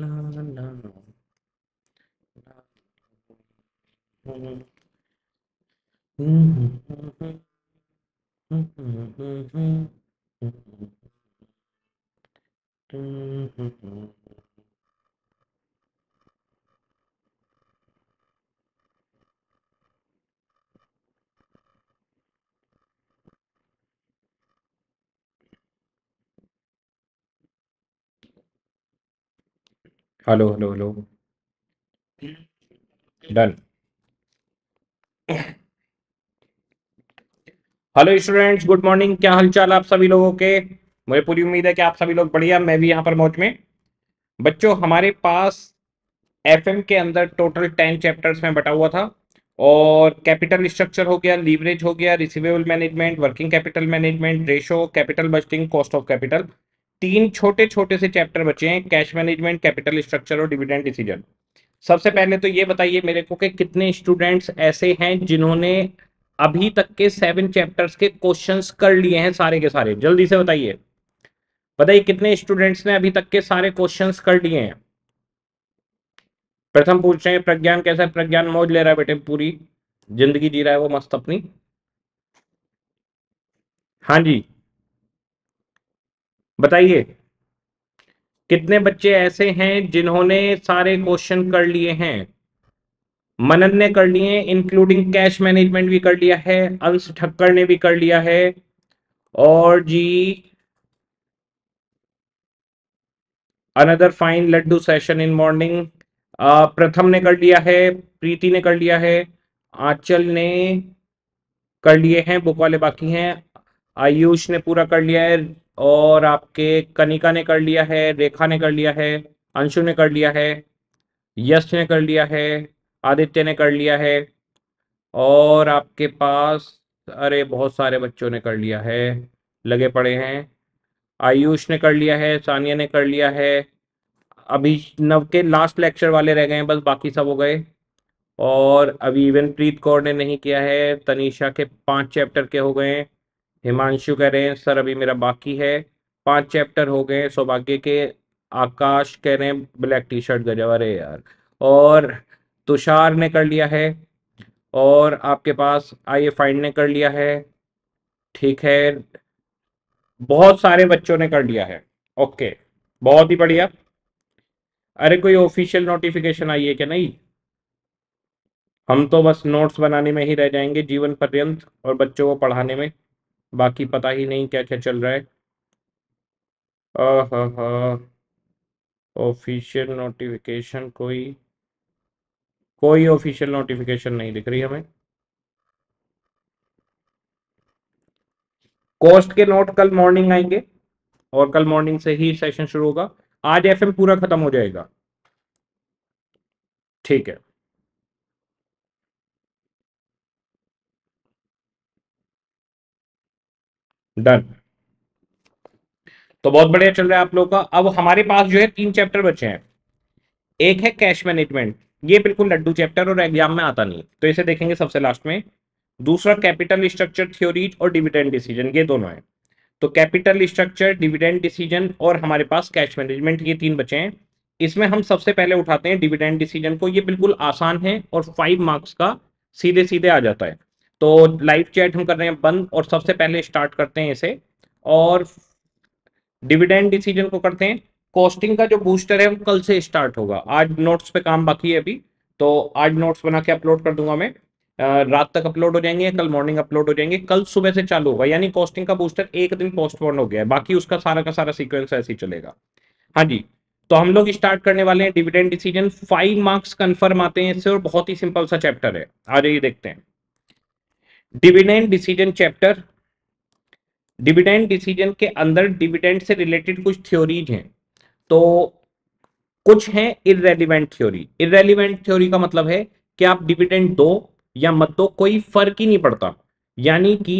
la la la hello hello hello डन hello students good morning क्या हालचाल आप सभी लोगों के मुझे पूरी उम्मीद है कि आप सभी लोग बढ़िया मैं भी यहाँ पर मौज में बच्चों हमारे पास एफएम के अंदर टोटल टेन चैप्टर्स में बटा हुआ था और कैपिटल स्ट्रक्चर हो गया लीवरेज हो गया receivable management working capital management ratio capital budgeting cost of capital तीन छोटे छोटे से चैप्टर बचे हैं कैश मैनेजमेंट कैपिटल स्ट्रक्चर और डिविडेंड डिसीजन सबसे पहले तो ये बताइए मेरे को कि कितने स्टूडेंट्स ऐसे हैं जिन्होंने अभी तक के सेवन चैप्टर्स के क्वेश्चंस कर लिए हैं सारे के सारे जल्दी से बताइए बताइए कितने स्टूडेंट्स ने अभी तक के सारे क्वेश्चंस कर लिए हैं प्रथम पूछ रहे हैं प्रज्ञान कैसा है प्रज्ञान मौज ले रहा है बेटे पूरी जिंदगी जी रहा है वो मस्त अपनी हाँ जी बताइए कितने बच्चे ऐसे हैं जिन्होंने सारे क्वेश्चन कर लिए हैं मनन ने कर लिए इंक्लूडिंग कैश मैनेजमेंट भी कर लिया है अंश ठक्कर ने भी कर लिया है और जी अनदर फाइन लड्डू सेशन इन मॉर्निंग प्रथम ने कर लिया है प्रीति ने कर लिया है आंचल ने कर लिए हैं बुक वाले बाकी हैं आयुष ने पूरा कर लिया है और आपके कनिका ने कर लिया है रेखा ने कर लिया है अंशु ने कर लिया है यश ने कर लिया है आदित्य ने कर लिया है और आपके पास अरे बहुत सारे बच्चों ने कर लिया है लगे पड़े हैं आयुष ने कर लिया है सानिया ने कर लिया है अभी नव के लास्ट लेक्चर वाले रह गए हैं बस बाकी सब हो गए और अभी इवन प्रीत कौर ने नहीं किया है तनीषा के पांच चैप्टर के हो गए हैं हिमांशु कह रहे हैं सर अभी मेरा बाकी है पांच चैप्टर हो गए सौभाग्य के आकाश कह रहे हैं ब्लैक टी शर्ट गजब अरे यार और तुषार ने कर लिया है और आपके पास आई फाइंड ने कर लिया है ठीक है बहुत सारे बच्चों ने कर लिया है ओके बहुत ही बढ़िया अरे कोई ऑफिशियल नोटिफिकेशन आई है क्या नहीं हम तो बस नोट्स बनाने में ही रह जाएंगे जीवन पर्यंत और बच्चों को पढ़ाने में बाकी पता ही नहीं क्या क्या चल रहा है ऑफिशियल नोटिफिकेशन कोई कोई ऑफिशियल नोटिफिकेशन नहीं दिख रही हमें कॉस्ट के नोट कल मॉर्निंग आएंगे और कल मॉर्निंग से ही सेशन शुरू होगा आज एफएम पूरा खत्म हो जाएगा ठीक है डन तो बहुत बढ़िया चल रहा है आप लोगों का अब हमारे पास जो है तीन चैप्टर बचे हैं एक है कैश मैनेजमेंट ये बिल्कुल लड्डू चैप्टर और एग्जाम में आता नहीं तो इसे देखेंगे सबसे लास्ट में दूसरा कैपिटल स्ट्रक्चर थ्योरीज और डिविडेंड डिसीजन ये दोनों हैं तो कैपिटल स्ट्रक्चर डिविडेंड डिसीजन और हमारे पास कैश मैनेजमेंट ये तीन बचे हैं इसमें हम सबसे पहले उठाते हैं डिविडेंड डिसीजन को ये बिल्कुल आसान है और फाइव मार्क्स का सीधे सीधे आ जाता है तो लाइव चैट हम कर रहे हैं बंद और सबसे पहले स्टार्ट करते हैं इसे और डिविडेंड डिसीजन को करते हैं कॉस्टिंग का जो बूस्टर है वो कल से स्टार्ट होगा आज नोट्स पे काम बाकी है अभी तो आज नोट्स बना के अपलोड कर दूंगा मैं रात तक अपलोड हो जाएंगे कल मॉर्निंग अपलोड हो जाएंगे कल सुबह से चालू होगा यानी कॉस्टिंग का बूस्टर एक दिन पोस्टपोन हो गया है बाकी उसका सारा का सारा सीक्वेंस ऐसे ही चलेगा हाँ जी तो हम लोग स्टार्ट करने वाले हैं dividend decision five marks confirm आते हैं इससे और बहुत ही सिंपल सा चैप्टर है आ जाइए देखते हैं dividend decision chapter dividend decision के अंदर डिविडेंड से रिलेटेड कुछ थ्योरीज हैं तो कुछ हैं इरेलीवेंट थ्योरी इरेलीवेंट थ्योरी का मतलब है कि आप डिविडेंड दो या मत दो कोई फर्क ही नहीं पड़ता यानी कि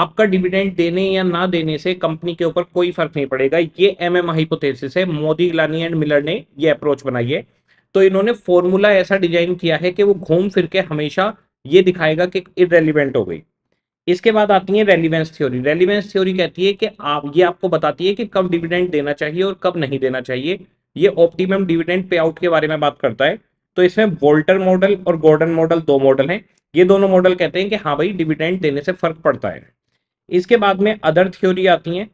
आपका डिविडेंड देने या ना देने से कंपनी के ऊपर कोई फर्क नहीं पड़ेगा ये एम एम हाइपोथेसिस है मोदी लानी एंड मिलर ने ये अप्रोच बनाई है तो इन्होंने फॉर्मूला ऐसा डिजाइन किया है कि वो घूम फिर के हमेशा ये दिखाएगा कि इरेलीवेंट हो गई इसके बाद आती है रेलिवेंस थ्योरी रेलिवेंस थ्योरी कहती है कि आप ये आपको बताती है कि कब डिविडेंट देना चाहिए और कब नहीं देना चाहिए ये ऑप्टिमम डिविडेंट पे आउट के बारे में बात करता है तो इसमें वोल्टर मॉडल और गोल्डन मॉडल दो मॉडल हैं ये दोनों मॉडल कहते हैं कि हाँ भाई डिविडेंट देने से फर्क पड़ता है इसके बाद में अदर थ्योरी आती है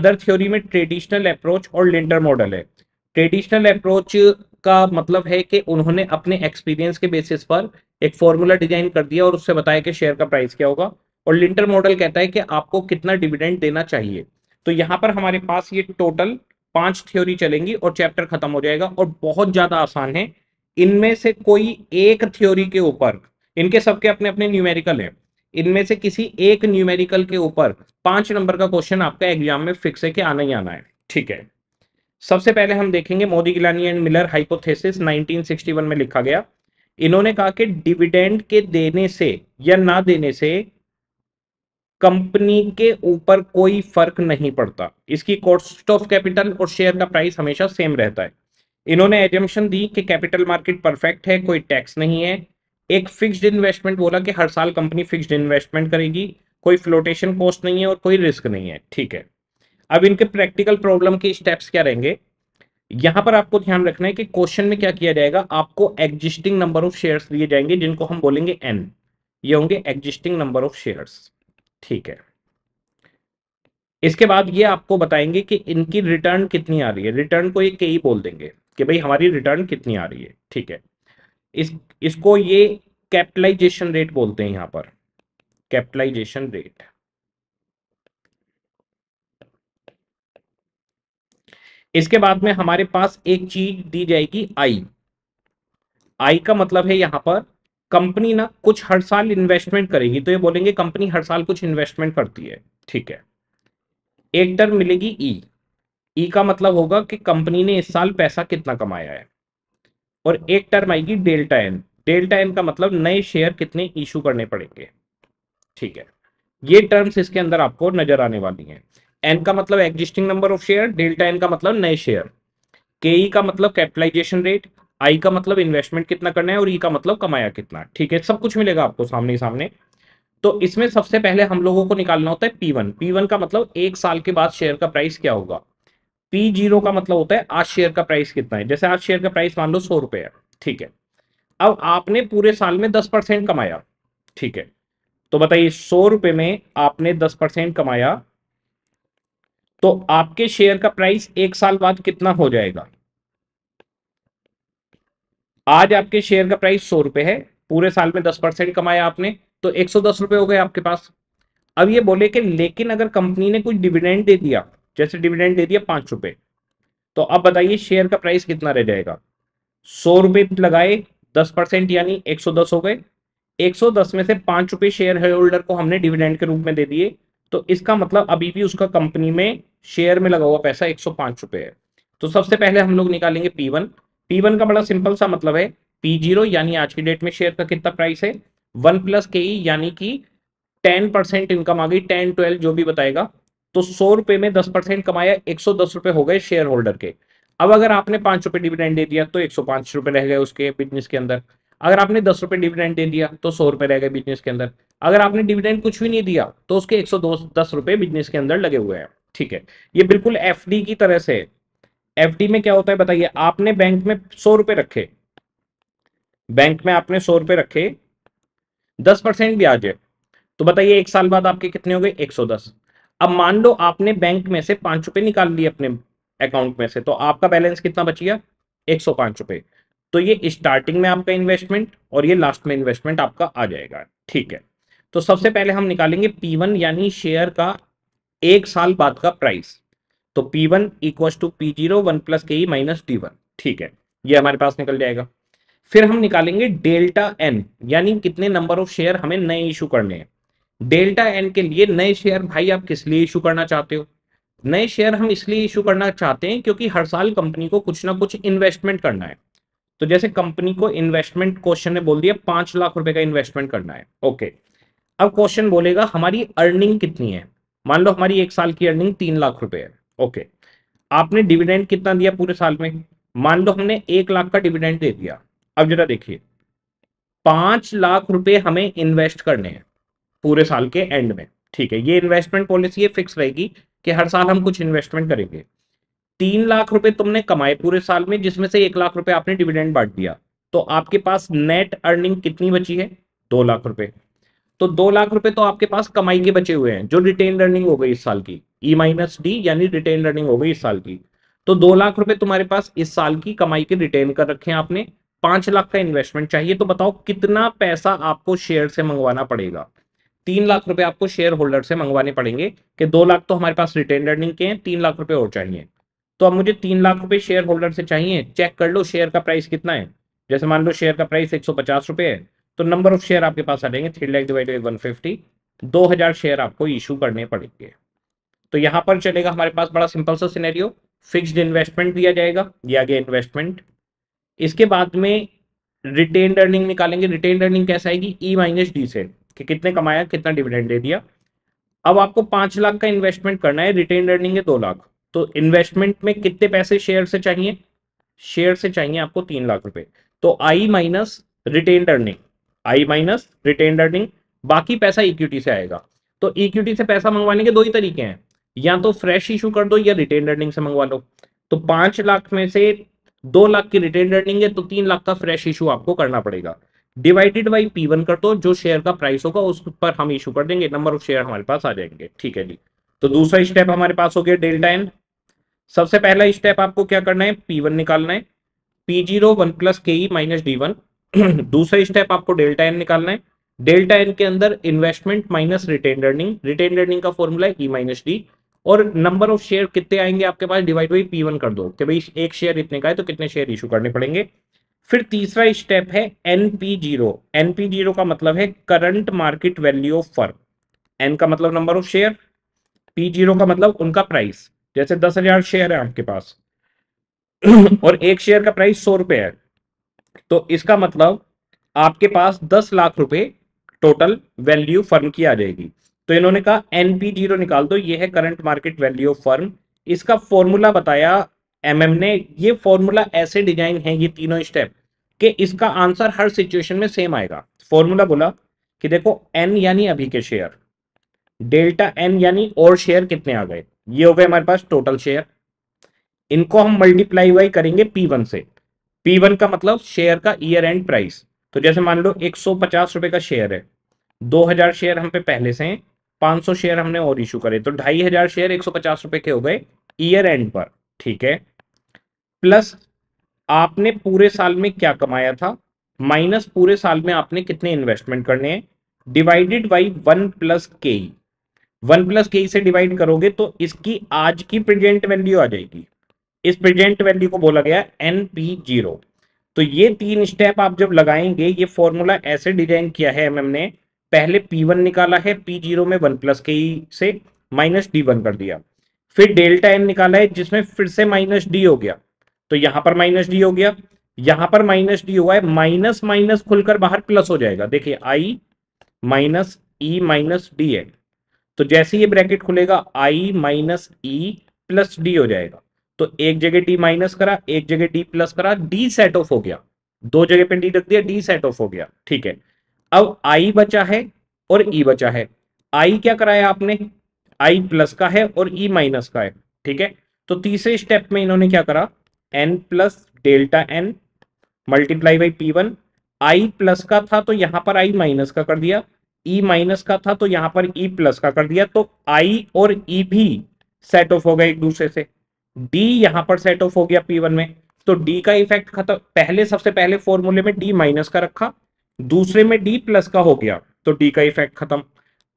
अदर थ्योरी में ट्रेडिशनल अप्रोच और लिंडर मॉडल है ट्रेडिशनल अप्रोच का मतलब है कि उन्होंने अपने एक्सपीरियंस के बेसिस पर एक फॉर्मूला डिजाइन कर दिया और उससे बताया कि शेयर का प्राइस क्या होगा और लिंटर मॉडल कहता है कि आपको कितना डिविडेंड देना चाहिए तो यहाँ पर हमारे पास ये टोटल पांच थ्योरी चलेंगी और चैप्टर खत्म हो जाएगा और बहुत ज्यादा आसान है इनमें से कोई एक थ्योरी के ऊपर इनके सबके अपने अपने न्यूमेरिकल है इनमें से किसी एक न्यूमेरिकल के ऊपर पांच नंबर का क्वेश्चन आपका एग्जाम में फिक्स है कि आना ही आना है ठीक है सबसे पहले हम देखेंगे Modigliani and Miller hypothesis 1961 में लिखा गया इन्होंने कहा कि डिविडेंड के देने से या ना देने से कंपनी के ऊपर कोई फर्क नहीं पड़ता इसकी कॉस्ट ऑफ कैपिटल और शेयर का प्राइस हमेशा सेम रहता है इन्होंने एजम्पन दी कि कैपिटल मार्केट परफेक्ट है कोई टैक्स नहीं है एक फिक्स्ड इन्वेस्टमेंट बोला कि हर साल कंपनी फिक्स्ड इन्वेस्टमेंट करेगी कोई फ्लोटेशन कॉस्ट नहीं है और कोई रिस्क नहीं है ठीक है अब इनके प्रैक्टिकल प्रॉब्लम के स्टेप्स क्या रहेंगे यहां पर आपको ध्यान रखना है कि क्वेश्चन में क्या किया जाएगा आपको एग्जिस्टिंग नंबर ऑफ शेयर्स दिए जाएंगे जिनको हम बोलेंगे एन ये होंगे एग्जिस्टिंग नंबर ऑफ शेयर्स ठीक है इसके बाद ये आपको बताएंगे कि इनकी रिटर्न कितनी आ रही है रिटर्न को ये के ही बोल देंगे कि भाई हमारी रिटर्न कितनी आ रही है ठीक है इस इसको ये कैपिटलाइजेशन रेट बोलते हैं यहां पर कैपिटलाइजेशन रेट इसके बाद में हमारे पास एक चीज दी जाएगी आई आई का मतलब है यहां पर कंपनी ना कुछ हर साल इन्वेस्टमेंट करेगी तो ये बोलेंगे कंपनी हर साल कुछ इन्वेस्टमेंट करती है ठीक है एक टर्म मिलेगी ई e. ई e का मतलब होगा कि कंपनी ने इस साल पैसा कितना कमाया है और एक टर्म आएगी डेल्टा एन डेल्टा एन का मतलब नए शेयर कितने इशू करने पड़ेंगे ठीक है ये टर्म्स इसके अंदर आपको नजर आने वाली हैं एन का मतलब existing number of share delta N का मतलब नए शेयर के ई का मतलब कैपिटलाइजेशन रेट आई का मतलब इन्वेस्टमेंट कितना करना है और ई e का मतलब कमाया कितना ठीक है सब कुछ मिलेगा आपको सामने ही सामने तो इसमें सबसे पहले हम लोगों को निकालना होता है पी वन पी वन का मतलब एक साल के बाद शेयर का प्राइस क्या होगा पी जीरो का मतलब होता है आज शेयर का प्राइस कितना है जैसे आज शेयर का प्राइस मान लो सौ रुपए है ठीक है अब आपने पूरे साल में दस परसेंट कमाया ठीक है तो बताइए सौ रुपए में आपने दस परसेंट कमाया तो आपके शेयर का प्राइस एक साल बाद कितना हो जाएगा आज आपके शेयर का प्राइस सौ रुपए है पूरे साल में दस परसेंट कमाया आपने तो एक सौ दस रुपए हो गए आपके पास अब ये बोले कि लेकिन अगर कंपनी ने कुछ डिविडेंड दे दिया जैसे डिविडेंड दे दिया पांच रुपए तो अब बताइए शेयर का प्राइस कितना रह जाएगा सौ रुपए लगाए दस परसेंट यानी एक सौ दस हो गए एक सौ दस में से पांच रुपए शेयर होल्डर को हमने डिविडेंड के रूप में दे दिए तो इसका मतलब अभी भी उसका कंपनी में शेयर में लगा हुआ पैसा एक सौ है तो सबसे पहले हम लोग निकालेंगे पी वन पी वन का बड़ा सिंपल सा मतलब है पी जीरो यानी आज की डेट में शेयर का कितना प्राइस है वन प्लस के ई यानी कि टेन परसेंट इनकम आ गई टेन ट्वेल्व जो भी बताएगा तो सौ रुपए में दस परसेंट कमाया एक सौ दस रुपए हो गए शेयर होल्डर के अब अगर आपने पांच रुपए डिविडेंड दे दिया तो एक सौ पांच रुपए रह गए उसके बिजनेस के अंदर अगर आपने दस रुपए डिविडेंड दे दिया तो सौ रुपए रह गए बिजनेस के अंदर अगर आपने डिविडेंड कुछ भी नहीं दिया तो उसके एक सौ रुपए बिजनेस के अंदर लगे हुए हैं ठीक है ये बिल्कुल एफ की तरह से एफ में क्या होता है बताइए आपने बैंक में सौ रुपए रखे बैंक में आपने सौ रुपए रखे दस परसेंट ब्याज है तो बताइए एक साल बाद आपके कितने हो गए एक सौ दस अब मान लो आपने बैंक में से पांच रुपए निकाल लिए अपने अकाउंट में से तो आपका बैलेंस कितना बच गया एक सौ पांच रुपए तो ये स्टार्टिंग में आपका इन्वेस्टमेंट और ये लास्ट में इन्वेस्टमेंट आपका आ जाएगा ठीक है तो सबसे पहले हम निकालेंगे P1 यानी शेयर का एक साल बाद का प्राइस तो P1 one equals to P zero one plus K E minus D one ठीक है ये हमारे पास निकल जाएगा फिर हम निकालेंगे डेल्टा एन यानी कितने नंबर ऑफ शेयर हमें नए इशू करने हैं डेल्टा एन के लिए नए शेयर भाई आप किस लिए इशू करना चाहते हो नए शेयर हम इसलिए इशू करना चाहते हैं क्योंकि हर साल कंपनी को कुछ ना कुछ इन्वेस्टमेंट करना है तो जैसे कंपनी को इन्वेस्टमेंट क्वेश्चन ने बोल दिया पांच लाख रुपए का इन्वेस्टमेंट करना है ओके अब क्वेश्चन बोलेगा हमारी अर्निंग कितनी है मान लो हमारी एक साल की अर्निंग तीन लाख रुपए है ओके आपने डिविडेंड कितना दिया पूरे साल में मान लो हमने एक लाख का डिविडेंड दे दिया अब जरा देखिए पांच लाख रुपए हमें इन्वेस्ट करने हैं पूरे साल के एंड में ठीक है ये इन्वेस्टमेंट पॉलिसी ये फिक्स रहेगी कि हर साल हम कुछ इन्वेस्टमेंट करेंगे तीन लाख रुपए तुमने कमाए पूरे साल में जिसमें से एक लाख रुपए आपने डिविडेंड बांट दिया तो आपके पास नेट अर्निंग कितनी बची है दो लाख रुपए तो दो लाख रुपए तो आपके पास कमाई के बचे हुए हैं जो रिटेन लर्निंग हो गई इस साल की ई माइनस डी यानी रिटेन लर्निंग हो गई इस साल की तो दो लाख रुपए तुम्हारे पास इस साल की कमाई के रिटेन कर रखे हैं आपने पांच लाख का इन्वेस्टमेंट चाहिए तो बताओ कितना पैसा आपको शेयर से मंगवाना पड़ेगा तीन लाख रुपए आपको शेयर होल्डर से मंगवाने पड़ेंगे कि दो लाख तो हमारे पास रिटेन लर्निंग के हैं तीन लाख रुपए और चाहिए तो अब मुझे तीन लाख रुपए शेयर होल्डर से चाहिए चेक कर लो शेयर का प्राइस कितना है जैसे मान लो शेयर का प्राइस एक सौ पचास रुपए है तो नंबर ऑफ शेयर आपके पास आ जाएंगे three lakh divide by one fifty दो हजार शेयर आपको इशू करने पड़ेंगे तो यहाँ पर चलेगा हमारे पास बड़ा सिंपल सा सिनेरियो फिक्स्ड इन्वेस्टमेंट दिया जाएगा दिया गया इन्वेस्टमेंट इसके बाद में रिटेन अर्निंग निकालेंगे रिटेन अर्निंग कैसे आएगी ई माइनस डी से कि कितने कमाया कितना डिविडेंड दे दिया अब आपको पांच लाख का इन्वेस्टमेंट करना है रिटेन अर्निंग है दो लाख तो इन्वेस्टमेंट में कितने पैसे शेयर से चाहिए शेयर से चाहिए आपको तीन लाख रुपए तो I minus retained earning I minus retained earning बाकी पैसा इक्विटी से आएगा तो इक्विटी से पैसा मंगवाने के दो ही तरीके हैं या तो फ्रेश इशू कर दो या रिटेन अर्निंग से मंगवा लो तो पांच लाख में से दो लाख की रिटेन अर्निंग है तो तीन लाख का फ्रेश इशू आपको करना पड़ेगा डिवाइडेड बाई पी वन कर दो जो शेयर का प्राइस होगा उस पर हम इशू कर देंगे नंबर ऑफ शेयर हमारे पास आ जाएंगे ठीक है जी तो दूसरा स्टेप हमारे पास हो गया डेल्टा एन सबसे पहला स्टेप आपको क्या करना है पी वन निकालना है P zero one plus K E minus D one दूसरा स्टेप आपको डेल्टा एन निकालना है डेल्टा एन के अंदर investment minus retained earning retained earning का फॉर्मूला है ई माइनस डी और नंबर ऑफ शेयर कितने आएंगे आपके पास डिवाइड बाई पी वन कर दो कि भाई एक शेयर इतने का है तो कितने शेयर इशू करने पड़ेंगे फिर तीसरा स्टेप है N P zero N P zero का मतलब है current market value of firm N का मतलब number of share P zero का मतलब उनका प्राइस जैसे दस हजार शेयर है आपके पास और एक शेयर का प्राइस सौ रुपए है तो इसका मतलब आपके पास दस लाख रुपए टोटल वैल्यू फर्म की आ जाएगी तो इन्होंने कहा एनपी जीरो निकाल दो ये है current market value of firm इसका फॉर्मूला बताया एमएम ने ये फॉर्मूला ऐसे डिजाइन है ये तीनों स्टेप कि इसका आंसर हर सिचुएशन में सेम आएगा फॉर्मूला बोला कि देखो एन यानी अभी के शेयर डेल्टा एन यानी और शेयर कितने आ गए ये हो गए हमारे पास टोटल शेयर इनको हम मल्टीप्लाई वाई करेंगे पी वन से पी वन का मतलब शेयर का ईयर एंड प्राइस तो जैसे मान लो एक सौ का शेयर है 2000 शेयर हम पे पहले से हैं 500 शेयर हमने और इशू करे तो ढाई हजार शेयर एक सौ के हो गए ईयर एंड पर ठीक है प्लस आपने पूरे साल में क्या कमाया था माइनस पूरे साल में आपने कितने इन्वेस्टमेंट करने हैं divided by one plus K one plus K से डिवाइड करोगे तो इसकी आज की प्रेजेंट वैल्यू आ जाएगी इस प्रेजेंट वैल्यू को बोला गया एन पी जीरो तो ये तीन स्टेप आप जब लगाएंगे ये फॉर्मूला ऐसे डिजाइन किया है एम ने पहले पी वन निकाला है पी जीरो में वन प्लस के ई से माइनस डी वन कर दिया फिर डेल्टा एन निकाला है जिसमें फिर से माइनस डी हो गया तो यहां पर माइनस डी हो गया यहां पर माइनस डी हुआ है माइनस माइनस खुलकर बाहर प्लस हो जाएगा देखिए I minus E e minus D N तो जैसे ये ब्रैकेट खुलेगा I minus E e plus D हो जाएगा तो एक जगह डी माइनस करा एक जगह डी प्लस करा डी सेट ऑफ हो गया दो जगह पे डी रख दिया डी सेट ऑफ हो गया ठीक है अब आई बचा है और ई e बचा है आई क्या कराया आपने आई प्लस का है और ई e माइनस का है ठीक है तो तीसरे स्टेप में इन्होंने क्या करा N plus delta N multiply by P one I plus का था तो यहां पर आई माइनस का कर दिया ई e माइनस का था तो यहां पर ई e प्लस का कर दिया तो आई और ई e भी सेट ऑफ हो गए एक दूसरे से डी यहां पर सेट ऑफ हो गया पी वन में तो डी का इफेक्ट खत्म पहले सबसे पहले फॉर्मूले में डी माइनस का रखा दूसरे में डी प्लस का हो गया तो डी का इफेक्ट खत्म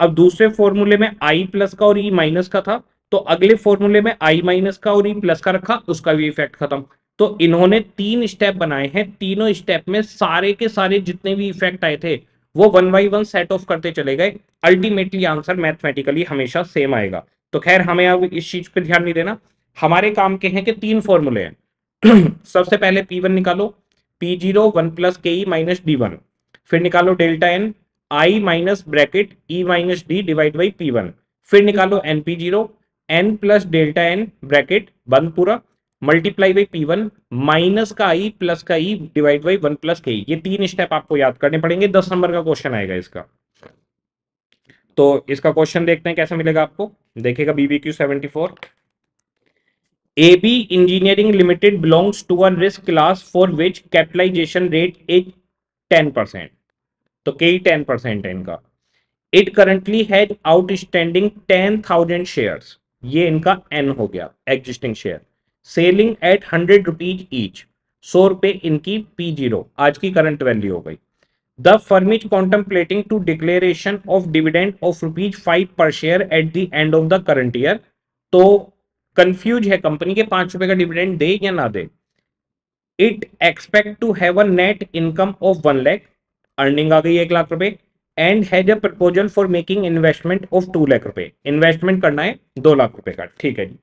अब दूसरे फॉर्मूले में आई प्लस का और ई e माइनस का था तो अगले फॉर्मूले में आई माइनस का और ई e प्लस का रखा उसका भी इफेक्ट खत्म तो इन्होंने तीन स्टेप बनाए हैं तीनों स्टेप में सारे के सारे जितने भी इफेक्ट आए थे वो one by one set off करते चले गए अल्टीमेटली आंसर मैथमेटिकली हमेशा सेम आएगा तो खैर हमें अब इस चीज पर ध्यान नहीं देना हमारे काम के हैं कि तीन फॉर्मूले हैं सबसे पहले पी वन निकालो P zero one plus K E minus D one फिर निकालो delta N I minus bracket E minus D divide by P one फिर निकालो N P zero N plus delta N bracket one पूरा multiply by P one minus का I plus का E divide by one plus के ये तीन step आपको याद करने पड़ेंगे दस नंबर का क्वेश्चन आएगा इसका तो इसका क्वेश्चन देखते हैं कैसा मिलेगा आपको देखेगा BBQ seventy four AB engineering limited belong to uh risk class for which capitalization rate is 10 percent तो कई 10 परसेंट है इनका it currently has outstanding 10,000 thousand ये इनका N हो गया existing share selling at hundred rupees each सौ रुपए इनकी पी जीरो आज की करंट वैल्यू हो गई the firm is plating to declaration of dividend of rupees five per share at the end of the current year तो confuse है company के पांच रुपए का डिविडेंड दे या ना दे it expect to have a net income of one lakh earning आ गई एक लाख रुपए and has a proposal for making investment of two lakh रुपए इन्वेस्टमेंट करना है दो लाख रुपए का ठीक है जी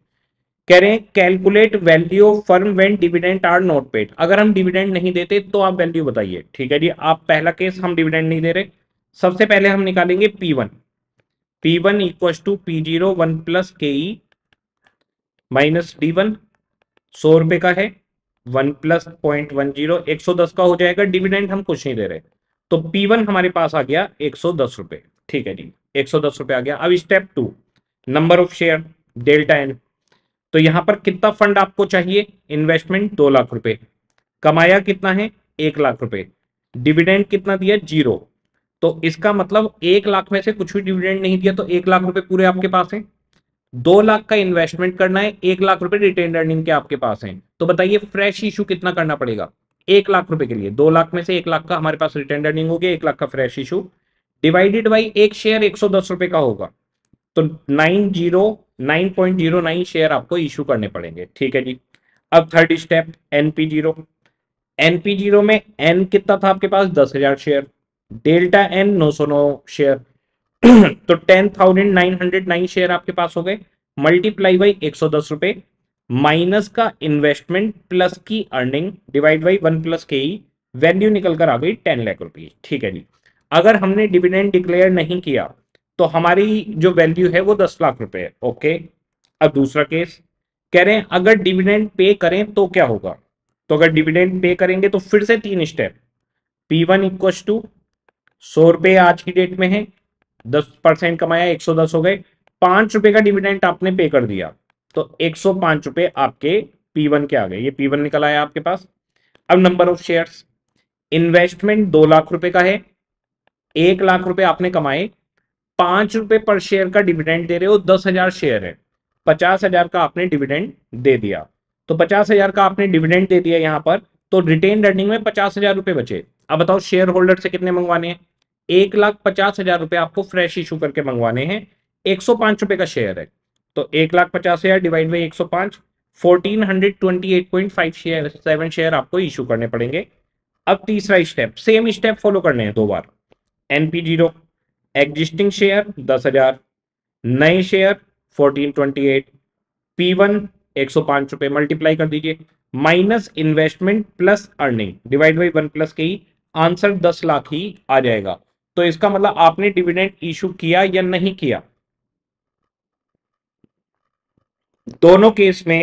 कह रहे हैं calculate value of firm when dividend are not paid अगर हम डिविडेंड नहीं देते तो आप वैल्यू बताइए ठीक है जी आप पहला केस हम डिविडेंड नहीं दे रहे सबसे पहले हम निकालेंगे P one P one equal to P zero one plus K E minus D one सौ रुपए का है one plus point one zero एक सौ दस का हो जाएगा डिविडेंड हम कुछ नहीं दे रहे तो पी वन हमारे पास आ गया एक सौ दस रुपए ठीक है जी एक सौ दस रुपए आ गया अब step two number of share delta N तो यहां पर कितना फंड आपको चाहिए इन्वेस्टमेंट दो लाख रुपए कमाया कितना है एक लाख रुपए डिविडेंड कितना दिया जीरो तो इसका मतलब एक लाख में से कुछ भी डिविडेंड नहीं दिया तो एक लाख रुपए पूरे आपके पास है दो लाख का इन्वेस्टमेंट करना है एक लाख रुपए रिटेन अर्निंग के आपके पास है तो बताइए फ्रेश इशू कितना करना पड़ेगा एक लाख रुपए के लिए दो लाख में से एक लाख का हमारे पास रिटेन अर्निंग होगी एक लाख का फ्रेश इशू डिवाइडेड बाई एक शेयर एक सौ दस रुपए का होगा तो nine zero nine point zero nine share आपको इशू करने पड़ेंगे ठीक है जी अब third step NP zero NP zero में एन कितना था आपके पास दस हजार शेयर डेल्टा एन नौ सौ नौ शेयर तो ten thousand nine hundred nine share आपके पास हो गए मल्टीप्लाई बाई एक सौ दस रुपए माइनस का इन्वेस्टमेंट प्लस की earning divide by one plus K E value निकल कर आ गई टेन लाख रुपीज ठीक है जी अगर हमने डिविडेंड डिक्लेयर नहीं किया तो हमारी जो वैल्यू है वो दस लाख रुपए है ओके अब दूसरा केस कह रहे हैं अगर डिविडेंड पे करें तो क्या होगा तो अगर डिविडेंड पे करेंगे तो फिर से तीन step P one equal to सौ रुपए आज की डेट में है दस परसेंट कमाया एक सौ दस हो गए पांच रुपए का डिविडेंट आपने पे कर दिया तो एक सौ पांच रुपए आपके पी वन के आ गए ये पी वन निकल आया आपके पास अब नंबर ऑफ शेयर्स इन्वेस्टमेंट दो लाख रुपए का है एक लाख रुपए आपने कमाए पांच रुपए पर शेयर का डिविडेंट दे रहे हो दस हजार शेयर है पचास हजार का आपने डिविडेंट दे दिया तो पचास हजार का आपने डिविडेंट दे दिया यहां पर तो रिटेन रनिंग में पचास हजार रुपए बचे अब बताओ शेयर होल्डर से कितने मंगवाने हैं एक लाख पचास हजार रुपए आपको फ्रेश इशू करके मंगवाने हैं एक सौ पांच रुपए का शेयर है तो एक लाख पचास हजार डिवाइड बाई एक सौ पांच fourteen hundred twenty eight point five share seven share आपको इशू करने पड़ेंगे अब तीसरा स्टेप सेम स्टेप फॉलो करने हैं दो बार एनपी जीरो एग्जिस्टिंग शेयर दस हजार नए share fourteen twenty eight P one एक सौ पांच रुपए मल्टीप्लाई कर दीजिए minus investment plus earning divide by one plus K ही आंसर दस लाख ही आ जाएगा तो इसका मतलब आपने डिविडेंड इशू किया या नहीं किया दोनों केस में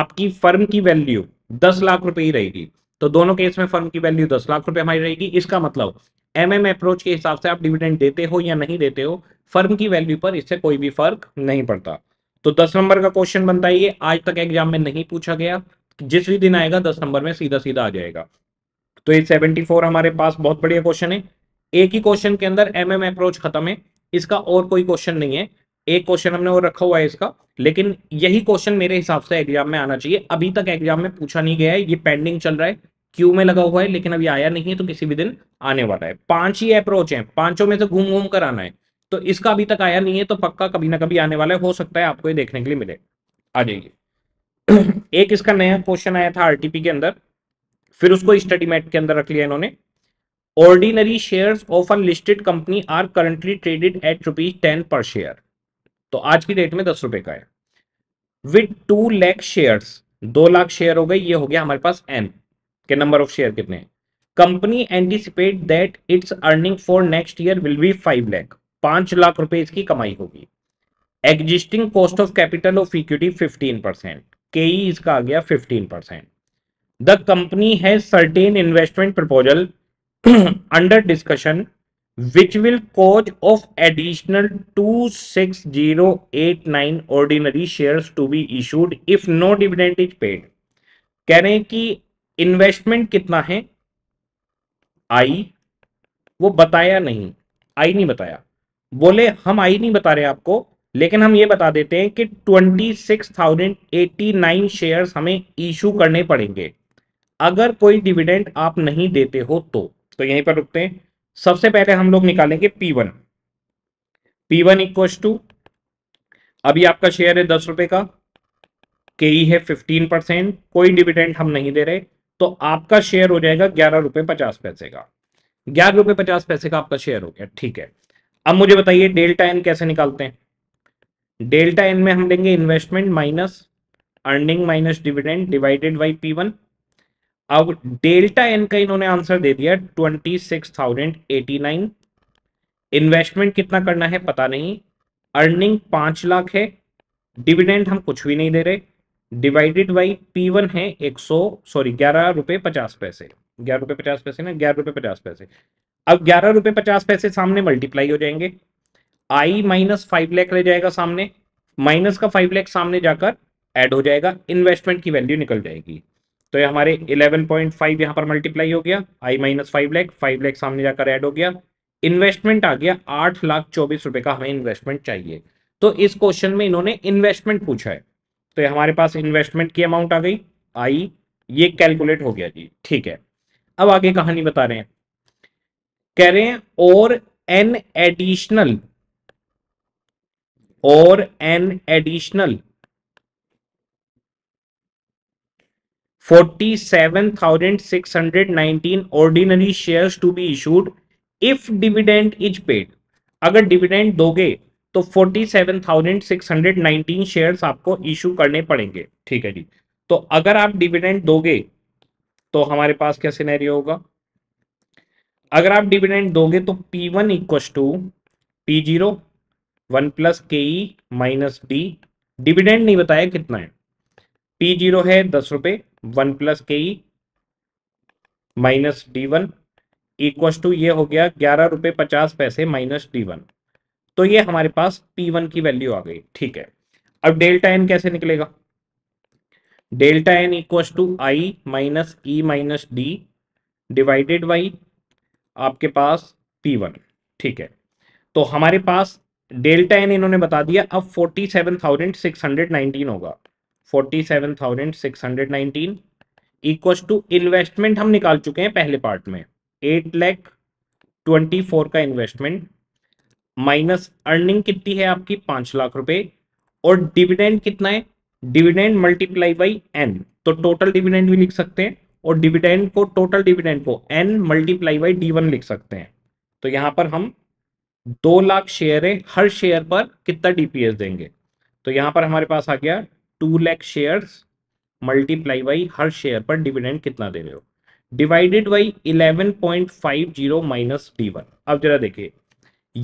आपकी फर्म की वैल्यू दस लाख रुपए ही रहेगी तो दोनों केस में फर्म की वैल्यू दस लाख रुपए हमारी रहेगी इसका मतलब एम एम अप्रोच के हिसाब से आप डिविडेंड देते हो या नहीं देते हो फर्म की वैल्यू पर इससे कोई भी फर्क नहीं पड़ता तो दस नंबर का क्वेश्चन बनता है ये आज तक एग्जाम में नहीं पूछा गया जिस भी दिन आएगा दस नंबर में सीधा सीधा आ जाएगा तो ये सेवेंटी फोर हमारे पास बहुत बढ़िया क्वेश्चन है एक ही क्वेश्चन के अंदर एम एम अप्रोच खत्म है इसका और कोई क्वेश्चन नहीं है एक क्वेश्चन हमने और रखा हुआ है इसका लेकिन यही क्वेश्चन मेरे हिसाब से एग्जाम में आना चाहिए अभी तक एग्जाम में पूछा नहीं गया है ये पेंडिंग चल रहा है क्यू में लगा हुआ है लेकिन अभी आया नहीं है तो किसी भी दिन आने वाला है पांच ही अप्रोच है पांचों में से घूम घूम कर आना है तो इसका अभी तक आया नहीं है तो पक्का कभी ना कभी आने वाला है हो सकता है आपको ये देखने के लिए मिले आ जाइए एक इसका नया क्वेश्चन आया था आरटीपी के अंदर फिर उसको स्टडी हम्म। मैट के अंदर रख लिया इन्होंने ordinary share of unlisted company are currently traded at rupees ten per share तो आज की डेट में दस रुपए का है विथ टू लैख शेयर दो लाख शेयर हो गए ये हो गया हमारे पास एन के नंबर ऑफ शेयर कितने company anticipate that its earning for next year will be five lakh पांच लाख रुपए इसकी कमाई होगी existing cost of capital of equity fifteen percent K इसका आ गया fifteen percent the company has certain investment proposal under discussion which will cause of additional 26089 ordinary shares to be issued if no dividend is paid कह रहे हैं कि investment कितना है आई वो बताया नहीं आई नहीं बताया बोले हम आई नहीं बता रहे आपको लेकिन हम ये बता देते हैं कि 26,089 शेयर्स हमें इशू करने पड़ेंगे अगर कोई डिविडेंड आप नहीं देते हो तो तो यहीं पर रुकते हैं सबसे पहले हम लोग निकालेंगे P one P one equals to अभी आपका शेयर है दस रुपए का के ई e है फिफ्टीन परसेंट कोई डिविडेंड हम नहीं दे रहे तो आपका शेयर हो जाएगा ग्यारह रुपए पचास पैसे का ग्यारह रुपए पचास पैसे का आपका शेयर हो गया ठीक है अब मुझे बताइए डेल्टा एन कैसे निकालते हैं डेल्टा एन में हम लेंगे investment minus earning minus dividend divided by P one अब डेल्टा एन का इन्होंने आंसर दे दिया twenty six thousand eighty nine investment कितना करना है पता नहीं अर्निंग पांच लाख है डिविडेंड हम कुछ भी नहीं दे रहे डिवाइडेड बाई पी वन है एक सौ सॉरी ग्यारह रुपए पचास पैसे ग्यारह रुपए पचास पैसे ना ग्यारह रुपए पचास पैसे अब ग्यारह रुपए पचास पैसे सामने मल्टीप्लाई हो जाएंगे आई माइनस फाइव लैख रह जाएगा सामने माइनस का फाइव लैख सामने जाकर एड हो जाएगा इन्वेस्टमेंट की वैल्यू निकल जाएगी तो ये हमारे 11.5 पॉइंट यहाँ पर मल्टीप्लाई हो गया I minus five lakh five lakh सामने जाकर ऐड हो गया इन्वेस्टमेंट आ गया आठ लाख चौबीस रुपए का हमें इन्वेस्टमेंट चाहिए तो इस क्वेश्चन में इन्होंने इन्वेस्टमेंट पूछा है तो ये हमारे पास इन्वेस्टमेंट की अमाउंट आ गई आई ये कैलकुलेट हो गया जी ठीक है अब आगे कहानी बता रहे हैं कह रहे हैं और एन एडिशनल और N additional 47,619 ordinary shares to be issued if dividend is अगर डिविडेंड दोगे तो 47,619 शेयर्स आपको इशू करने पड़ेंगे ठीक है जी तो अगर आप डिविडेंड दोगे तो हमारे पास क्या सिनेरियो होगा अगर आप डिविडेंड दोगे तो P1 one equal to P zero one plus K E minus D dividend नहीं बताया कितना है P0 है दस रुपए one plus K E minus D one equals to ये हो गया ग्यारह रुपए पचास पैसे माइनस डी वन तो ये हमारे पास पी वन की वैल्यू आ गई ठीक है अब डेल्टा एन कैसे निकलेगा delta N equals to I minus E minus D divided by आपके पास पी वन ठीक है तो हमारे पास डेल्टा एन इन्होंने बता दिया अब forty seven thousand six hundred nineteen होगा forty seven thousand six hundred equals to investment हम निकाल चुके हैं पहले पार्ट में एट लैख ट्वेंटी फोर का इन्वेस्टमेंट माइनस अर्निंग कितनी है आपकी पांच लाख रुपए और डिविडेंड कितना है डिविडेंड मल्टीप्लाई बाई एन तो टोटल डिविडेंड भी लिख सकते हैं और डिविडेंड को टोटल डिविडेंड को N multiply by D one लिख सकते हैं तो यहाँ पर हम दो लाख शेयर है हर शेयर पर कितना डीपीएस देंगे तो यहाँ पर हमारे पास आ गया two lakh shares multiply by हर शेयर पर डिविडेंड कितना दे रहे हो divided by eleven point five zero minus D one अब जरा देखिए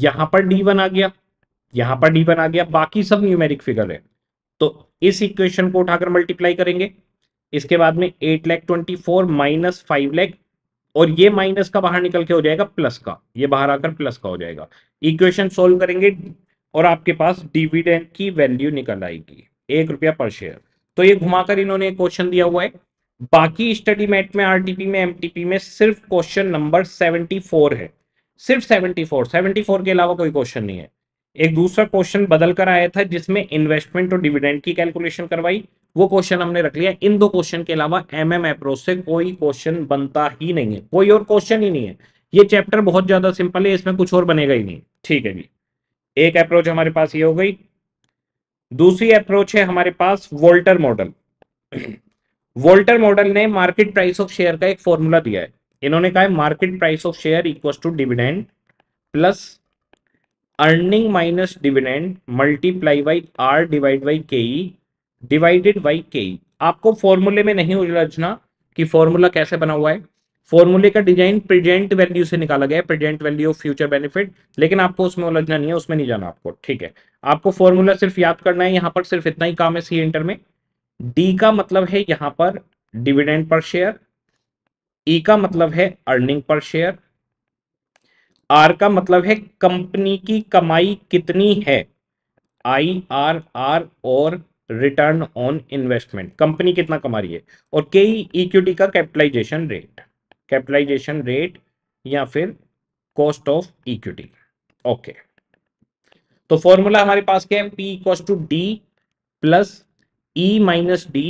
यहां पर डी वन आ गया यहाँ पर डी वन आ गया बाकी सब न्यूमेरिक फिगर है तो इस इक्वेशन को उठाकर मल्टीप्लाई करेंगे इसके बाद में eight lakh twenty four minus five lakh और ये माइनस का बाहर निकल के हो जाएगा प्लस का ये बाहर आकर प्लस का हो जाएगा इक्वेशन सोल्व करेंगे और आपके पास डिविडेंड की वैल्यू निकल आएगी एक रुपया पर शेयर तो ये घुमाकर इन्होंने एक क्वेश्चन दिया हुआ है बाकी स्टडी मैट में आरटीपी में एमटीपी में सिर्फ क्वेश्चन नंबर सेवेंटी फोर है सिर्फ सेवेंटी फोर सेवेंटी फोर के अलावा कोई क्वेश्चन नहीं है एक दूसरा क्वेश्चन बदल कर आया था जिसमें इन्वेस्टमेंट और डिविडेंड की कैलकुलेशन करवाई वो क्वेश्चन हमने रख लिया इन दो क्वेश्चन के अलावा एम एम अप्रोच से कोई क्वेश्चन बनता ही नहीं है कोई और क्वेश्चन ही नहीं है ये चैप्टर बहुत ज्यादा सिंपल है इसमें कुछ और बनेगा ही नहीं ठीक है जी एक अप्रोच हमारे पास ये हो गई दूसरी अप्रोच है हमारे पास वोल्टर मॉडल वोल्टर मॉडल ने मार्केट प्राइस ऑफ शेयर का एक फॉर्मूला दिया है इन्होंने कहा है market price of share equal to dividend plus earning minus dividend multiply by R divide by K divided by K आपको फॉर्मूले में नहीं उलझना कि फॉर्मूला कैसे बना हुआ है फॉर्मूले का डिजाइन प्रेजेंट वैल्यू से निकाला गया है present value of future benefit लेकिन आपको उसमें उलझना नहीं है उसमें नहीं जाना आपको ठीक है आपको फॉर्मूला सिर्फ याद करना है यहाँ पर सिर्फ इतना ही काम है सी इंटर में डी का मतलब है यहाँ पर डिविडेंड पर शेयर ई e का मतलब है अर्निंग पर शेयर आर का मतलब है कंपनी की कमाई कितनी है आई आर आर और रिटर्न ऑन इन्वेस्टमेंट कंपनी कितना कमा रही है और के इक्विटी e का कैपिटलाइजेशन रेट कैपिटलाइजेशन रेट या फिर कॉस्ट ऑफ इक्विटी ओके तो फॉर्मूला हमारे पास क्या है P equals to D plus E minus D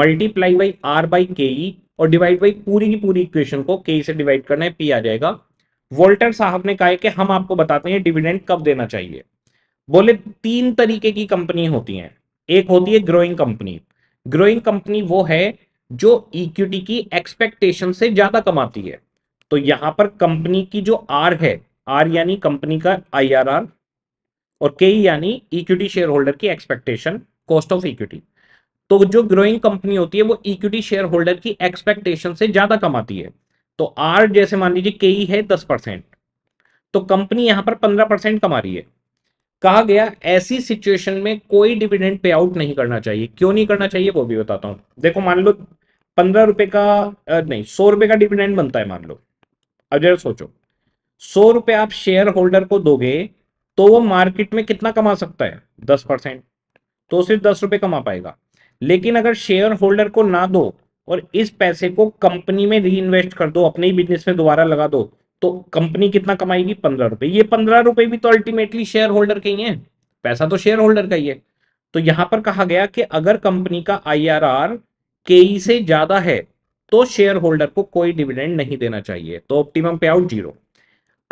multiply by R by K और डिवाइड बाई पूरी की पूरी इक्वेशन को के e से डिवाइड करना है पी आ जाएगा वोल्टर साहब ने कहा कि हम आपको बताते हैं डिविडेंड कब देना चाहिए बोले तीन तरीके की कंपनी होती हैं एक होती है ग्रोइंग कंपनी ग्रोइंग कंपनी वो है जो इक्विटी की एक्सपेक्टेशन से ज्यादा कमाती है तो यहां पर कंपनी की जो आर है आर यानी कंपनी का आईआरआर और के यानी इक्विटी शेयर होल्डर की एक्सपेक्टेशन कॉस्ट ऑफ इक्विटी तो जो ग्रोइंग कंपनी होती है वो इक्विटी शेयर होल्डर की एक्सपेक्टेशन से ज्यादा कमाती है तो आर जैसे मान लीजिए के है दस परसेंट तो कंपनी यहां पर पंद्रह परसेंट कमा रही है कहा गया ऐसी सिचुएशन में कोई डिविडेंड पे आउट नहीं करना चाहिए क्यों नहीं करना चाहिए वो भी बताता हूं देखो मान लो पंद्रह रुपए का नहीं सौ रुपए का डिविडेंड बनता है मान लो अब जरा सोचो सौ रुपए आप शेयर होल्डर को दोगे तो वो मार्केट में कितना कमा सकता है दस परसेंट तो सिर्फ दस रुपए कमा पाएगा लेकिन अगर शेयर होल्डर को ना दो और इस पैसे को कंपनी में री कर दो अपने ही बिजनेस में दोबारा लगा दो तो कंपनी कितना कमाएगी पंद्रह रुपए ये पंद्रह रुपए भी तो अल्टीमेटली शेयर होल्डर के ही है पैसा तो शेयर होल्डर का ही है तो यहां पर कहा गया कि अगर कंपनी का आईआरआर केई e से ज्यादा है तो शेयर होल्डर को कोई डिविडेंड नहीं देना चाहिए तो ऑप्टिमम पे आउट जीरो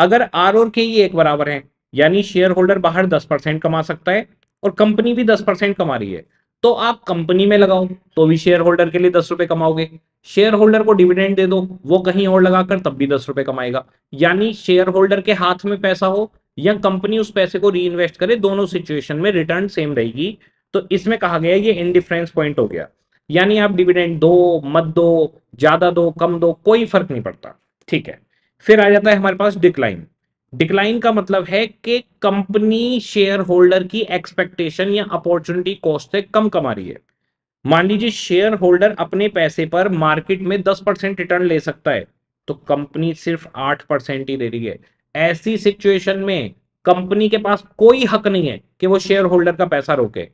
अगर आर और के ई e एक बराबर है यानी शेयर होल्डर बाहर दस परसेंट कमा सकता है और कंपनी भी दस परसेंट कमा रही है तो आप कंपनी में लगाओ तो भी शेयर होल्डर के लिए दस रुपए कमाओगे शेयर होल्डर को डिविडेंड दे दो वो कहीं और लगाकर तब भी दस रुपए कमाएगा यानी शेयर होल्डर के हाथ में पैसा हो या कंपनी उस पैसे को री इन्वेस्ट करे दोनों सिचुएशन में रिटर्न सेम रहेगी तो इसमें कहा गया ये इनडिफरेंस पॉइंट हो गया यानी आप डिविडेंड दो मत दो ज्यादा दो कम दो कोई फर्क नहीं पड़ता ठीक है फिर आ जाता है हमारे पास डिक्लाइन डिक्लाइन का मतलब है कि कंपनी शेयर होल्डर की एक्सपेक्टेशन या अपॉर्चुनिटी कॉस्ट से कम कमा रही है मान लीजिए शेयर होल्डर अपने पैसे पर मार्केट में 10 परसेंट रिटर्न ले सकता है तो कंपनी सिर्फ 8 परसेंट ही दे रही है ऐसी सिचुएशन में कंपनी के पास कोई हक नहीं है कि वो शेयर होल्डर का पैसा रोके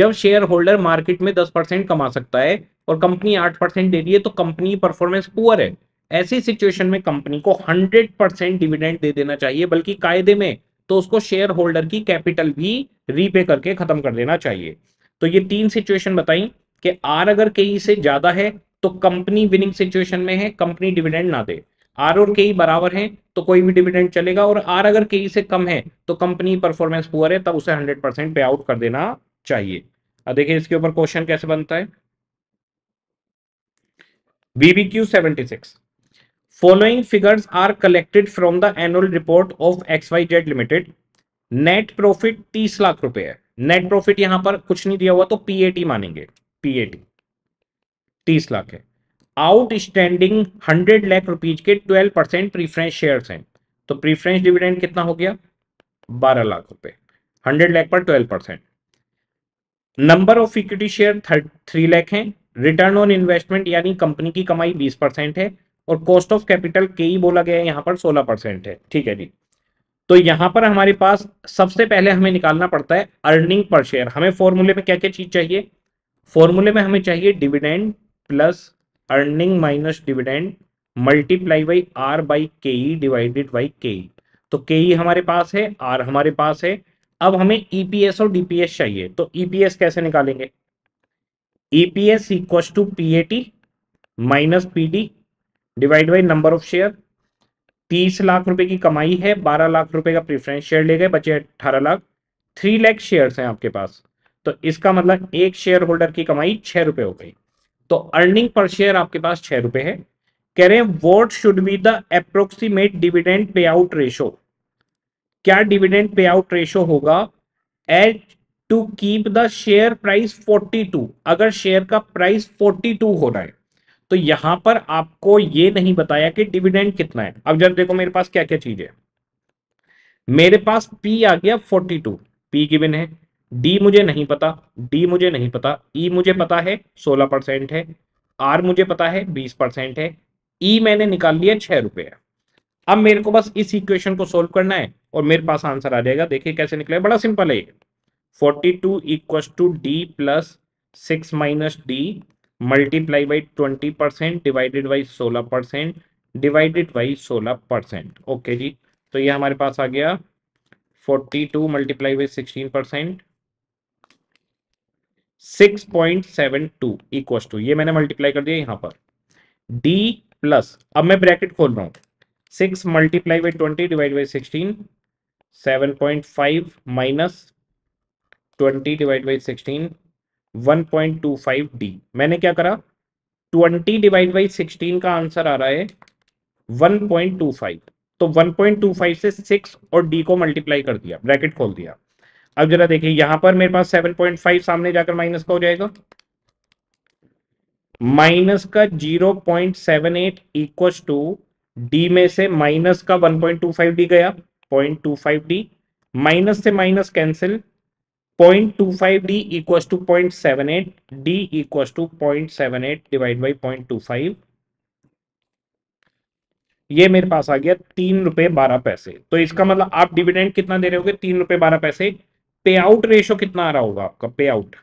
जब शेयर होल्डर मार्केट में दस परसेंट कमा सकता है और कंपनी आठ परसेंट दे रही है तो कंपनी परफॉर्मेंस पुअर है ऐसी सिचुएशन में कंपनी को 100 परसेंट डिविडेंड दे देना चाहिए बल्कि कायदे में तो उसको शेयर होल्डर की कैपिटल भी रीपे करके खत्म कर देना चाहिए तो ये तीन सिचुएशन बताई कि आर अगर के e से ज्यादा है तो कंपनी विनिंग सिचुएशन में है कंपनी डिविडेंड ना दे आर और के e बराबर है तो कोई भी डिविडेंड चलेगा और आर अगर के e से कम है तो कंपनी परफॉर्मेंस पुअर है तब उसे हंड्रेड परसेंट पे आउट कर देना चाहिए अब देखिए इसके ऊपर क्वेश्चन कैसे बनता है BBQ seventy six following are collected from the annual report of X Y Z limited net profit तीस लाख रुपए है नेट प्रॉफिट यहां पर कुछ नहीं दिया हुआ तो पीएटी मानेंगे पीएटी तीस लाख है आउटस्टैंडिंग हंड्रेड लाख रुपीज के ट्वेल्व परसेंट प्रीफ्रेंस शेयर हैं तो प्रीफ्रेंस डिविडेंड कितना हो गया बारह लाख रुपए हंड्रेड लाख पर twelve percent number of equity share three lakh है रिटर्न ऑन इन्वेस्टमेंट यानी कंपनी की कमाई बीस परसेंट है और कॉस्ट ऑफ कैपिटल के ही बोला गया है यहाँ पर सोलह परसेंट है ठीक है जी तो यहाँ पर हमारे पास सबसे पहले हमें निकालना पड़ता है अर्निंग पर शेयर हमें फॉर्मूले में क्या क्या चीज़ चाहिए फॉर्मूले में हमें चाहिए dividend plus earning minus dividend multiply by R by K divided by K तो के e हमारे पास है आर हमारे पास है अब हमें ईपीएस e और डीपीएस चाहिए तो ईपीएस e कैसे निकालेंगे EPS equal to PAT minus PD divide by number of share तीस लाख रुपए की कमाई है बारह लाख रुपए का प्रिफरेंस शेयर ले गए बचे अठारह लाख थ्री लाख शेयर्स हैं आपके पास तो इसका मतलब एक शेयर होल्डर की कमाई छह रुपए हो गई तो अर्निंग पर शेयर आपके पास छह रुपए है कह रहे हैं what should be the approximate dividend pay out ratio क्या डिविडेंड पे आउट रेशो होगा as to keep the share price to अगर शेयर का प्राइस टू हो रहा है तो यहां पर आपको ये नहीं बताया कि डिविडेंड कितना है अब जब देखो मेरे पास क्या क्या चीज है मेरे पास पी आ गया फोर्टी टू पी गिवन है डी मुझे नहीं पता डी मुझे नहीं पता ई e मुझे पता है सोलह परसेंट है आर मुझे पता है बीस परसेंट है ई e मैंने निकाल लिया छह रुपये अब मेरे को बस इस इक्वेशन को सोल्व करना है और मेरे पास आंसर आ जाएगा देखिए कैसे निकले बड़ा सिंपल है ये forty two equal to D plus six minus D multiply by twenty percent divided by सोलह परसेंट डिवाइडेड बाई सोलह परसेंट ओके जी तो ये हमारे पास आ गया forty two multiply by sixteen percent six point seven two equal to ये मैंने मल्टीप्लाई कर दिया यहां पर डी प्लस अब मैं ब्रैकेट खोल रहा हूं six multiply by twenty divide by sixteen seven point five minus twenty divide by sixteen 1.25 D मैंने क्या करा 20 डिवाइड बाई 16 का आंसर आ रहा है 1.25 तो 1.25 से 6 और डी को मल्टीप्लाई कर दिया ब्रैकेट खोल दिया अब जरा देखिए यहां पर मेरे पास 7.5 सामने जाकर माइनस का हो जाएगा माइनस का 0.78 इक्वस टू डी में से माइनस का 1.25 डी गया 0.25 डी माइनस से minus cancel point point two two five D seven eight D 0.78 two point seven eight divide by point two five ये मेरे पास आ गया तीन रुपए बारह पैसे तो इसका मतलब आप डिविडेंड कितना दे रहे होगे तीन रुपए बारह पैसे पे आउट रेशो कितना आ रहा होगा आपका पे आउट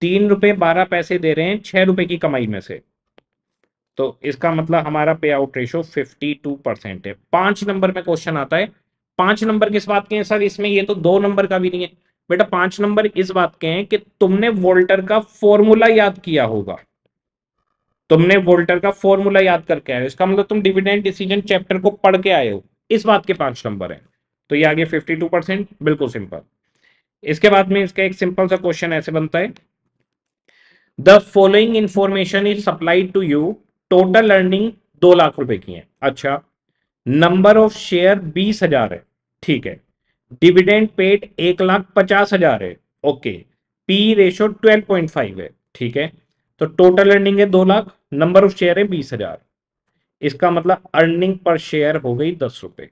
तीन रुपए बारह पैसे दे रहे हैं छह रुपए की कमाई में से तो इसका मतलब हमारा pay out ratio fifty two percent है पांच नंबर में क्वेश्चन आता है पांच नंबर किस बात के हैं सर इसमें ये तो दो नंबर का भी नहीं है बेटा पांच नंबर इस बात के हैं कि तुमने वोल्टर का फॉर्मूला याद किया होगा तुमने वोल्टर का फॉर्मूला याद करके आए हो इसका मतलब तुम डिविडेंट डिसीजन चैप्टर को पढ़ के आए हो इस बात के पांच नंबर है तो ये आगे फिफ्टी टू परसेंट बिल्कुल सिंपल इसके बाद में इसका एक सिंपल सा क्वेश्चन ऐसे बनता है the following information is supplied to you total earning दो लाख रुपए की है अच्छा नंबर ऑफ शेयर बीस हजार है ठीक है डिविडेंड पेड एक लाख पचास हजार है okay P ratio twelve point five है ठीक है तो टोटल अर्निंग है दो लाख नंबर ऑफ शेयर है बीस हजार इसका मतलब अर्निंग पर शेयर हो गई दस रुपए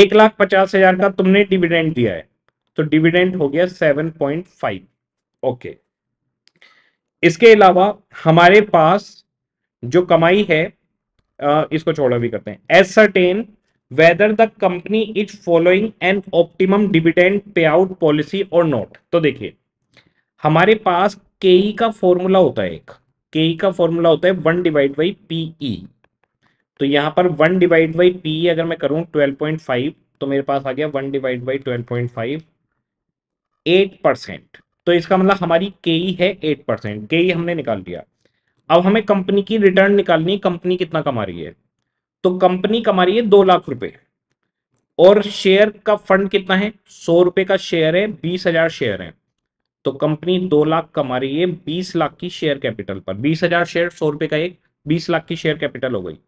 एक लाख पचास हजार का तुमने डिविडेंड दिया है तो डिविडेंड हो गया सेवन पॉइंट फाइव ओके इसके अलावा हमारे पास जो कमाई है इसको छोड़ा भी करते हैं ascertain whether the company is following an optimum dividend pay out policy और नॉट तो देखिए हमारे पास के e का फॉर्मूला होता है एक के ई e का फॉर्मूला होता है वन डिवाइड बाई पीई तो यहाँ पर वन डिवाइड बाई पी अगर मैं करूं ट्वेल्व पॉइंट फाइव तो मेरे पास आ गया one divide by twelve point five eight percent तो इसका मतलब हमारी के e है एट परसेंट के हमने निकाल दिया अब हमें कंपनी की रिटर्न निकालनी कंपनी कितना कमा रही है तो कंपनी कमा रही है दो लाख रुपए और शेयर का फंड कितना है सौ रुपए का शेयर है बीस हजार शेयर है तो कंपनी दो लाख कमा रही है बीस लाख की शेयर कैपिटल पर बीस हजार शेयर सौ रुपए का एक बीस लाख की शेयर कैपिटल हो गई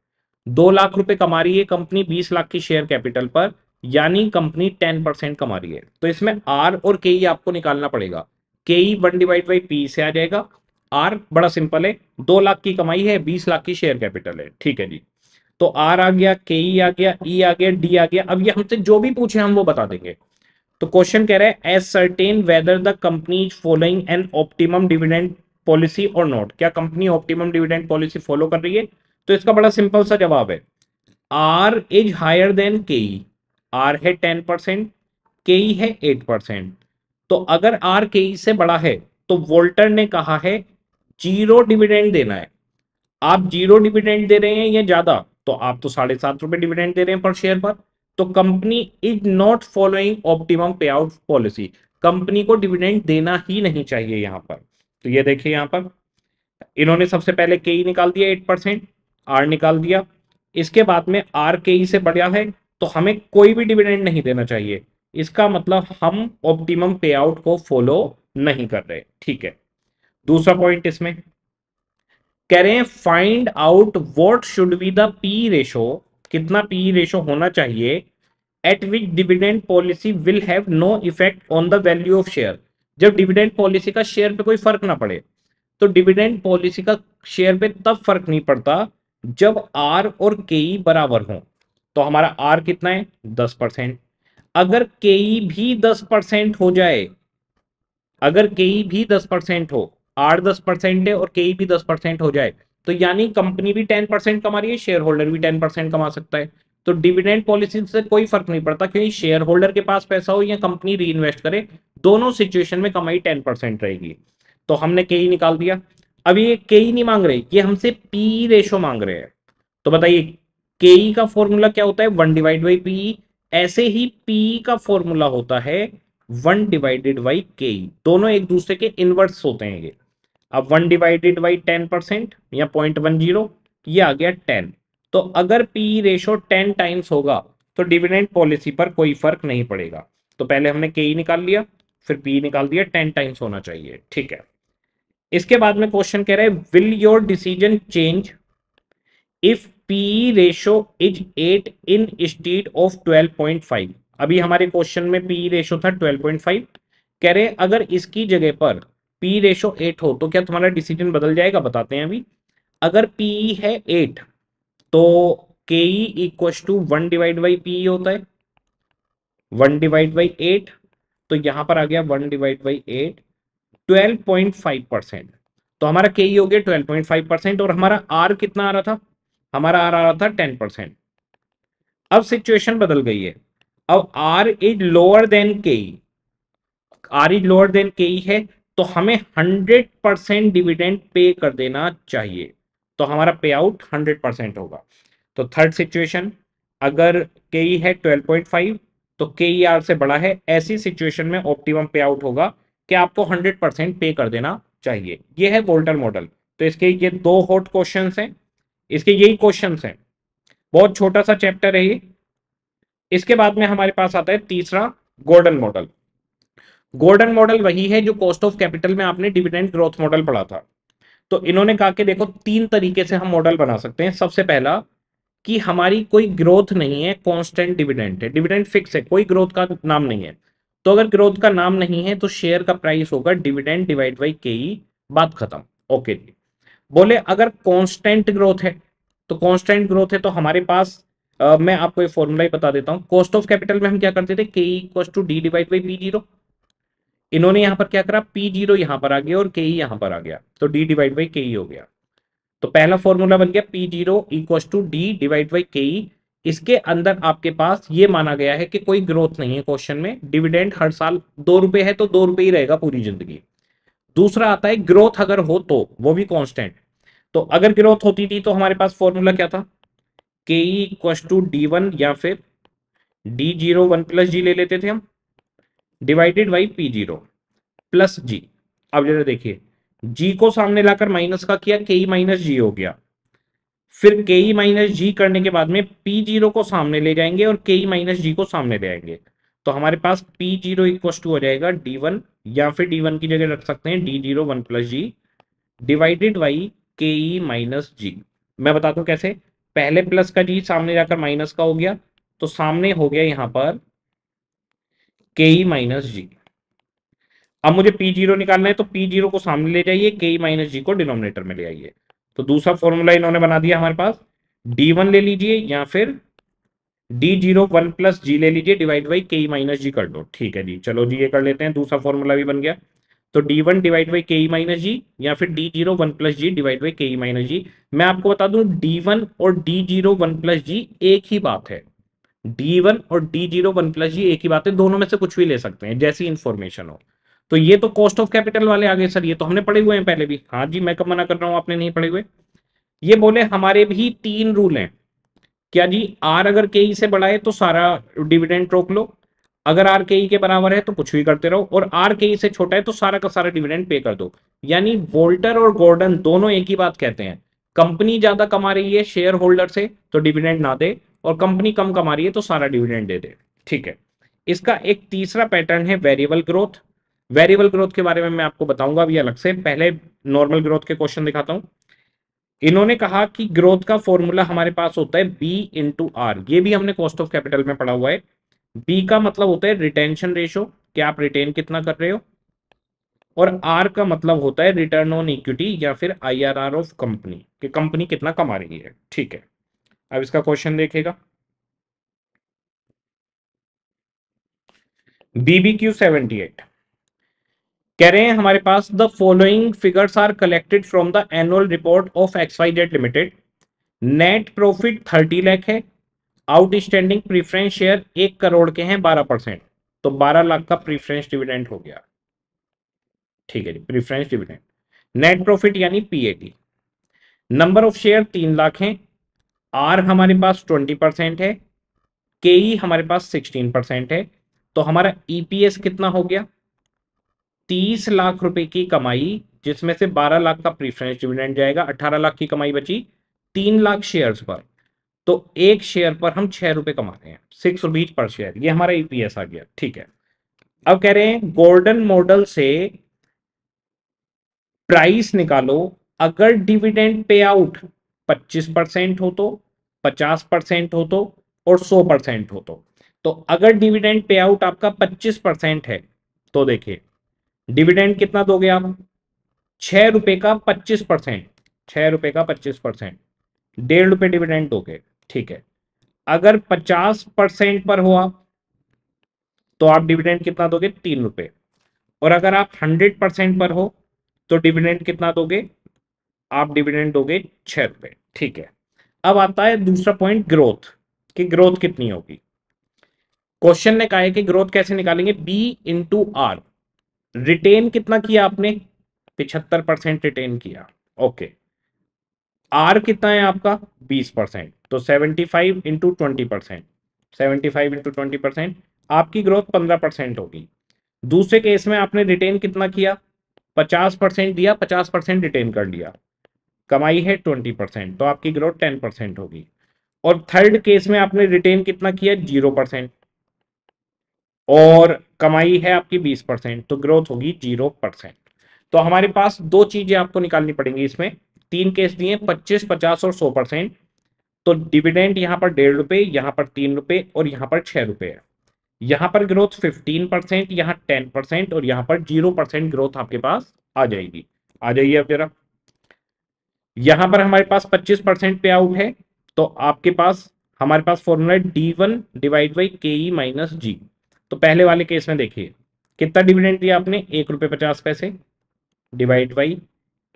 दो लाख रुपए कमा रही है कंपनी बीस लाख की शेयर कैपिटल पर यानी कंपनी टेन परसेंट कमा रही है तो इसमें आर और के ई आपको निकालना पड़ेगा K E one divide by P से आ जाएगा आर बड़ा सिंपल है दो लाख की कमाई है बीस लाख की शेयर कैपिटल है ठीक है जी तो आर आ गया के ई e आ गया ई e आ गया डी आ गया अब ये हमसे जो भी पूछे हम वो बता देंगे तो क्वेश्चन कह रहे हैं ascertain whether the company is following an optimum dividend policy और नॉट क्या company optimum dividend policy follow कर रही है तो इसका बड़ा सिंपल सा जवाब है are is higher than K E R है टेन परसेंट के ई है एट परसेंट तो अगर आर के ई से बड़ा है तो वोल्टर ने कहा है जीरो डिविडेंड देना है आप जीरो डिविडेंड दे रहे हैं या ज्यादा तो आप तो साढ़े सात रुपए डिविडेंड दे रहे हैं पर शेयर पर तो company is not following optimum pay out policy company को डिविडेंड देना ही नहीं चाहिए यहां पर तो ये देखिए यहां पर इन्होंने सबसे पहले के ई e निकाल दिया एट परसेंट आर निकाल दिया इसके बाद में आर के ई से बढ़िया है तो हमें कोई भी डिविडेंड नहीं देना चाहिए इसका मतलब हम ऑप्टिमम पे आउट को फॉलो नहीं कर रहे ठीक है दूसरा पॉइंट इसमें कह रहे हैं find out what should be the P ratio कितना पी रेशो होना चाहिए at which dividend policy will have no effect on the value of share जब डिविडेंड पॉलिसी का शेयर पे कोई फर्क ना पड़े तो डिविडेंड पॉलिसी का शेयर पे तब फर्क नहीं पड़ता जब आर और के बराबर हो तो हमारा आर कितना है दस परसेंट अगर के भी दस परसेंट हो जाए अगर के भी दस परसेंट हो आर दस परसेंट है और के e भी दस परसेंट हो जाए तो यानी कंपनी भी टेन परसेंट कमा रही है शेयर होल्डर भी टेन परसेंट कमा सकता है तो डिविडेंड पॉलिसी से कोई फर्क नहीं पड़ता क्योंकि शेयर होल्डर के पास पैसा हो या कंपनी री इन्वेस्ट करे दोनों सिचुएशन में कमाई टेन परसेंट रहेगी तो हमने के e निकाल दिया अभी ये के e नहीं मांग रहे ये हमसे पी रेशो मांग रहे हैं तो बताइए के का फॉर्मूला क्या होता है वन डिवाइड बाई पी ऐसे ही पी का फॉर्मूला होता है वन डिवाइडेड बाई के दोनों एक दूसरे के इनवर्स होते हैं ये अब one divided by ten percent या पॉइंट वन जीरो ये आ गया टेन तो अगर पी रेशो टेन टाइम्स होगा तो डिविडेंट पॉलिसी पर कोई फर्क नहीं पड़ेगा तो पहले हमने के ई निकाल लिया फिर पी निकाल दिया टेन टाइम्स होना चाहिए ठीक है इसके बाद में क्वेश्चन कह रहे हैं will your decision change if P ratio is eight instead of twelve point five अभी हमारे क्वेश्चन में पी रेशो था ट्वेल्व पॉइंट फाइव कह रहे अगर इसकी जगह पर पी रेशो एट हो तो क्या तुम्हारा डिसीजन बदल जाएगा बताते हैं अभी अगर पी है एट तो K E equal to one divide by P होता है वन डिवाइड बाई एट तो यहां पर आ गया one divide by eight twelve point five percent तो हमारा के e हो गया ट्वेल्व पॉइंट फाइव परसेंट और हमारा आर कितना आ रहा था हमारा आर आ रहा था टेन परसेंट अब सिचुएशन बदल गई है अब R is lower than K R is lower than K है तो हमें हंड्रेड परसेंट डिविडेंड पे कर देना चाहिए तो हमारा पे आउट हंड्रेड परसेंट होगा तो थर्ड सिचुएशन अगर के ई है ट्वेल्व पॉइंट फाइव तो के ई आर से बड़ा है ऐसी सिचुएशन में ऑप्टिमम पे आउट होगा कि आपको हंड्रेड परसेंट पे कर देना चाहिए यह है वोल्टर मॉडल तो इसके ये दो हॉट क्वेश्चन हैं इसके यही क्वेश्चन हैं बहुत छोटा सा चैप्टर है ये इसके बाद में हमारे पास आता है तीसरा गोल्डन मॉडल गोल्डन मॉडल वही है जो कॉस्ट ऑफ कैपिटल में आपने डिविडेंड ग्रोथ मॉडल पढ़ा था तो इन्होंने कहा कि देखो तीन तरीके से हम मॉडल बना सकते हैं सबसे पहला कि हमारी कोई ग्रोथ नहीं है कांस्टेंट डिविडेंड है डिविडेंड फिक्स है कोई ग्रोथ का नाम नहीं है तो अगर ग्रोथ का नाम नहीं है तो शेयर का प्राइस होगा डिविडेंड डिवाइड बाई के बात खत्म ओके जी बोले अगर कॉन्स्टेंट ग्रोथ है तो कॉन्स्टेंट ग्रोथ है तो हमारे पास Uh, मैं आपको ये फॉर्मूला ही बता देता हूँ कॉस्ट ऑफ कैपिटल में हम क्या करते थे K equal to D divide by B zero इन्होंने यहां पर क्या करा पी जीरो यहां पर आ गया और के ई e यहां पर आ गया तो डी डिवाइड बाई के ई हो गया तो पहला फॉर्मूला बन गया P zero equal to D divide by K E इसके अंदर आपके पास ये माना गया है कि कोई ग्रोथ नहीं है क्वेश्चन में डिविडेंड हर साल दो रुपए है तो दो रुपए ही रहेगा पूरी जिंदगी दूसरा आता है ग्रोथ अगर हो तो वो भी कांस्टेंट तो अगर ग्रोथ होती थी तो हमारे पास फॉर्मूला क्या था K E equal to D one या फिर D zero one plus G ले लेते थे हम divided by P zero plus G अब जरा देखिए जी को सामने लाकर माइनस का किया के e माइनस जी हो गया फिर के e माइनस जी करने के बाद में पी जीरो को सामने ले जाएंगे और के e माइनस जी को सामने ले आएंगे तो हमारे पास पी जीरो इक्व टू हो जाएगा डी वन या फिर डी वन की जगह रख सकते हैं D zero one plus G divided by K E minus G मैं बताता दू कैसे पहले प्लस का जी सामने जाकर माइनस का हो गया तो सामने हो गया यहां पर के ई माइनस जी अब मुझे पी जीरो निकालना है तो पी जीरो को सामने ले जाइए के ई माइनस जी को डिनोमिनेटर में ले आइए तो दूसरा फॉर्मूला इन्होंने बना दिया हमारे पास डी वन ले लीजिए या फिर D zero one plus G ले लीजिए divide by K E minus जी कर दो ठीक है जी चलो जी ये कर लेते हैं दूसरा फॉर्मूला भी बन गया तो D one divide by K E minus G या फिर D zero one plus G divide by K E minus G मैं आपको बता दूं डी वन और D zero one plus G एक ही बात है डी वन और D zero one plus G एक ही बात है दोनों में से कुछ भी ले सकते हैं जैसी इन्फॉर्मेशन हो तो ये तो कॉस्ट ऑफ कैपिटल वाले आगे सर ये तो हमने पढ़े हुए हैं पहले भी हाँ जी मैं कब मना कर रहा हूँ आपने नहीं पढ़े हुए ये बोले हमारे भी तीन रूल हैं क्या जी आर अगर के ई e से बढ़ाए तो सारा डिविडेंड रोक लो अगर आर के ई के बराबर है तो कुछ भी करते रहो और आर के ई से छोटा है तो सारा का सारा डिविडेंड पे कर दो यानी वोल्टर और गोर्डन दोनों एक ही बात कहते हैं कंपनी ज्यादा कमा रही है शेयर होल्डर से तो डिविडेंड ना दे और कंपनी कम कमा रही है तो सारा डिविडेंड दे दे ठीक है इसका एक तीसरा पैटर्न है वेरिएबल ग्रोथ वेरिएबल ग्रोथ के बारे में मैं आपको बताऊंगा अभी अलग से पहले नॉर्मल ग्रोथ के क्वेश्चन दिखाता हूं इन्होंने कहा कि ग्रोथ का फॉर्मूला हमारे पास होता है बी इंटू आर ये भी हमने कॉस्ट ऑफ कैपिटल में पढ़ा हुआ है बी का मतलब होता है रिटेंशन रेशो कि आप रिटेन कितना कर रहे हो और आर का मतलब होता है रिटर्न ऑन इक्विटी या फिर आई ऑफ कंपनी कि कंपनी कितना कमा रही है ठीक है अब इसका क्वेश्चन देखेगा बीबीक्यू सेवेंटी एट कह रहे हैं हमारे पास the following figures are collected from the annual report of X Y date limited net profit thirty lakh है आउटस्टैंडिंग प्रीफरेंस शेयर एक करोड़ के हैं बारह परसेंट तो बारह लाख का प्रीफरेंस डिविडेंड हो गया ठीक है जी प्रीफरेंस डिविडेंड नेट प्रॉफिट यानी पीएटी नंबर ऑफ शेयर तीन लाख हैं आर हमारे पास ट्वेंटी परसेंट है के ई e हमारे पास सिक्सटीन परसेंट है तो हमारा ईपीएस e कितना हो गया तीस लाख रुपए की कमाई जिसमें से बारह लाख का प्रीफरेंस डिविडेंड जाएगा अठारह लाख की कमाई बची तीन लाख शेयर्स पर तो एक शेयर पर हम छह रुपए कमा रहे हैं सिक्स रुपीज पर शेयर ये हमारा ईपीएस e आ गया ठीक है अब कह रहे हैं गोल्डन मॉडल से प्राइस निकालो अगर डिविडेंड पे आउट पच्चीस परसेंट हो तो पचास परसेंट हो तो और सौ परसेंट हो तो तो अगर डिविडेंड पे आउट आपका पच्चीस परसेंट है तो देखिए डिविडेंड कितना दोगे आप छह रुपए का पच्चीस परसेंट छः रुपए का पच्चीस परसेंट डेढ़ रुपए डिविडेंड दोगे ठीक है अगर पचास परसेंट पर हो आप तो आप डिविडेंड कितना दोगे तीन रुपए और अगर आप हंड्रेड परसेंट पर हो तो डिविडेंड कितना दोगे आप डिविडेंड दोगे छह रुपए ठीक है अब आता है दूसरा पॉइंट ग्रोथ कि ग्रोथ कितनी होगी क्वेश्चन ने कहा है कि ग्रोथ कैसे निकालेंगे बी इंटू आर रिटेन कितना किया आपने पिछहत्तर परसेंट रिटेन किया ओके आर कितना है आपका बीस परसेंट तो seventy five into twenty percent seventy five into twenty percent आपकी ग्रोथ पंद्रह परसेंट होगी दूसरे केस में आपने रिटेन कितना किया पचास परसेंट दिया पचास परसेंट रिटेन कर लिया कमाई है ट्वेंटी परसेंट तो आपकी ग्रोथ टेन परसेंट होगी और थर्ड केस में आपने रिटेन कितना किया जीरो परसेंट और कमाई है आपकी बीस परसेंट तो ग्रोथ होगी जीरो परसेंट तो हमारे पास दो चीजें आपको निकालनी पड़ेंगी इसमें तीन केस दिए पच्चीस पचास और सौ परसेंट तो डिविडेंड यहां पर डेढ़ रुपए यहां पर तीन रुपए और यहां पर छह रुपए है यहां पर ग्रोथ फिफ्टीन परसेंट यहां टेन परसेंट और यहां पर जीरो परसेंट ग्रोथ आपके पास आ जाएगी आ जाइए आप जरा यहां पर हमारे पास 25 परसेंट पे आउट है तो आपके पास हमारे पास फॉर्मूला है D one divide by K E minus जी तो पहले वाले केस में देखिए कितना डिविडेंट दिया आपने एक रुपए पचास पैसे डिवाइड बाई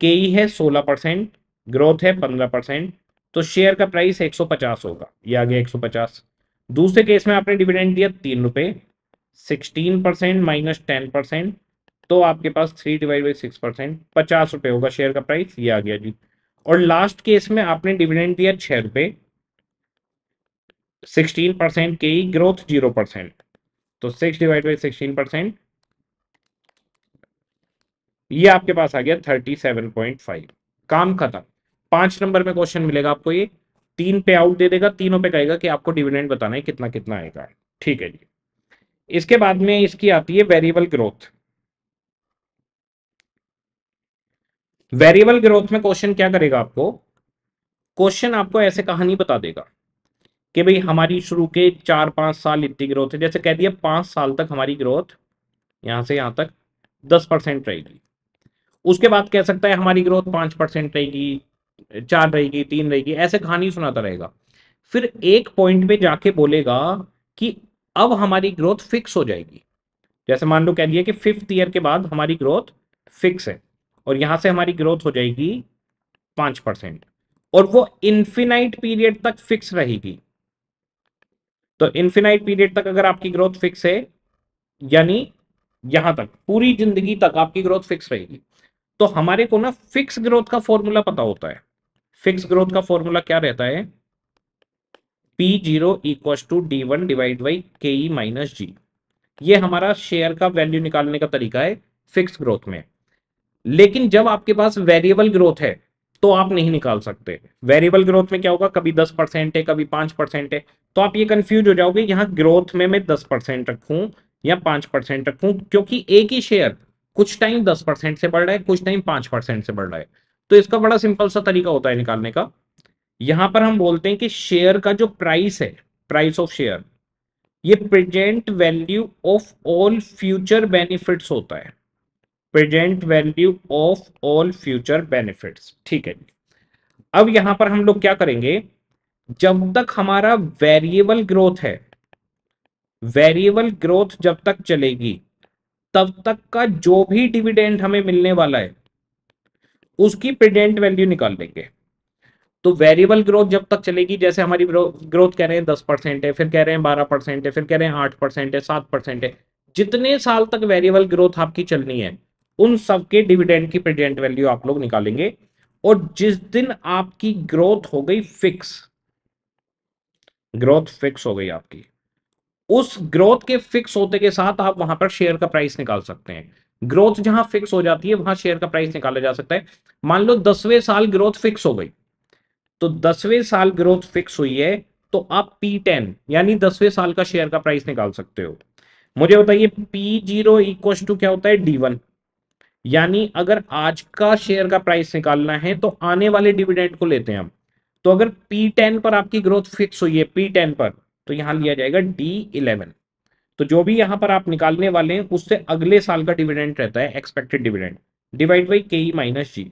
के ई है सोलह परसेंट ग्रोथ है पंद्रह परसेंट तो शेयर का प्राइस एक सौ पचास होगा ये आ गया एक सौ पचास दूसरे केस में आपने डिविडेंट दिया तीन रुपए sixteen percent minus ten percent तो आपके पास three divide by six percent पचास रुपए होगा शेयर का प्राइस ये आ गया जी और लास्ट केस में आपने डिविडेंड दिया छह रुपए sixteen percent K E growth zero percent तो six divide by sixteen percent ये आपके पास आ गया थर्टी सेवन पॉइंट फाइव काम खत्म पांच नंबर में क्वेश्चन मिलेगा आपको ये तीन पे आउट दे देगा तीनों पे कहेगा कि आपको डिविडेंड बताना है कितना कितना आएगा ठीक है जी इसके बाद में इसकी आती है वेरिएबल ग्रोथ वेरिएबल ग्रोथ में क्वेश्चन क्या करेगा आपको क्वेश्चन आपको ऐसे कहानी बता देगा कि भाई हमारी शुरू के चार पांच साल इतनी ग्रोथ है जैसे कह दिया पांच साल तक हमारी ग्रोथ यहां से यहां तक दस परसेंट रहेगी उसके बाद कह सकता है हमारी ग्रोथ पांच परसेंट रहेगी चार रहेगी तीन रहेगी ऐसे कहानी सुनाता रहेगा फिर एक पॉइंट पे जाके बोलेगा कि अब हमारी ग्रोथ फिक्स हो जाएगी जैसे मान लो कह दिया कि फिफ्थ ईयर के बाद हमारी ग्रोथ फिक्स है और यहां से हमारी ग्रोथ हो जाएगी पांच परसेंट और वो इन्फिनाइट पीरियड तक फिक्स रहेगी तो इन्फिनाइट पीरियड तक अगर आपकी ग्रोथ फिक्स है यानी यहां तक पूरी जिंदगी तक आपकी ग्रोथ फिक्स रहेगी तो हमारे को ना फिक्स ग्रोथ का फॉर्मूला पता होता है फिक्स ग्रोथ का फॉर्मूला क्या रहता है P zero equal to D one divide by K E minus जी ये हमारा शेयर का वैल्यू निकालने का तरीका है फिक्स ग्रोथ में लेकिन जब आपके पास वेरिएबल ग्रोथ है तो आप नहीं निकाल सकते वेरिएबल ग्रोथ में क्या होगा कभी दस परसेंट है कभी पांच परसेंट है तो आप ये कंफ्यूज हो जाओगे यहां ग्रोथ में मैं दस परसेंट रखू या पांच परसेंट रखू क्योंकि एक ही शेयर कुछ टाइम दस परसेंट से बढ़ रहा है कुछ टाइम पांच परसेंट से बढ़ रहा है तो इसका बड़ा सिंपल सा तरीका होता है निकालने का यहां पर हम बोलते हैं कि शेयर का जो प्राइस है प्राइस ऑफ शेयर ये present value of all future benefits होता है present value of all future benefits ठीक है अब यहां पर हम लोग क्या करेंगे जब तक हमारा वेरिएबल ग्रोथ है वेरिएबल ग्रोथ जब तक चलेगी तब तक का जो भी डिविडेंड हमें मिलने वाला है उसकी प्रेजेंट वैल्यू निकाल लेंगे तो वेरिएबल ग्रोथ जब तक चलेगी जैसे हमारी ग्रोथ कह रहे हैं दस परसेंट है फिर कह रहे हैं बारह परसेंट है फिर कह रहे हैं आठ परसेंट है सात परसेंट है जितने साल तक वेरिएबल ग्रोथ आपकी चलनी है उन सब के डिविडेंड की प्रेजेंट वैल्यू आप लोग निकालेंगे और जिस दिन आपकी ग्रोथ हो गई फिक्स ग्रोथ फिक्स हो गई आपकी उस ग्रोथ के फिक्स होते के साथ आप वहां पर शेयर का प्राइस निकाल सकते हैं ग्रोथ जहां फिक्स हो जाती है वहां शेयर का प्राइस निकाला जा सकता है मान लो दसवें साल ग्रोथ फिक्स हो गई तो दसवें साल ग्रोथ फिक्स हुई है तो आप P10 यानी दसवें साल का शेयर का प्राइस निकाल सकते हो मुझे बताइए पी जीरो इक्व टू क्या होता है डी वन यानी अगर आज का शेयर का प्राइस निकालना है तो आने वाले डिविडेंड को लेते हैं हम तो अगर पी टेन पर आपकी ग्रोथ फिक्स हुई है पी टेन पर तो यहां लिया जाएगा डी इलेवन तो जो भी यहाँ पर आप निकालने वाले हैं उससे अगले साल का डिविडेंड रहता है expected dividend divide by K E minus जी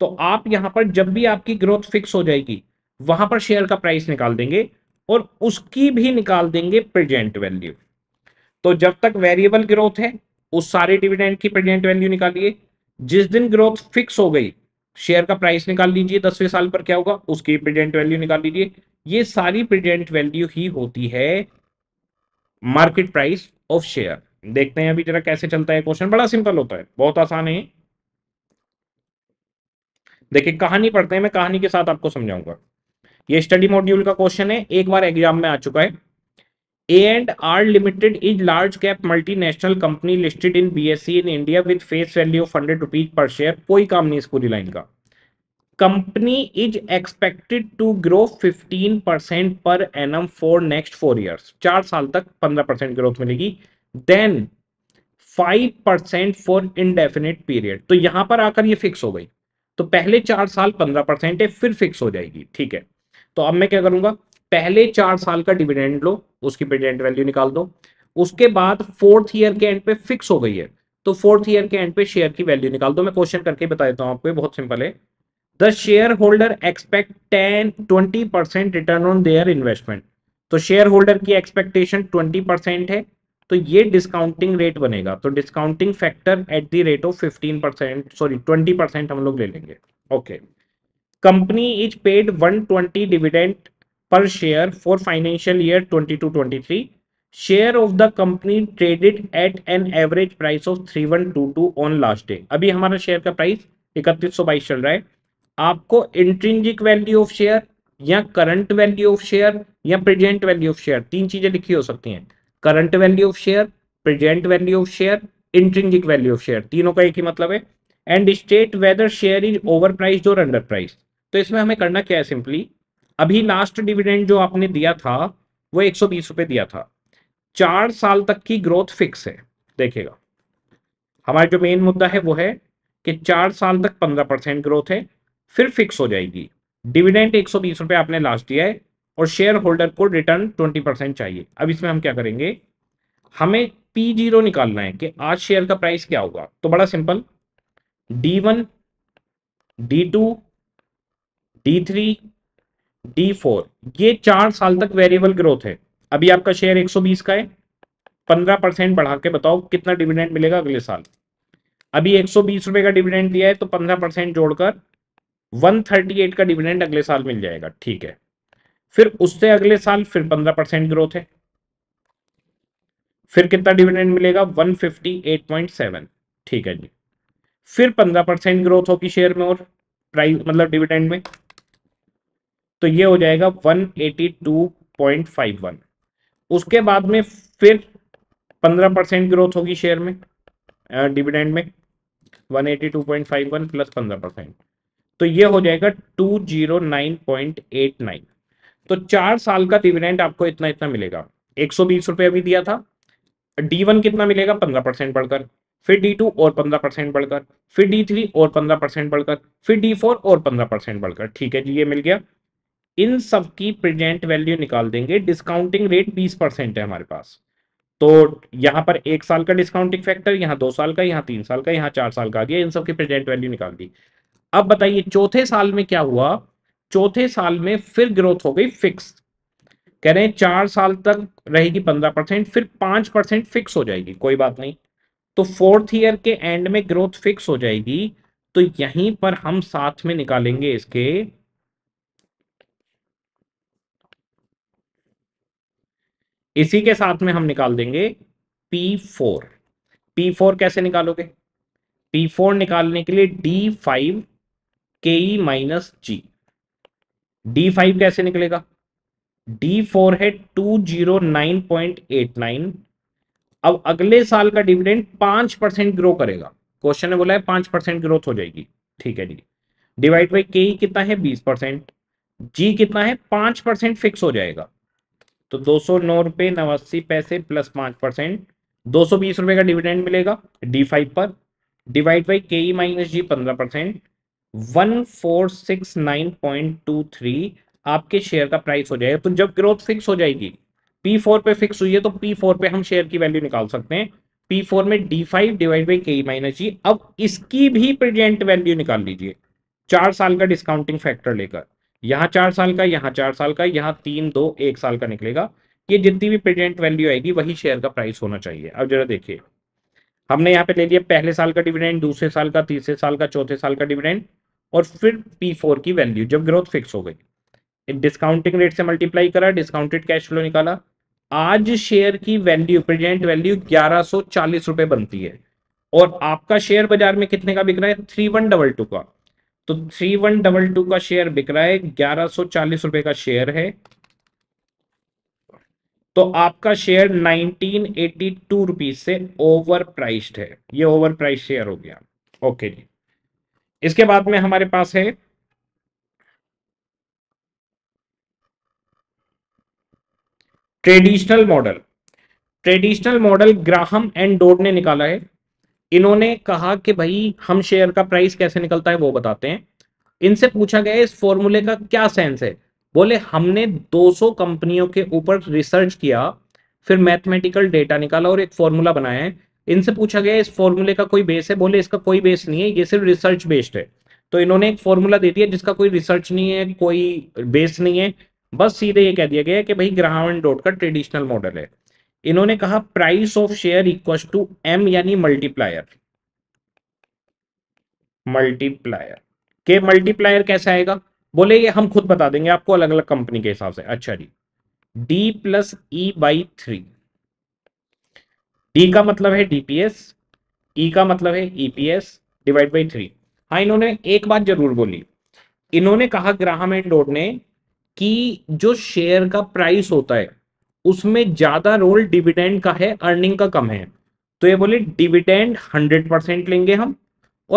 तो आप यहां पर जब भी आपकी ग्रोथ फिक्स हो जाएगी वहां पर शेयर का प्राइस निकाल देंगे और उसकी भी निकाल देंगे प्रेजेंट वैल्यू तो जब तक वेरिएबल ग्रोथ है उस सारे डिविडेंड की प्रेजेंट वैल्यू निकालिए जिस दिन ग्रोथ फिक्स हो गई शेयर का प्राइस निकाल लीजिए दसवें साल पर क्या होगा उसकी प्रेजेंट वैल्यू निकाल लीजिए ये सारी प्रेजेंट वैल्यू ही होती है मार्केट प्राइस ऑफ शेयर देखते हैं अभी जरा कैसे चलता है क्वेश्चन बड़ा सिंपल होता है बहुत आसान है देखिए कहानी पढ़ते हैं मैं कहानी के साथ आपको समझाऊंगा ये स्टडी मॉड्यूल का क्वेश्चन है एक बार एग्जाम में आ चुका है A&R Limited is large cap multinational company listed in BSE in India with face value of hundred rupees per share कोई काम नहीं इस पूरी लाइन का company is expected to grow 15 percent per annum for next four years चार साल तक 15 percent growth मिलेगी then 5 percent for indefinite period तो यहां पर आकर ये फिक्स हो गई तो पहले चार साल 15 परसेंट है फिर फिक्स हो जाएगी ठीक है तो अब मैं क्या करूंगा पहले चार साल का डिविडेंड लो उसकी डिविडेंड वैल्यू निकाल दो उसके बाद फोर्थ ईयर के एंड पे फिक्स हो गई है तो फोर्थ ईयर के एंड पे शेयर की वैल्यू निकाल दो मैं क्वेश्चन करके बता देता हूं आपको बहुत सिंपल है the share holder expect ten twenty percent return on their investment तो शेयर होल्डर की एक्सपेक्टेशन ट्वेंटी परसेंट है तो ये डिस्काउंटिंग रेट बनेगा तो discounting factor at the rate of fifteen percent sorry twenty percent हम लोग ले लेंगे okay company is paid one twenty dividend for financial year twenty two 22-23. Share of the company traded at an average price of 3122 on last day अभी हमारा share का price इकतीस सौ बाईस चल रहा है आपको इंट्रिंजिक वैल्यू ऑफ शेयर या करंट वैल्यू ऑफ शेयर या प्रेजेंट वैल्यू ऑफ शेयर तीन चीजें लिखी हो सकती हैं current value of share present value of share intrinsic value of share तीनों का एक ही मतलब है and state whether share is over price और अंडर प्राइस तो इसमें हमें करना क्या है सिंपली अभी लास्ट डिविडेंड जो आपने दिया था वो एक सौ दिया था चार साल तक की ग्रोथ फिक्स है देखिएगा हमारा जो मेन मुद्दा है वो है कि चार साल तक पंद्रह परसेंट ग्रोथ है फिर फिक्स हो जाएगी डिविडेंड एक सौ बीस रुपये आपने लास्ट दिया है और शेयर होल्डर को रिटर्न ट्वेंटी परसेंट चाहिए अब इसमें हम क्या करेंगे हमें पी जीरो निकालना है कि आज शेयर का प्राइस क्या होगा तो बड़ा simple D one D two D three D four ये चार साल तक वेरिएबल ग्रोथ है अभी आपका शेयर 120 का है 15 परसेंट बढ़ा के बताओ कितना डिविडेंड मिलेगा अगले साल अभी एक रुपए का डिविडेंड दिया है तो 15 परसेंट जोड़कर 138 का डिविडेंड अगले साल मिल जाएगा ठीक है फिर उससे अगले साल फिर 15 परसेंट ग्रोथ है फिर कितना डिविडेंड मिलेगा वन ठीक है जी फिर पंद्रह ग्रोथ होगी शेयर में और प्राइस मतलब डिविडेंड में तो ये हो जाएगा 182.51 उसके बाद में फिर 15 परसेंट ग्रोथ होगी शेयर में डिविडेंड में 182.51 प्लस 15 परसेंट तो ये हो जाएगा 209.89 तो चार साल का डिविडेंड आपको इतना इतना मिलेगा एक सौ बीस अभी दिया था डी वन कितना मिलेगा पंद्रह परसेंट बढ़कर फिर डी टू और पंद्रह परसेंट बढ़कर फिर डी थ्री और पंद्रह परसेंट बढ़कर फिर डी फोर और पंद्रह परसेंट बढ़कर ठीक है जी ये मिल गया इन सब की प्रेजेंट वैल्यू निकाल देंगे डिस्काउंटिंग रेट 20 परसेंट है हमारे पास तो यहाँ पर एक साल का डिस्काउंटिंग फैक्टर यहाँ दो साल का यहाँ तीन साल का यहाँ चार साल का आ गया इन सब की प्रेजेंट वैल्यू निकाल दी अब बताइए चौथे साल में क्या हुआ चौथे साल में फिर ग्रोथ हो गई फिक्स कह रहे हैं चार साल तक रहेगी पंद्रह परसेंट फिर पांच परसेंट फिक्स हो जाएगी कोई बात नहीं तो फोर्थ ईयर के एंड में ग्रोथ फिक्स हो जाएगी तो यहीं पर हम साथ में निकालेंगे इसके इसी के साथ में हम निकाल देंगे पी फोर पी फोर कैसे निकालोगे पी फोर निकालने के लिए डी फाइव के E minus G D five कैसे निकलेगा डी फोर है two zero nine point eight nine अब अगले साल का डिविडेंड पांच परसेंट ग्रो करेगा क्वेश्चन ने बोला है पांच परसेंट ग्रोथ हो जाएगी ठीक है जी डिवाइड बाई के कितना है बीस परसेंट जी कितना है पांच परसेंट फिक्स हो जाएगा तो दो सौ नौ रुपए नवासी पैसे प्लस पांच परसेंट दो सौ बीस रुपए का डिविडेंड मिलेगा डी फाइव पर divide by K E minus G पंद्रह percent one four six nine point two three आपके शेयर का प्राइस हो जाएगा तो जब ग्रोथ फिक्स हो जाएगी पी फोर पे फिक्स हुई है तो पी फोर पे हम शेयर की वैल्यू निकाल सकते हैं पी फोर में D five divide by K minus G अब इसकी भी प्रेजेंट वैल्यू निकाल लीजिए चार साल का डिस्काउंटिंग फैक्टर लेकर यहाँ चार साल का यहाँ चार साल का यहाँ तीन दो एक साल का निकलेगा ये जितनी भी प्रेजेंट वैल्यू आएगी वही शेयर का प्राइस होना चाहिए अब जरा देखिए हमने यहाँ पे ले लिया पहले साल का डिविडेंड दूसरे साल का तीसरे साल का चौथे साल का डिविडेंड और फिर पी फोर की वैल्यू जब ग्रोथ फिक्स हो गई डिस्काउंटिंग रेट से मल्टीप्लाई करा डिस्काउंटेड कैश फ्लो निकाला आज शेयर की वैल्यू प्रेजेंट वैल्यू ग्यारह चालीस रुपए बनती है और आपका शेयर बाजार में कितने का बिक रहा है थ्री वन डबल टू का तो थ्री वन डबल टू का शेयर बिक रहा है ग्यारह सो चालीस रुपए का शेयर है तो आपका share nineteen eighty two rupees से ओवर प्राइस्ड है ये ओवर प्राइस शेयर हो गया ओके जी इसके बाद में हमारे पास है traditional model traditional model Graham and Dodd ने निकाला है इन्होंने कहा कि भाई हम शेयर का प्राइस कैसे निकलता है वो बताते हैं इनसे पूछा गया इस फॉर्मूले का क्या सेंस है बोले हमने 200 कंपनियों के ऊपर रिसर्च किया फिर मैथमेटिकल डेटा निकाला और एक फॉर्मूला बनाया है इनसे पूछा गया इस फॉर्मूले का कोई बेस है बोले इसका कोई बेस नहीं है ये सिर्फ रिसर्च बेस्ड है तो इन्होंने एक फॉर्मूला दे दिया जिसका कोई रिसर्च नहीं है कोई बेस नहीं है बस सीधे ये कह दिया गया कि भाई ग्राहवन डॉट का ट्रेडिशनल मॉडल है इन्होंने कहा price of share equal to M यानी मल्टीप्लायर मल्टीप्लायर के मल्टीप्लायर कैसे आएगा बोले ये हम खुद बता देंगे आपको अलग अलग कंपनी के हिसाब से अच्छा जी D plus E by three D का मतलब है डीपीएस ई e का मतलब है ईपीएस डिवाइड बाई थ्री हाँ इन्होंने एक बात जरूर बोली इन्होंने कहा ग्राहम एंड डोड ने कि जो शेयर का प्राइस होता है उसमें ज्यादा रोल डिविडेंड का है अर्निंग का कम है तो ये बोले डिविडेंड हंड्रेड परसेंट लेंगे हम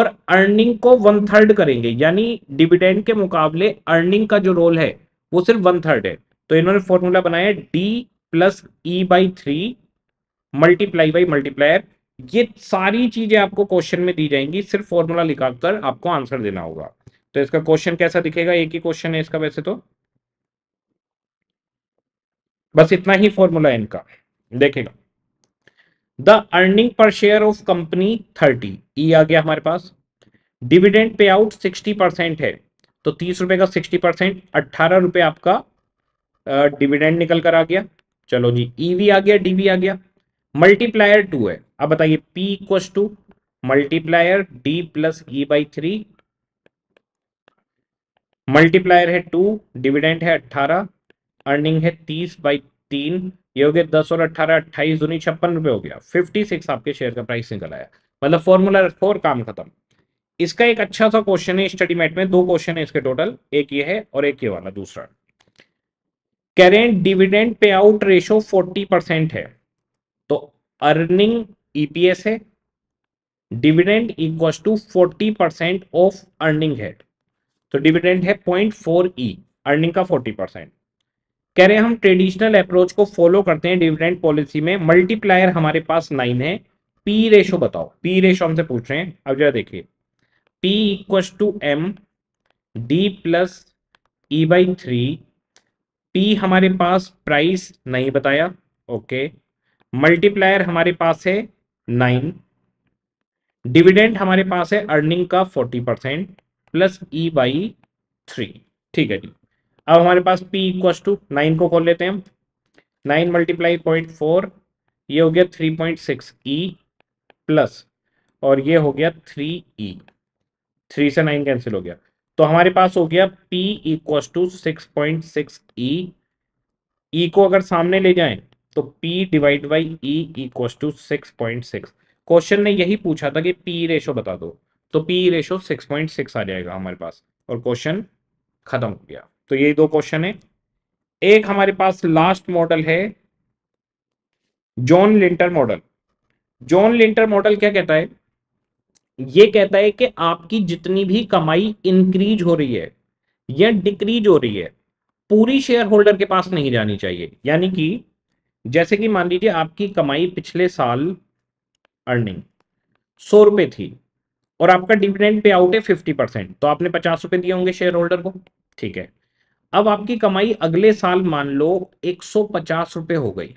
और अर्निंग को वन थर्ड करेंगे यानी डिविडेंड के मुकाबले अर्निंग का जो रोल है वो सिर्फ वन थर्ड है तो इन्होंने फॉर्मूला बनाया D plus E by three multiply by multiplier ये सारी चीजें आपको क्वेश्चन में दी जाएंगी सिर्फ फॉर्मूला लिखाकर आपको आंसर देना होगा तो इसका क्वेश्चन कैसा दिखेगा एक ही क्वेश्चन है इसका वैसे तो बस इतना ही फॉर्मूला है इनका देखेगा the earning per share of company thirty E आ गया हमारे पास dividend pay out sixty percent है तो तीस रुपए का सिक्सटी परसेंट अट्ठारह रुपए आपका डिविडेंड निकल कर आ गया चलो जी ईवी e आ गया डीवी आ गया मल्टीप्लायर टू है अब बताइए P equals to multiplier D plus E by three multiplier है टू डिविडेंड है अट्ठारह अर्निंग है तीस बाई तीन ये हो गया दस और अट्ठारह अट्ठाईस दूनी छप्पन रुपए हो गया फिफ्टी सिक्स आपके शेयर का प्राइस निकल आया मतलब फॉर्मूला फोर काम खत्म इसका एक अच्छा सा क्वेश्चन है स्टडी मैट में दो क्वेश्चन है इसके टोटल एक ये है और एक ये वाला दूसरा current dividend pay out ratio forty percent है तो अर्निंग ईपीएस e है dividend equal to forty percent of earning है तो डिविडेंड है पॉइंट फोर ई अर्निंग का फोर्टी परसेंट कह रहे हैं हम ट्रेडिशनल अप्रोच को फॉलो करते हैं डिविडेंड पॉलिसी में मल्टीप्लायर हमारे पास नाइन है पी रेशो बताओ पी रेशो हमसे पूछ रहे हैं अब जरा देखिए P equal to M D plus E by three P हमारे पास प्राइस नहीं बताया ओके मल्टीप्लायर हमारे पास है नाइन डिविडेंड हमारे पास है अर्निंग का forty percent plus E by three ठीक है जी अब हमारे पास p इक्वस टू नाइन को खोल लेते हैं हम नाइन मल्टीप्लाई पॉइंट फोर ये हो गया three point six E plus और ये हो गया थ्री ई थ्री से नाइन कैंसिल हो गया तो हमारे पास हो गया p equals to six point six E E को अगर सामने ले जाएं तो p divide by E equals to six point six question ने यही पूछा था कि p रेशो बता दो तो p ratio six point six आ जाएगा हमारे पास और क्वेश्चन खत्म हो गया तो यही दो क्वेश्चन है एक हमारे पास लास्ट मॉडल है John Lintner model John Lintner model क्या कहता है ये कहता है कि आपकी जितनी भी कमाई इंक्रीज हो रही है या डिक्रीज हो रही है पूरी शेयर होल्डर के पास नहीं जानी चाहिए यानी कि जैसे कि मान लीजिए आपकी कमाई पिछले साल अर्निंग सौ रुपए थी और आपका डिविडेंड पे आउट है फिफ्टी परसेंट तो आपने पचास रुपए दिए होंगे शेयर होल्डर को ठीक है अब आपकी कमाई अगले साल मान लो एक सौ पचास हो गई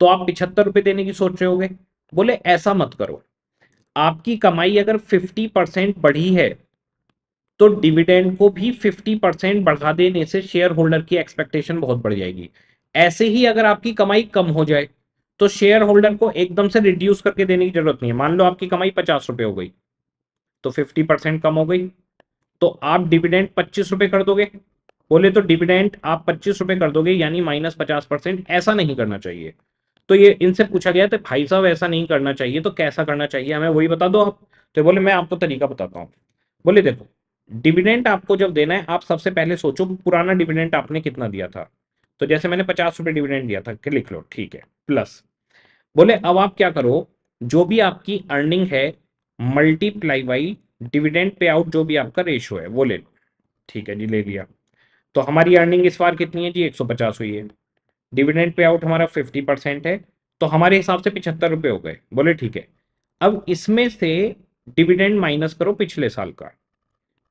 तो आप पिछहत्तर रुपए देने की सोच रहे होगे बोले ऐसा मत करो आपकी कमाई अगर फिफ्टी परसेंट बढ़ी है तो डिविडेंड को भी फिफ्टी परसेंट बढ़ा देने से शेयर होल्डर की एक्सपेक्टेशन बहुत बढ़ जाएगी ऐसे ही अगर आपकी कमाई कम हो जाए तो शेयर होल्डर को एकदम से रिड्यूस करके देने की जरूरत नहीं है मान लो आपकी कमाई पचास रुपए हो गई तो फिफ्टी परसेंट कम हो गई तो आप डिविडेंड पच्चीस रुपए कर दोगे बोले तो डिविडेंट आप पच्चीस रुपए कर दोगे यानी माइनस पचास परसेंट ऐसा नहीं करना चाहिए तो ये इनसे पूछा गया तो भाई साहब ऐसा नहीं करना चाहिए तो कैसा करना चाहिए हमें वही बता दो आप तो बोले मैं आपको तरीका बताता हूँ बोले देखो डिविडेंट आपको जब देना है आप सबसे पहले सोचो पुराना डिविडेंट आपने कितना दिया था तो जैसे मैंने पचास रुपए डिविडेंट दिया था लिख लो ठीक है प्लस बोले अब आप क्या करो जो भी आपकी अर्निंग है multiply by dividend pay out जो भी आपका रेशियो है वो ले लो ठीक है जी ले लिया तो हमारी अर्निंग इस बार कितनी है जी 150 हुई है डिविडेंड पे आउट हमारा 50 परसेंट है तो हमारे हिसाब से पिछहत्तर रुपये हो गए बोले ठीक है अब इसमें से डिविडेंड माइनस करो पिछले साल का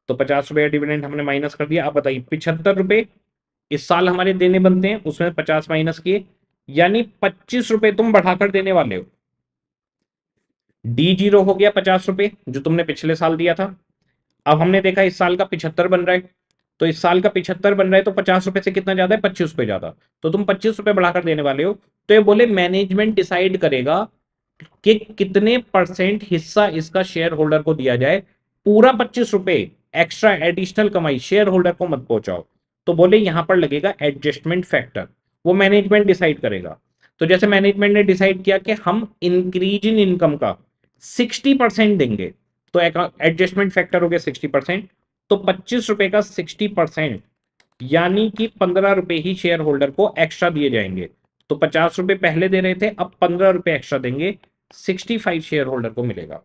तो पचास रुपये डिविडेंड हमने माइनस कर दिया आप बताइए पिछहत्तर रुपये इस साल हमारे देने बनते हैं उसमें पचास माइनस किए यानी पच्चीस रुपये तुम बढ़ाकर देने वाले हो डी जीरो हो गया पचास रुपये जो तुमने पिछले साल दिया था अब हमने देखा इस साल का पिछहत्तर बन रहा है तो इस साल का पिछहत्तर बन रहा है तो पचास रुपए से कितना ज्यादा है पच्चीस रुपए ज्यादा तो तुम पच्चीस रुपए बढ़ाकर देने वाले हो तो ये बोले मैनेजमेंट डिसाइड करेगा कि कितने परसेंट हिस्सा इसका शेयर होल्डर को दिया जाए पूरा पच्चीस रुपए एक्स्ट्रा एडिशनल कमाई शेयर होल्डर को मत पहुंचाओ तो बोले यहां पर लगेगा एडजस्टमेंट फैक्टर वो मैनेजमेंट डिसाइड करेगा तो जैसे मैनेजमेंट ने डिसाइड किया कि हम इंक्रीज इन इनकम का सिक्सटी देंगे तो एडजस्टमेंट फैक्टर हो गया सिक्सटी तो पच्चीस रुपए का सिक्सटी परसेंट यानी कि पंद्रह रुपए ही शेयर होल्डर को एक्स्ट्रा दिए जाएंगे तो पचास रुपए पहले दे रहे थे अब पंद्रह रुपए एक्स्ट्रा देंगे सिक्सटी फाइव शेयर होल्डर को मिलेगा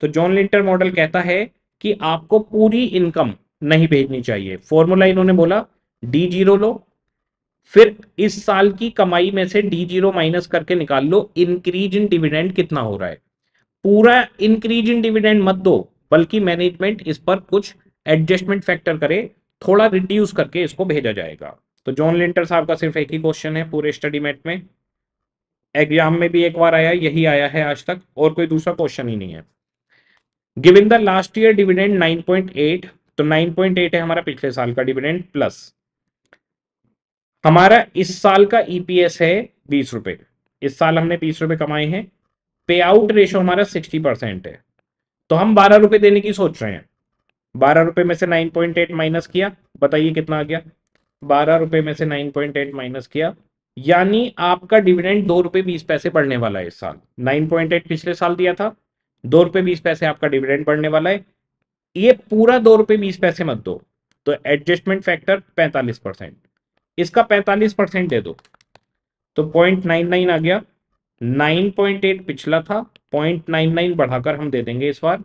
तो जॉन लिंटर मॉडल कहता है कि आपको पूरी इनकम नहीं भेजनी चाहिए फॉर्मूला इन्होंने बोला डी जीरो लो फिर इस साल की कमाई में से डी जीरो माइनस करके निकाल लो इंक्रीज इन डिविडेंड कितना हो रहा है पूरा इंक्रीज इन डिविडेंड मत दो बल्कि मैनेजमेंट इस पर कुछ एडजस्टमेंट फैक्टर करे थोड़ा रिड्यूस करके इसको भेजा जाएगा तो जॉन लिंटर साहब का सिर्फ एक ही क्वेश्चन है पूरे स्टडी मेट में एग्जाम में भी एक बार आया यही आया है आज तक और कोई दूसरा क्वेश्चन ही नहीं है given the last year dividend 9.8 तो 9.8 है हमारा पिछले साल का डिविडेंड प्लस हमारा इस साल का ईपीएस e है बीस रुपए इस साल हमने बीस रुपए कमाए हैं पे आउट रेशो हमारा सिक्सटी परसेंट है तो हम बारह रुपए देने की सोच रहे हैं बारह रुपए में से नाइन पॉइंट एट माइनस किया बताइए कितना आ गया बारह रुपए में से नाइन पॉइंट एट माइनस किया यानी आपका डिविडेंड दो रुपए बीस पैसे बढ़ने वाला है इस साल नाइन पॉइंट एट पिछले साल दिया था दो रुपए बीस पैसे आपका डिविडेंड बढ़ने वाला है ये पूरा दो रुपए बीस पैसे मत दो तो एडजस्टमेंट फैक्टर पैंतालीस परसेंट इसका पैंतालीस परसेंट दे दो तो पॉइंट नाइन नाइन आ गया नाइन पॉइंट एट पिछला था पॉइंट नाइन नाइन बढ़ाकर हम दे देंगे इस बार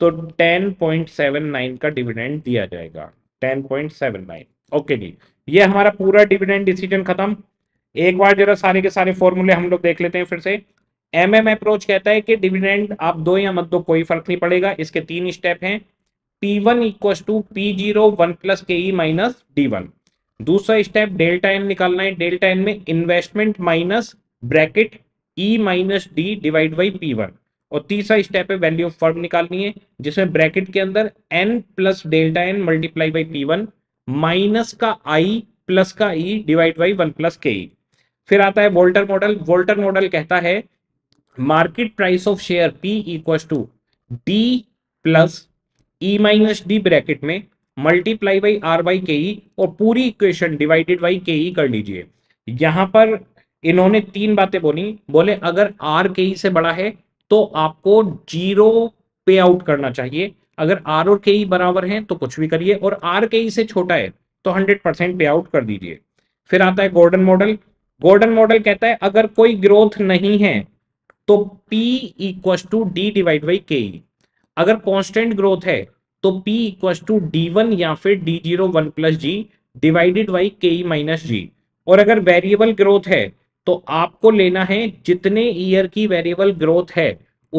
तो 10.79 का डिविडेंड दिया जाएगा 10.79 ओके जी ये हमारा पूरा डिविडेंड डिसीजन खत्म एक बार जरा सारे के सारे फॉर्मूले हम लोग देख लेते हैं फिर से एम एम अप्रोच कहता है कि डिविडेंड आप दो या मत दो कोई फर्क नहीं पड़ेगा इसके तीन स्टेप हैं P one equal to P zero one plus K E minus D one दूसरा स्टेप डेल्टा एन निकालना है डेल्टा एन में investment minus bracket E minus D divide by P one और तीसरा स्टेप है वैल्यू ऑफ फर्म निकालनी है जिसमें ब्रैकेट के अंदर N plus delta N multiply by P one minus का आई प्लस का E divide by one plus K E फिर आता है वोल्टर मॉडल वोल्टर मॉडल कहता है market price of share P equal to D plus E minus D bracket में multiply by R by K E और पूरी equation divided by K E कर लीजिए यहां पर इन्होंने तीन बातें बोली बोले अगर आर के ई से बड़ा है तो आपको जीरो पे आउट करना चाहिए अगर आर और के ई बराबर हैं तो कुछ भी करिए और आर के ई से छोटा है तो 100 परसेंट पे आउट कर दीजिए फिर आता है गोल्डन मॉडल गोल्डन मॉडल कहता है अगर कोई ग्रोथ नहीं है तो P equal to D divide by K E अगर कॉन्स्टेंट ग्रोथ है तो P equal to D one या फिर D zero one plus G divided by K E minus जी और अगर वेरिएबल ग्रोथ है तो आपको लेना है जितने ईयर की वेरिएबल ग्रोथ है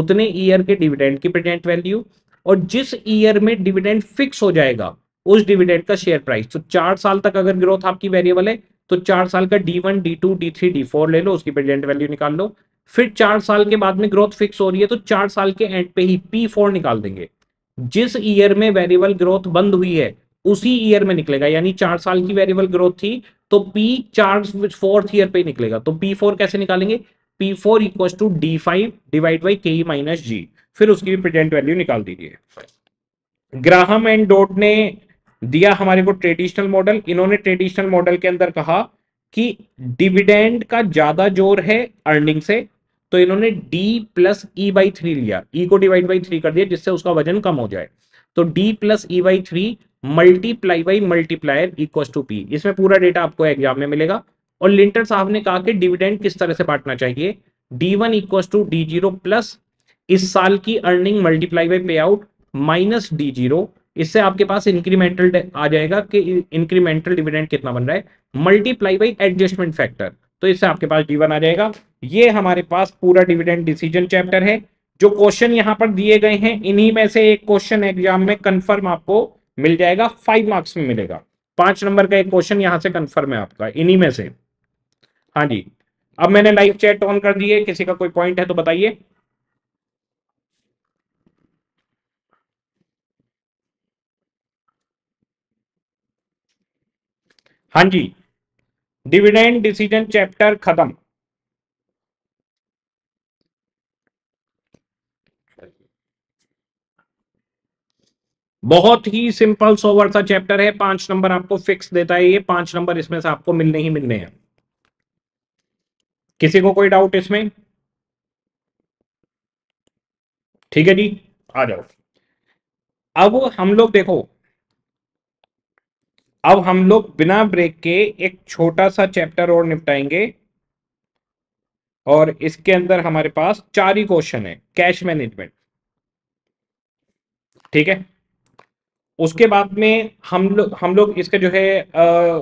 उतने ईयर के डिविडेंड की प्रेजेंट वैल्यू और जिस ईयर में डिविडेंड फिक्स हो जाएगा उस डिविडेंड का शेयर प्राइस तो चार साल तक अगर ग्रोथ आपकी वेरिएबल है तो चार साल का D one D two D three D four ले लो उसकी प्रेजेंट वैल्यू निकाल लो फिर चार साल के बाद में ग्रोथ फिक्स हो रही है तो चार साल के एंड पे ही पी फोर निकाल देंगे जिस ईयर में वेरिएबल ग्रोथ बंद हुई है उसी ईयर में निकलेगा यानी चार साल की वेरिएबल ग्रोथ थी तो P चार्ज फोर्थ ईयर पे निकलेगा तो P4 कैसे निकालेंगे P4 four equal to D five divide by K minus G फिर उसकी भी प्रेजेंट वैल्यू निकाल दीजिए ग्राहम एंड डोट ने दिया हमारे को ट्रेडिशनल मॉडल इन्होंने ट्रेडिशनल मॉडल के अंदर कहा कि डिविडेंड का ज्यादा जोर है अर्निंग से तो इन्होंने D plus E by three लिया e को डिवाइड बाई थ्री कर दिया जिससे उसका वजन कम हो जाए तो D plus E by three multiply by multiplier equal to P इसमें पूरा डेटा आपको एग्जाम में मिलेगा और लिंटर साहब ने कहा कि डिविडेंड किस तरह से बांटना चाहिए D one equal to D zero plus इस साल की earning multiply by pay out minus D zero इससे आपके पास इंक्रीमेंटल आ जाएगा कि इंक्रीमेंटल डिविडेंड कितना बन रहा है मल्टीप्लाई बाई एडजस्टमेंट फैक्टर तो इससे आपके पास जीवन आ जाएगा ये हमारे पास पूरा डिविडेंड डिसीजन चैप्टर है जो क्वेश्चन यहां पर दिए गए हैं इन्हीं में से एक क्वेश्चन एग्जाम में कंफर्म आपको मिल जाएगा फाइव मार्क्स में मिलेगा पांच नंबर का एक क्वेश्चन यहां से कंफर्म है आपका इन्हीं में से हाँ जी अब मैंने लाइव चैट ऑन कर दिए किसी का कोई पॉइंट है तो बताइए हाँ जी डिविडेंड डिसीजन चैप्टर खत्म बहुत ही सिंपल सोवर सा चैप्टर है पांच नंबर आपको फिक्स देता है ये पांच नंबर इसमें से आपको मिलने ही मिलने हैं किसी को कोई डाउट इसमें ठीक है जी आ जाओ अब हम लोग देखो अब हम लोग बिना ब्रेक के एक छोटा सा चैप्टर और निपटाएंगे और इसके अंदर हमारे पास चार ही क्वेश्चन है कैश मैनेजमेंट ठीक है उसके बाद में हम लोग हम लोग इसका जो है आ,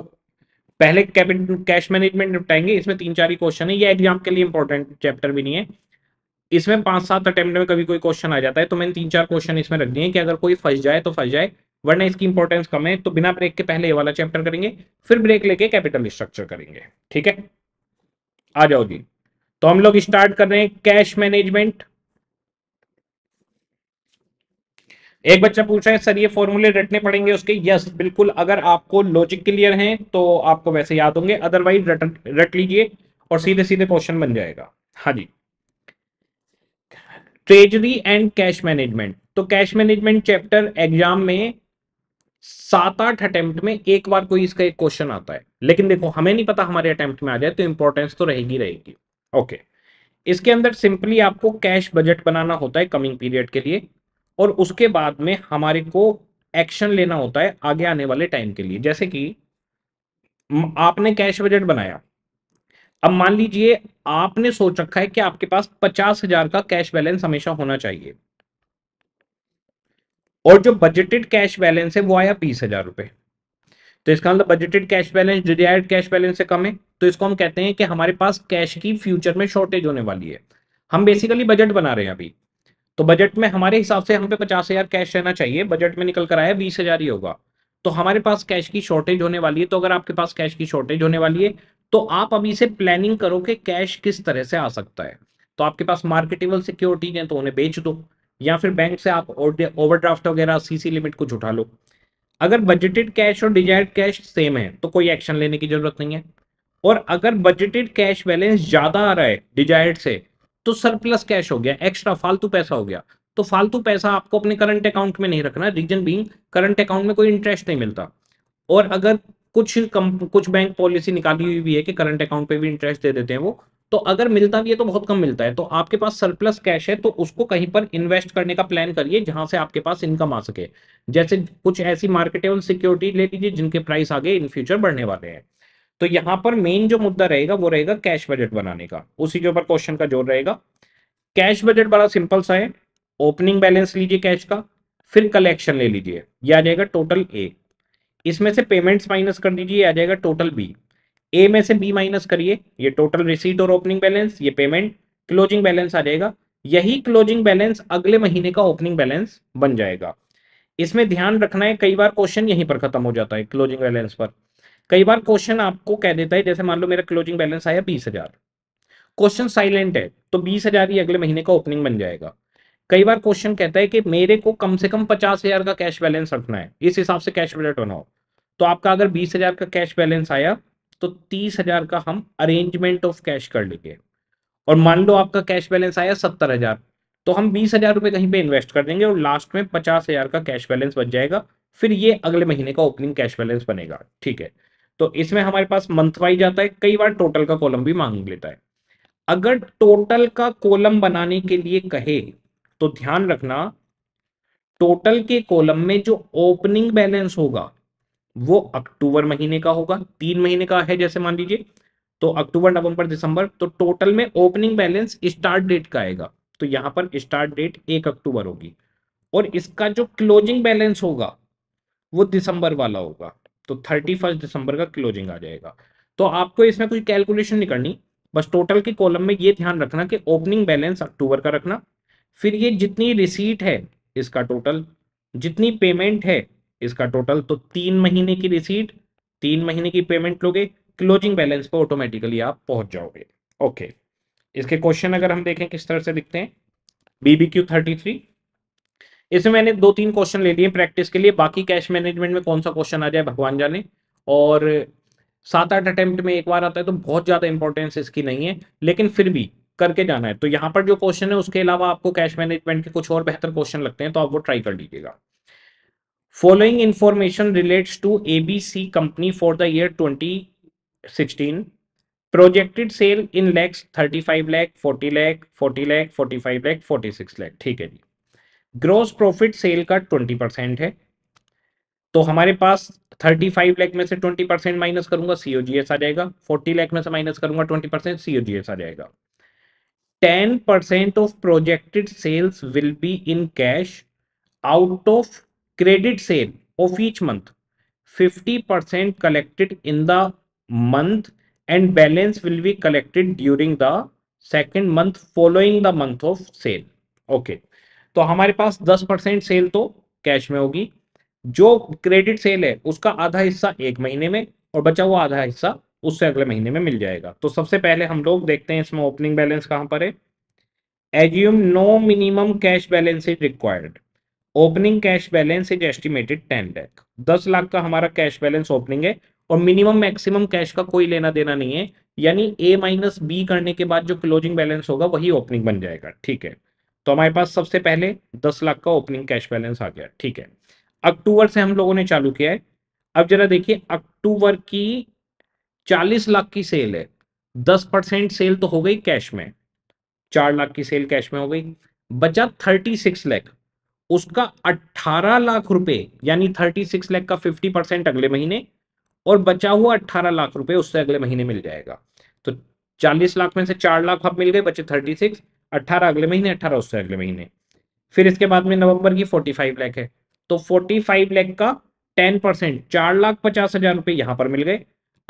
पहले कैपिटल कैश मैनेजमेंट निपटाएंगे इसमें तीन चार ही क्वेश्चन है ये एग्जाम के लिए इंपॉर्टेंट चैप्टर भी नहीं है इसमें पांच सात अटेम्प्ट में कभी कोई क्वेश्चन आ जाता है तो मैंने तीन चार क्वेश्चन इसमें रख दिए कि अगर कोई फंस जाए तो फंस जाए वरना इसकी इंपॉर्टेंस कम है तो बिना ब्रेक के पहले ये वाला चैप्टर करेंगे फिर ब्रेक लेके कैपिटल स्ट्रक्चर करेंगे ठीक है आ जाओ जी तो हम लोग स्टार्ट कर रहे हैं कैश मैनेजमेंट एक बच्चा पूछ रहा है सर ये फॉर्मूले रटने पड़ेंगे उसके यस बिल्कुल अगर आपको लॉजिक क्लियर है तो आपको वैसे याद होंगे अदरवाइज रट रट लीजिए और सीधे सीधे क्वेश्चन बन जाएगा हाँ जी ट्रेजरी एंड कैश मैनेजमेंट तो कैश मैनेजमेंट चैप्टर एग्जाम में सात आठ अटेम्प्ट में एक बार कोई इसका एक क्वेश्चन आता है लेकिन देखो हमें नहीं पता हमारे अटेम्प्ट में आ जाए तो इंपॉर्टेंस तो रहेगी रहेगी ओके इसके अंदर सिंपली आपको कैश बजट बनाना होता है कमिंग पीरियड के लिए और उसके बाद में हमारे को एक्शन लेना होता है आगे आने वाले टाइम के लिए जैसे कि आपने कैश बजट बनाया अब मान लीजिए आपने सोच रखा है कि आपके पास पचास हजार का कैश बैलेंस हमेशा होना चाहिए और जो बजटेड कैश बैलेंस है वो आया बीस हजार रुपए तो इसका मतलब budgeted cash balance desired cash balance से कम है तो इसको हम कहते हैं कि हमारे पास कैश की फ्यूचर में शॉर्टेज होने वाली है हम बेसिकली बजट बना रहे हैं अभी तो बजट में हमारे हिसाब से हम पे पचास हजार कैश रहना चाहिए बजट में निकल कर आया बीस हजार ही होगा तो हमारे पास कैश की शॉर्टेज होने वाली है तो अगर आपके पास कैश की शॉर्टेज होने वाली है तो आप अभी से प्लानिंग करो कि कैश किस तरह से आ सकता है तो आपके पास मार्केटेबल सिक्योरिटीज हैं तो उन्हें बेच दो या फिर बैंक से आप ओवरड्राफ्ट वगैरह सीसी लिमिट कुछ उठा लो अगर बजटेड कैश और डिजायर्ड कैश सेम है तो कोई एक्शन लेने की जरूरत नहीं है और अगर बजटेड कैश बैलेंस ज्यादा आ रहा है डिजायर्ड से तो सरप्लस कैश हो गया एक्स्ट्रा फालतू पैसा हो गया तो फालतू पैसा आपको अपने करंट अकाउंट में नहीं रखना रीजन बींग करंट अकाउंट में कोई इंटरेस्ट नहीं मिलता और अगर कुछ कम कुछ बैंक पॉलिसी निकाली हुई भी है कि करंट अकाउंट पे भी इंटरेस्ट दे देते हैं वो तो अगर मिलता भी है तो बहुत कम मिलता है तो आपके पास सरप्लस कैश है तो उसको कहीं पर इन्वेस्ट करने का प्लान करिए जहां से आपके पास इनकम आ सके जैसे कुछ ऐसी मार्केटेबल सिक्योरिटी ले लीजिए जिनके प्राइस आगे इन फ्यूचर बढ़ने वाले हैं तो यहां पर मेन जो मुद्दा रहेगा वो रहेगा कैश बजट बनाने का उसी के ऊपर क्वेश्चन का जोर रहेगा कैश बजट बड़ा सिंपल सा है ओपनिंग बैलेंस लीजिए कैश का फिर कलेक्शन ले लीजिए यह आ जाएगा टोटल ए इसमें से पेमेंट्स माइनस कर दीजिए आ जाएगा टोटल बी ए में से बी माइनस करिए ये टोटल रिसीट और ओपनिंग बैलेंस ये पेमेंट क्लोजिंग बैलेंस आ जाएगा यही क्लोजिंग बैलेंस अगले महीने का ओपनिंग बैलेंस बन जाएगा इसमें ध्यान रखना है कई बार क्वेश्चन यहीं पर खत्म हो जाता है क्लोजिंग बैलेंस पर कई बार क्वेश्चन आपको कह देता है जैसे मान लो मेरा क्लोजिंग बैलेंस आया बीस हजार क्वेश्चन साइलेंट है तो बीस हजार ही अगले महीने का ओपनिंग बन जाएगा कई बार क्वेश्चन कहता है कि मेरे को कम से कम पचास हजार का कैश बैलेंस रखना है इस हिसाब से कैश बजट बनाओ तो आपका अगर बीस हजार का कैश बैलेंस आया तो तीस हजार का हम अरेंजमेंट ऑफ कैश कर लेंगे और मान लो आपका कैश बैलेंस आया सत्तर हजार तो हम बीस हजार रुपये कहीं पे इन्वेस्ट कर देंगे और लास्ट में पचास हजार का कैश बैलेंस बच जाएगा फिर ये अगले महीने का ओपनिंग कैश बैलेंस बनेगा ठीक है तो इसमें हमारे पास मंथ वाइज आता है कई बार टोटल का कॉलम भी मांग लेता है अगर टोटल का कॉलम बनाने के लिए कहे तो ध्यान रखना टोटल के कॉलम में जो ओपनिंग बैलेंस होगा वो अक्टूबर महीने का होगा तीन महीने का है जैसे मान लीजिए तो अक्टूबर नवंबर दिसंबर तो टोटल में ओपनिंग बैलेंस स्टार्ट डेट का आएगा तो यहां पर स्टार्ट डेट एक अक्टूबर होगी और इसका जो क्लोजिंग बैलेंस होगा वो दिसंबर वाला होगा तो थर्टी फर्स्ट दिसंबर का क्लोजिंग आ जाएगा तो आपको इसमें कोई कैलकुलेशन नहीं करनी बस टोटल के कॉलम में ये ध्यान रखना कि ओपनिंग बैलेंस अक्टूबर का रखना फिर ये जितनी रिसीट है इसका टोटल जितनी पेमेंट है इसका टोटल तो तीन महीने की रिसीट तीन महीने की पेमेंट लोगे क्लोजिंग बैलेंस पर ऑटोमेटिकली आप पहुंच जाओगे ओके इसके क्वेश्चन अगर हम देखें किस तरह से लिखते हैं बीबी क्यू थर्टी थ्री इसमें मैंने दो तीन क्वेश्चन ले लिए प्रैक्टिस के लिए बाकी कैश मैनेजमेंट में कौन सा क्वेश्चन आ जाए भगवान जाने और सात आठ अटेम्प्ट में एक बार आता है तो बहुत ज़्यादा इंपॉर्टेंस इसकी नहीं है लेकिन फिर भी करके जाना है तो यहाँ पर जो क्वेश्चन है उसके अलावा आपको कैश मैनेजमेंट के कुछ और बेहतर क्वेश्चन लगते हैं तो आप वो ट्राई कर लीजिएगा following information relates to C company for the year 2016 projected sale in lakhs 35 lakh forty lakh forty five lakh forty six lakh ठीक है जी ग्रोस प्रॉफिट सेल का ट्वेंटी परसेंट है तो हमारे पास थर्टी फाइव लैख में से ट्वेंटी परसेंट माइनस करूंगा सीओजीएस आ जाएगा फोर्टी लैख में से माइनस करूंगा ट्वेंटी परसेंट सीओजीएस आ जाएगा ten percent of projected sales will be in cash out of credit sale of each month fifty percent collected in the month and balance will be collected during the second month following the month of sale okay तो हमारे पास दस percent cell तो cash में होगी जो credit sale है उसका आधा हिस्सा एक महीने में और बचा हुआ आधा हिस्सा उससे अगले महीने में मिल जाएगा तो सबसे पहले हम लोग देखते हैं इसमें ओपनिंग बैलेंस कहां पर है assume no minimum cash balance is required opening cash balance is estimated ten lakh दस लाख का हमारा कैश बैलेंस ओपनिंग है और मिनिमम मैक्सिमम कैश का कोई लेना देना नहीं है यानी ए माइनस बी करने के बाद जो क्लोजिंग बैलेंस होगा वही ओपनिंग बन जाएगा ठीक है तो हमारे पास सबसे पहले दस लाख का ओपनिंग कैश बैलेंस आ गया ठीक है अक्टूबर से हम लोगों ने चालू किया है अब जरा देखिए अक्टूबर की चालीस लाख की सेल है दस परसेंट सेल तो हो गई कैश में चार लाख की सेल कैश में हो गई बचा थर्टी सिक्स लैख उसका अट्ठारह लाख रुपए यानी थर्टी सिक्स लैख का फिफ्टी परसेंट अगले महीने और बचा हुआ अट्ठारह लाख रुपए उससे अगले महीने मिल जाएगा तो चालीस लाख में से चार लाख अब मिल गए बचे थर्टी सिक्स अठारह अगले महीने अठारह उससे अगले महीने फिर इसके बाद में नवंबर की फोर्टी फाइव लैख है तो फोर्टी फाइव लैख का टेन परसेंट चार लाख पचास हजार रुपये यहाँ पर मिल गए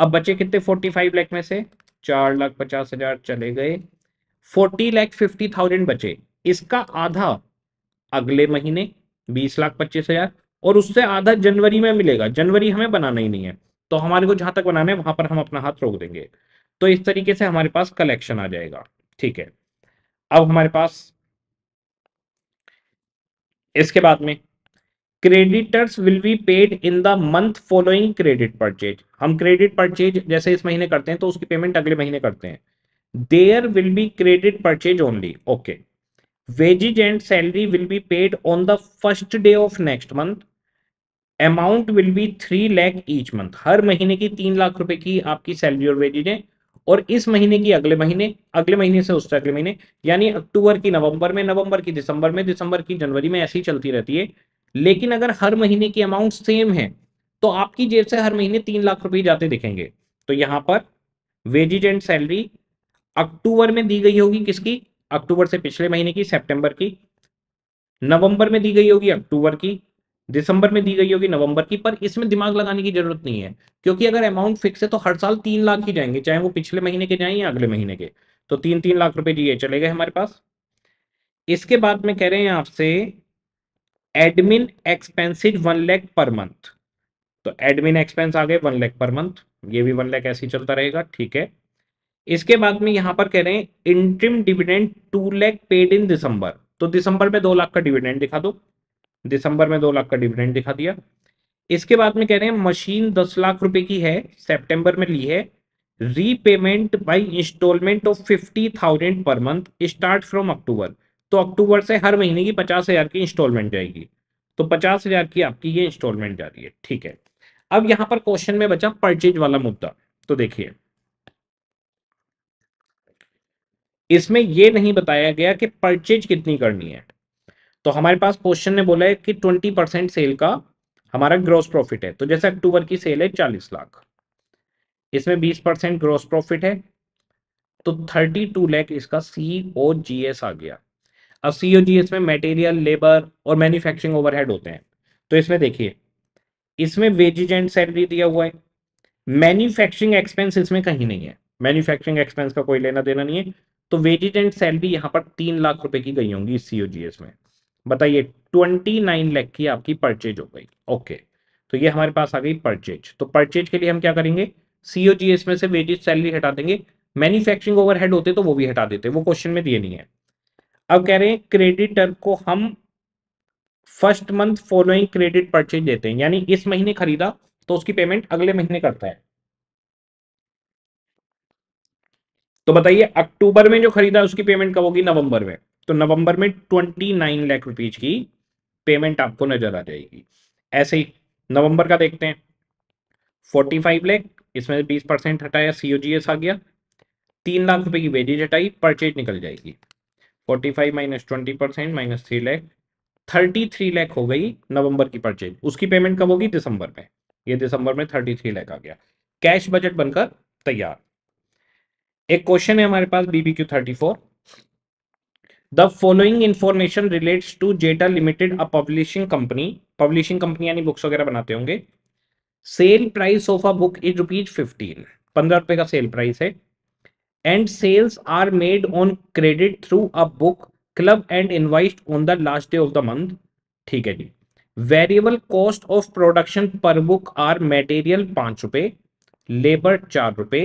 अब बचे कितने फोर्टी फाइव लैख में से चार लाख पचास हजार चले गए फोर्टी लैख फिफ्टी थाउजेंड बचे इसका आधा अगले महीने बीस लाख पच्चीस हजार और उससे आधा जनवरी में मिलेगा जनवरी हमें बनाना ही नहीं है तो हमारे को जहां तक बनाना है वहां पर हम अपना हाथ रोक देंगे तो इस तरीके से हमारे पास कलेक्शन आ जाएगा ठीक है अब हमारे पास इसके बाद में creditors will be paid in the month following credit purchase हम क्रेडिट परचेज जैसे इस महीने करते हैं तो उसकी पेमेंट अगले महीने करते हैं there will be credit purchase only okay wages and salary will be paid on the first day of next month amount will be three lakh each month हर महीने की तीन लाख रुपए की आपकी सैलरी और वेजिज है और इस महीने की अगले महीने अगले महीने से उससे अगले महीने यानी अक्टूबर की नवंबर में नवंबर की दिसंबर में दिसंबर की जनवरी में ऐसी चलती रहती है लेकिन अगर हर महीने की अमाउंट सेम है तो आपकी जेब से हर महीने तीन लाख रुपए जाते दिखेंगे तो यहां पर वेजिज एंड सैलरी अक्टूबर में दी गई होगी किसकी अक्टूबर से पिछले महीने की सेप्टेंबर की नवंबर में दी गई होगी अक्टूबर की दिसंबर में दी गई होगी नवंबर की पर इसमें दिमाग लगाने की जरूरत नहीं है क्योंकि अगर अमाउंट फिक्स है तो हर साल तीन लाख ही जाएंगे चाहे वो पिछले महीने के जाएं या अगले महीने के तो तीन तीन लाख रुपए जी चले गए हमारे पास इसके बाद में कह रहे हैं आपसे admin expenses one lakh per month तो एडमिन एक्सपेंस आ गए वन लैख पर मंथ ये भी वन लैख ऐसे चलता रहेगा ठीक है इसके बाद में यहां पर कह रहे हैं interim dividend two lakh paid in December तो दिसंबर में दो लाख का डिविडेंड दिखा दो दिसंबर में दो लाख का डिविडेंड दिखा दिया इसके बाद में कह रहे हैं मशीन दस लाख रुपए की है सितंबर में ली है repayment by installment of fifty thousand per month start from October तो अक्टूबर से हर महीने की पचास हजार की इंस्टॉलमेंट जाएगी तो पचास हजार की आपकी ये इंस्टॉलमेंट जा रही है ठीक है अब यहां पर क्वेश्चन में बचा परचेज वाला मुद्दा तो देखिए इसमें यह नहीं बताया गया कि परचेज कितनी करनी है तो हमारे पास क्वेश्चन ने बोला है कि ट्वेंटी परसेंट सेल का हमारा ग्रॉस प्रॉफिट है तो जैसे अक्टूबर की सेल है चालीस लाख इसमें बीस परसेंट ग्रॉस प्रॉफिट है तो थर्टी टू लैख इसका सी ओ जी एस आ गया अब सी ओ जी एस में मेटेरियल लेबर और मैन्युफैक्चरिंग ओवरहेड होते हैं तो इसमें देखिए इसमें वेजिज एंड सैलरी दिया हुआ है मैन्युफैक्चरिंग एक्सपेंस इसमें कहीं नहीं है मैन्युफैक्चरिंग एक्सपेंस का कोई लेना देना नहीं है तो वेजिज एंड सैलरी यहां पर तीन लाख रुपए की गई होंगी इस में बताइए ट्वेंटी नाइन लैख की आपकी परचेज हो गई ओके तो ये हमारे पास आ गई परचेज तो परचेज के लिए हम क्या करेंगे सीओ जी एस में से वेजेज सैलरी हटा देंगे मैन्युफैक्चरिंग ओवरहेड होते तो वो भी हटा देते वो क्वेश्चन में दिए नहीं है अब कह रहे हैं क्रेडिटर को हम first month following credit purchase देते हैं यानी इस महीने खरीदा तो उसकी पेमेंट अगले महीने करता है तो बताइए अक्टूबर में जो खरीदा उसकी पेमेंट कब होगी नवंबर में तो नवंबर में ट्वेंटी नाइन लैख रुपीज की पेमेंट आपको नजर आ जाएगी ऐसे ही नवंबर का देखते हैं फोर्टी फाइव लैख इसमें बीस परसेंट हटाया सीओजीएस आ गया तीन लाख रुपए की वेजेज हटाई परचेज निकल जाएगी forty five minus twenty percent minus three lakh thirty three lakh हो गई नवंबर की परचेज उसकी पेमेंट कब होगी दिसंबर में ये दिसंबर में थर्टी थ्री लैख आ गया कैश बजट बनकर तैयार एक क्वेश्चन है हमारे पास BB Q thirty four the following information relates to zeta limited a publishing company publishing company यानी बुक्स वगैरह बनाते होंगे sale price of a book is rupees fifteen पंद्रह रुपए का सेल प्राइस है and sales are made on credit through a book club and invoiced on the last day of the month ठीक है जी variable cost of production per book are material पांच रुपए labour चार रुपए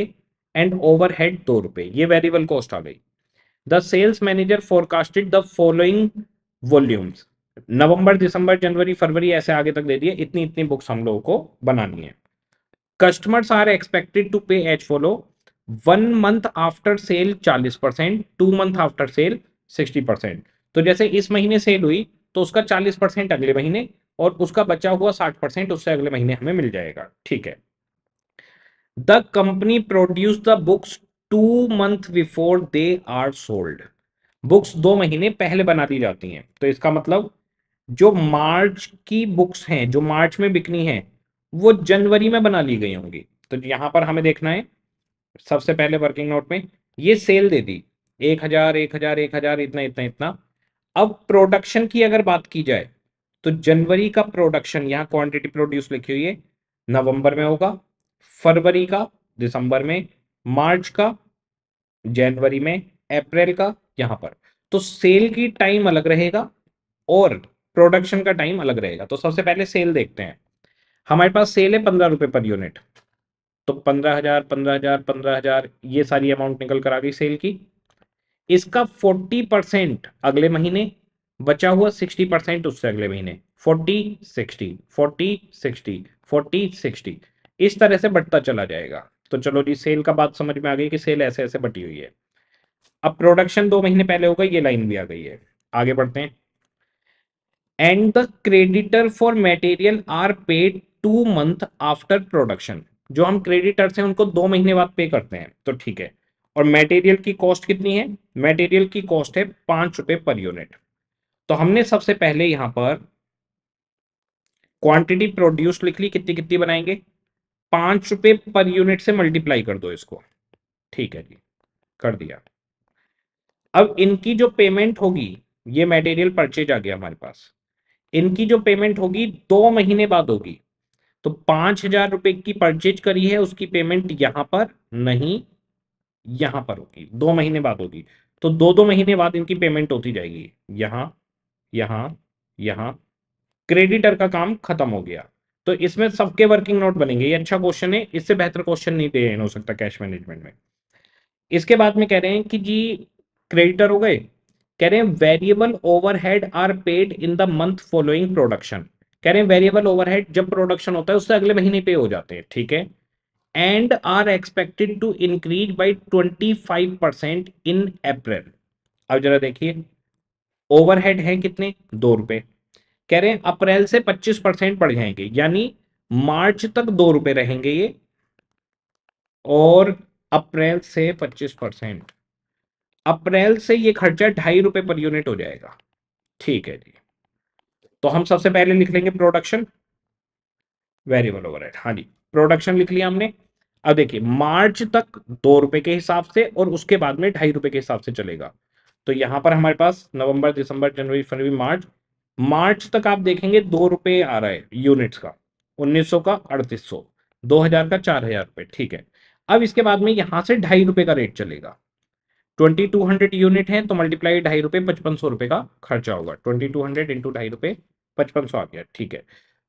एंड ओवरहेड दो रुपए ये वेरिएबल कॉस्ट आ गई the sales manager forecasted the following volumes November December January February ऐसे आगे तक दे दिए इतनी इतनी बुक्स हम लोगों को बनानी है customers are expected to pay as follow one month after sale चालीस percent two month after sale sixty percent तो जैसे इस महीने सेल हुई तो उसका चालीस परसेंट अगले महीने और उसका बचा हुआ साठ परसेंट उससे अगले महीने हमें मिल जाएगा ठीक है the company produce the books two month before they are sold books दो महीने पहले बना दी जाती हैं तो इसका मतलब जो मार्च की बुक्स हैं जो मार्च में बिकनी है वो जनवरी में बना ली गई होंगी तो यहां पर हमें देखना है सबसे पहले वर्किंग नोट में ये सेल दे दी एक हजार एक हजार एक हजार इतना इतना इतना अब प्रोडक्शन की अगर बात की जाए तो जनवरी का प्रोडक्शन यहाँ क्वांटिटी प्रोड्यूस लिखी हुई है नवंबर में होगा फरवरी का दिसंबर में मार्च का जनवरी में अप्रैल का यहां पर तो सेल की टाइम अलग रहेगा और प्रोडक्शन का टाइम अलग रहेगा तो सबसे पहले सेल देखते हैं हमारे पास सेल है पंद्रह रुपए पर यूनिट तो पंद्रह हजार पंद्रह हजार पंद्रह हजार ये सारी अमाउंट निकल कर आ गई सेल की इसका फोर्टी परसेंट अगले महीने बचा हुआ सिक्सटी परसेंट उससे अगले महीने forty sixty forty sixty forty sixty इस तरह से बढ़ता चला जाएगा तो चलो जी सेल का बात समझ में आ गई कि सेल ऐसे ऐसे बटी हुई है अब प्रोडक्शन दो महीने पहले होगा ये लाइन भी आ गई है आगे बढ़ते हैं and the creditor for material are paid two month after production जो हम क्रेडिटर्स हैं उनको दो महीने बाद पे करते हैं तो ठीक है और मेटेरियल की कॉस्ट कितनी है मेटेरियल की कॉस्ट है पांच रुपए पर यूनिट तो हमने सबसे पहले यहां पर क्वांटिटी प्रोड्यूस लिख ली कितनी कितनी बनाएंगे पांच रुपए पर यूनिट से मल्टीप्लाई कर दो इसको ठीक है जी कर दिया अब इनकी जो पेमेंट होगी ये मेटेरियल परचेज आ गया हमारे पास इनकी जो पेमेंट होगी दो महीने बाद होगी तो पांच हजार रुपए की परचेज करी है उसकी पेमेंट यहां पर नहीं यहां पर होगी दो महीने बाद होगी तो दो दो महीने बाद इनकी पेमेंट होती जाएगी यहां यहां यहां क्रेडिटर का काम खत्म हो गया तो इसमें सबके वर्किंग नोट बनेंगे ये अच्छा क्वेश्चन है इससे बेहतर क्वेश्चन नहीं दे हो सकता कैश मैनेजमेंट में इसके बाद में कह रहे हैं कि जी क्रेडिटर हो गए कह रहे हैं variable overhead are paid in the month following production कह रहे हैं वेरिएबल ओवरहेड जब प्रोडक्शन होता है उससे अगले महीने पे हो जाते हैं ठीक है and are expected to increase by twenty five percent in April अब जरा देखिए ओवरहेड है कितने दो रुपए कह रहे हैं अप्रैल से 25 परसेंट बढ़ जाएंगे यानी मार्च तक दो रुपए रहेंगे ये और अप्रैल से 25 परसेंट अप्रैल से ये खर्चा ढाई रुपए पर यूनिट हो जाएगा ठीक है जी तो हम सबसे पहले लिख लेंगे प्रोडक्शन वेरिएबल ओवरहेड हाँ जी प्रोडक्शन लिख लिया हमने अब देखिए मार्च तक दो रुपए के हिसाब से और उसके बाद में ढाई रुपए के हिसाब से चलेगा तो यहां पर हमारे पास नवंबर दिसंबर जनवरी फरवरी मार्च मार्च तक आप देखेंगे दो रुपए आ रहा है यूनिट्स का 1900 का 3800 2000 का 4000 रुपए ठीक है अब इसके बाद में यहां से ढाई रुपए का रेट चलेगा 2200 यूनिट है तो मल्टीप्लाई ढाई रुपए पचपन सौ रुपए का खर्चा होगा 2200 टू हंड्रेड इंटू ढाई रुपए पचपन सौ आ गया ठीक है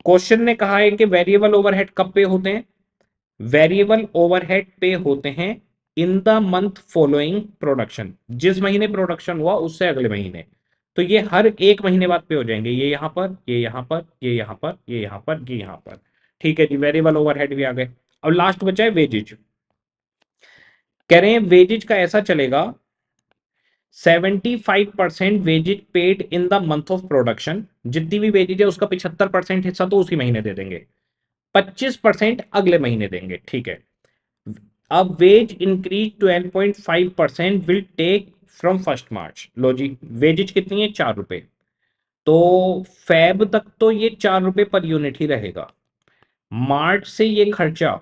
क्वेश्चन ने कहा है कि वेरिएबल ओवरहेड कब पे होते हैं वेरिएबल ओवरहेड पे होते हैं in the month following production जिस महीने प्रोडक्शन हुआ उससे अगले महीने तो ये हर एक महीने बाद पे हो जाएंगे ये यहाँ पर ये यहाँ पर ये यहाँ पर ये यहाँ पर ये यहाँ पर ठीक है जी वेरिएबल ओवरहेड भी आ गए अब लास्ट बचा है वेजेज कह रहे हैं वेजेज का ऐसा चलेगा 75 percent wages paid in the month of production जितनी भी वेजेज है उसका 75 परसेंट हिस्सा तो उसी महीने दे देंगे 25 परसेंट अगले महीने देंगे ठीक है अब wage increase 12.5 percent will take from first March लो जी वेजेज कितनी है चार रुपए तो फैब तक तो ये चार रुपए पर यूनिट ही रहेगा मार्च से ये खर्चा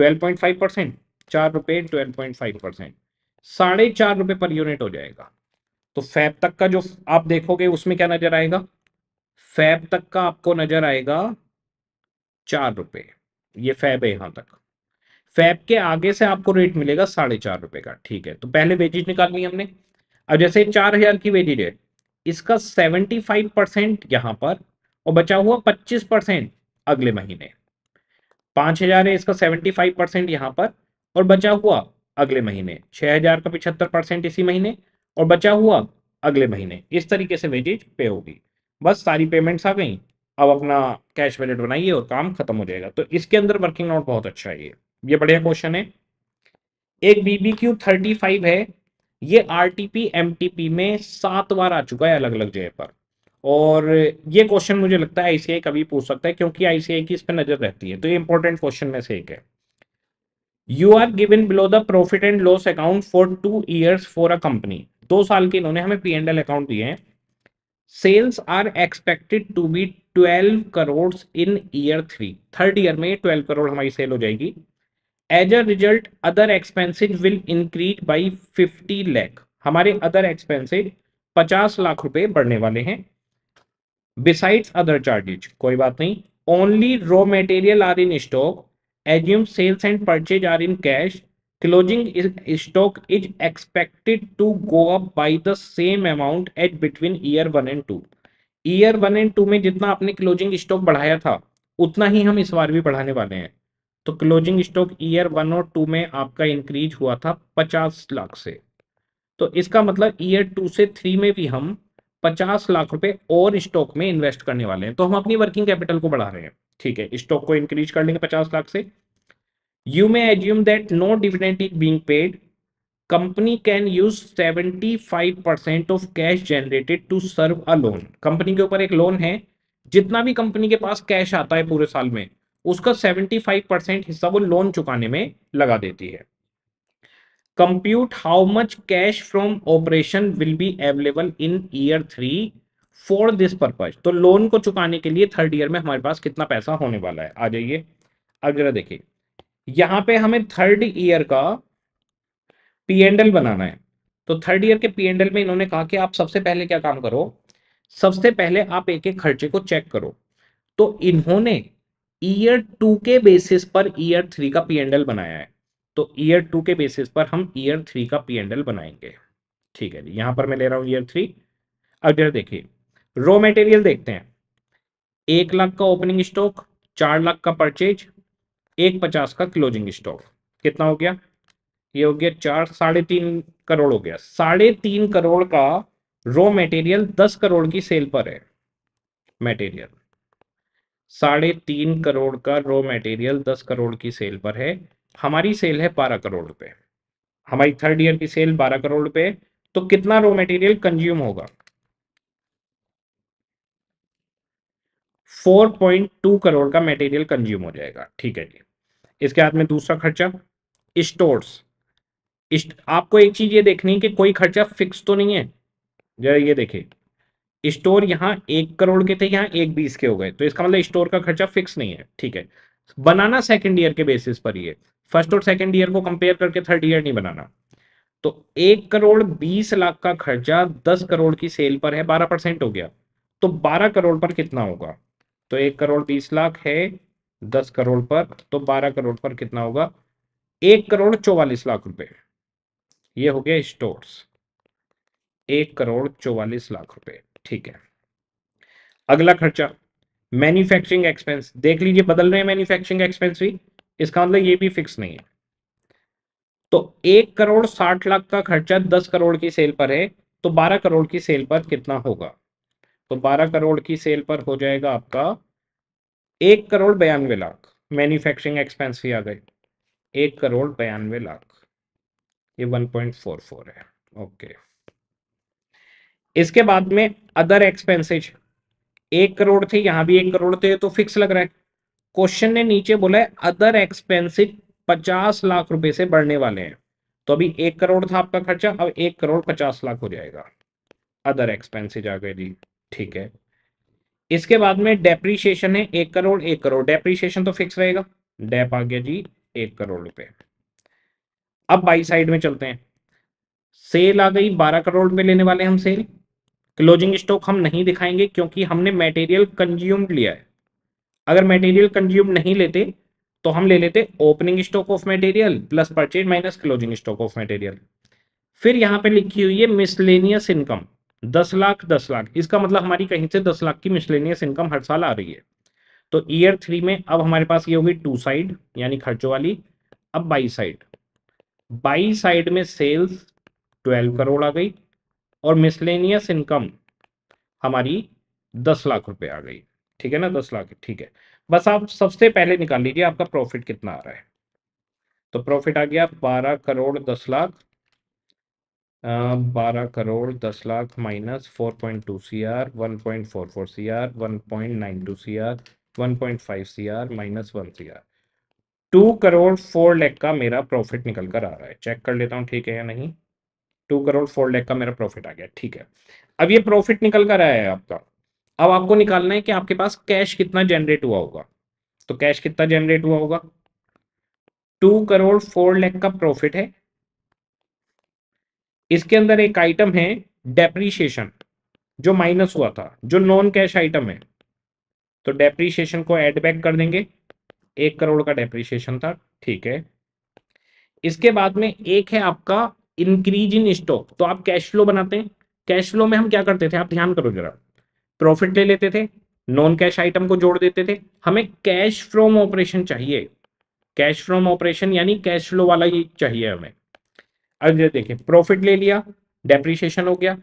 12.5 परसेंट चार रुपए ट्वेल्व पॉइंट फाइव परसेंट साढ़े चार रुपए पर यूनिट हो जाएगा तो फैब तक का जो आप देखोगे उसमें क्या नजर आएगा फैब तक का आपको नजर आएगा चार रुपए ये फैब है यहां तक फैब के आगे से आपको रेट मिलेगा साढ़े चार रुपए का ठीक है तो पहले वेजेज ली हमने अब जैसे चार हजार की वेजेज है इसका सेवेंटी फाइव परसेंट यहाँ पर और बचा हुआ पच्चीस परसेंट अगले महीने पांच हजार है इसका सेवेंटी फाइव परसेंट यहाँ पर और बचा हुआ अगले महीने छह हजार का पिछहत्तर परसेंट इसी महीने और बचा हुआ अगले महीने इस तरीके से वेजेज पे होगी बस सारी पेमेंट्स आ गई अब अपना कैश वैलेट बनाइए और काम खत्म हो जाएगा तो इसके अंदर वर्किंग नोट बहुत अच्छा है ये ये बढ़िया क्वेश्चन है एक बीबीक्यू थर्टी फाइव है ये आरटीपी एमटीपी में सात बार आ चुका है अलग अलग जगह पर और ये क्वेश्चन मुझे लगता है आईसीआई कभी पूछ सकता है क्योंकि आईसीआई की इस पर नजर रहती है तो ये इंपॉर्टेंट क्वेश्चन में से एक है you are given below the profit and loss account for two years for a company दो साल के इन्होंने हमें पी एंड एल अकाउंट दिए हैं sales are expected to be twelve crore in year three third year में ट्वेल्व करोड़ हमारी sale हो जाएगी as a result other expenses will increase by fifty lakh हमारे अदर एक्सपेंसिज पचास लाख रुपए बढ़ने वाले हैं बिसाइड्स अदर चार्जेज कोई बात नहीं only raw material are in stock assume sales and purchase are in cash closing stock is expected to go up by the same amount at between year one and two year one and two में जितना आपने closing stock बढ़ाया था उतना ही हम इस बार भी बढ़ाने वाले हैं तो क्लोजिंग स्टॉक ईयर वन और टू में आपका इंक्रीज हुआ था पचास लाख से तो इसका मतलब ईयर टू से थ्री में भी हम पचास लाख रुपए और स्टॉक में इन्वेस्ट करने वाले हैं तो हम अपनी वर्किंग कैपिटल को बढ़ा रहे हैं ठीक है स्टॉक को इंक्रीज कर लेंगे पचास लाख से you may assume that no dividend is being paid company can use seventy five percent of cash generated to serve a loan company के ऊपर एक लोन है जितना भी कंपनी के पास कैश आता है पूरे साल में उसका 75 परसेंट हिस्सा वो लोन चुकाने में लगा देती है compute how much cash from operation will be available in year three for this purpose तो लोन को चुकाने के लिए थर्ड ईयर में हमारे पास कितना पैसा होने वाला है आ जाइए अगला देखिए यहां पे हमें थर्ड ईयर का पी एंडल बनाना है तो थर्ड ईयर के पी एंडल में इन्होंने कहा कि आप सबसे पहले क्या काम करो सबसे पहले आप एक एक खर्चे को चेक करो तो इन्होंने ईयर टू के बेसिस पर ईयर थ्री का पी एंडल बनाया है तो ईयर टू के बेसिस पर हम ईयर थ्री का पी एंडल बनाएंगे ठीक है यहां पर मैं ले रहा हूं ईयर थ्री अब जरा देखिए रॉ मटेरियल देखते हैं एक लाख का ओपनिंग स्टॉक चार लाख का परचेज एक पचास का क्लोजिंग स्टॉक कितना हो गया ये हो गया चार साढ़े तीन करोड़ हो गया साढ़े तीन करोड़ का रॉ मटेरियल दस करोड़ की सेल पर है मटेरियल साढ़े तीन करोड़ का रॉ मटेरियल दस करोड़ की सेल पर है हमारी सेल है बारह करोड़ रुपए हमारी थर्ड ईयर की सेल बारह करोड़ रुपए तो कितना रॉ मटेरियल कंज्यूम होगा फोर पॉइंट टू करोड़ का मटेरियल कंज्यूम हो जाएगा ठीक है जी इसके बाद में दूसरा खर्चा स्टोर्स आपको एक चीज ये देखनी है कि कोई खर्चा फिक्स तो नहीं है जरा ये देखिए स्टोर यहाँ एक करोड़ के थे यहाँ एक बीस के हो गए तो इसका मतलब स्टोर का खर्चा फिक्स नहीं है ठीक है बनाना सेकेंड ईयर के बेसिस पर ये फर्स्ट और सेकेंड ईयर को कंपेयर करके थर्ड ईयर नहीं बनाना तो एक करोड़ बीस लाख का खर्चा दस करोड़ की सेल पर है बारह परसेंट हो गया तो बारह करोड़ पर कितना होगा तो एक करोड़ बीस लाख है दस करोड़ पर तो बारह करोड़ पर कितना होगा एक करोड़ चौवालीस लाख रुपए ये हो गया स्टोर्स एक करोड़ चौवालीस लाख रुपए ठीक है अगला खर्चा मैन्युफैक्चरिंग एक्सपेंस देख लीजिए बदल रहे हैं मैन्युफैक्चरिंग एक्सपेंस भी इसका मतलब ये भी फिक्स नहीं है तो एक करोड़ साठ लाख का खर्चा दस करोड़ की सेल पर है तो बारह करोड़ की सेल पर कितना होगा तो बारह करोड़ की सेल पर हो जाएगा आपका एक करोड़ बयानवे लाख मैन्युफैक्चरिंग एक्सपेंस भी आ गए एक करोड़ बयानवे लाख ये वन पॉइंट फोर फोर है ओके okay. इसके बाद में अदर एक्सपेंसेज एक करोड़ थे यहां भी एक करोड़ थे तो फिक्स लग रहा है क्वेश्चन ने नीचे बोला है अदर एक्सपेंसिज पचास लाख रुपए से बढ़ने वाले हैं तो अभी एक करोड़ था आपका खर्चा अब एक करोड़ पचास लाख हो जाएगा अदर एक्सपेंसिज आ गए जी ठीक है इसके बाद में डेप्रीशिएशन है एक करोड़ एक करोड़ डेप्रीशिएशन तो फिक्स रहेगा डेप आ गया जी एक करोड़ रुपए अब बाई साइड में चलते हैं सेल आ गई बारह करोड़ में लेने वाले हम सेल क्लोजिंग स्टॉक हम नहीं दिखाएंगे क्योंकि हमने मेटेरियल कंज्यूम लिया है अगर मेटेरियल कंज्यूम नहीं लेते तो हम ले लेते opening stock of material plus purchase minus closing stock of material फिर यहाँ पे लिखी हुई है मिसलेनियस इनकम दस लाख दस लाख इसका मतलब हमारी कहीं से दस लाख की मिसलेनियस इनकम हर साल आ रही है तो ईयर थ्री में अब हमारे पास ये होगी टू साइड यानी खर्चों वाली अब बाई साइड बाई साइड में सेल्स ट्वेल्व करोड़ आ गई और मिसलेनियस इनकम हमारी दस लाख रुपए आ गई ठीक है ना दस लाख ठीक है बस आप सबसे पहले निकाल लीजिए आपका प्रॉफिट कितना आ रहा है तो प्रॉफिट आ गया बारह करोड़ दस लाख बारह करोड़ दस lakh minus four point two C R one point four four C R one point nine two C R one point five C R minus one C R two crore four lakh का मेरा प्रॉफिट निकल कर आ रहा है चेक कर लेता हूँ ठीक है या नहीं टू करोड़ फोर लैख का मेरा प्रॉफिट आ गया ठीक है अब ये प्रॉफिट निकल कर आया है आपका अब आपको निकालना है कि आपके पास कैश कितना जनरेट हुआ होगा तो कैश कितना जनरेट हुआ होगा टू करोड़ फोर लैख का प्रॉफिट है इसके अंदर एक आइटम है डेप्रीशिएशन जो माइनस हुआ था जो नॉन कैश आइटम है तो डेप्रीशिएशन को एड बैक कर देंगे एक करोड़ का डेप्रीशिएशन था ठीक है इसके बाद में एक है आपका इंक्रीज इन स्टॉक तो आप कैश फ्लो बनाते हैं कैश फ्लो में हम क्या करते थे आप ध्यान करो जरा प्रॉफिट ले लेते थे नॉन कैश आइटम को जोड़ देते थे हमें कैश फ्रॉम ऑपरेशन चाहिए कैश फ्रॉम ऑपरेशन यानी कैश फ्लो वाला ही चाहिए हमें अब देखिए प्रॉफिट ले लिया डेप्रिशिएशन हो गया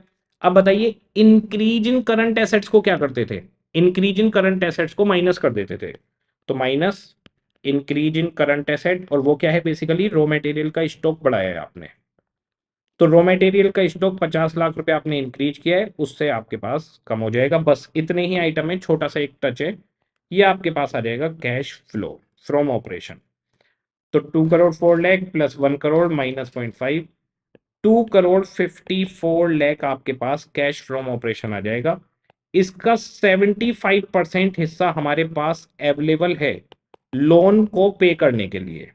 अब बताइए इंक्रीज इन करंट एसेट्स को क्या करते थे इंक्रीज इन करंट एसेट्स को माइनस कर देते थे तो minus increase in current asset और वो क्या है बेसिकली रॉ मटेरियल का स्टॉक बढ़ाया है आपने तो रॉ मटेरियल का स्टॉक पचास लाख रुपए आपने इंक्रीज किया है उससे आपके पास कम हो जाएगा बस इतने ही आइटम है छोटा सा एक टच है ये आपके पास आ जाएगा कैश फ्लो फ्रॉम ऑपरेशन तो two crore four lakh plus one crore minus point five two crore fifty four lakh आपके पास कैश फ्रॉम ऑपरेशन आ जाएगा इसका सेवेंटी फाइव परसेंट हिस्सा हमारे पास अवेलेबल है लोन को पे करने के लिए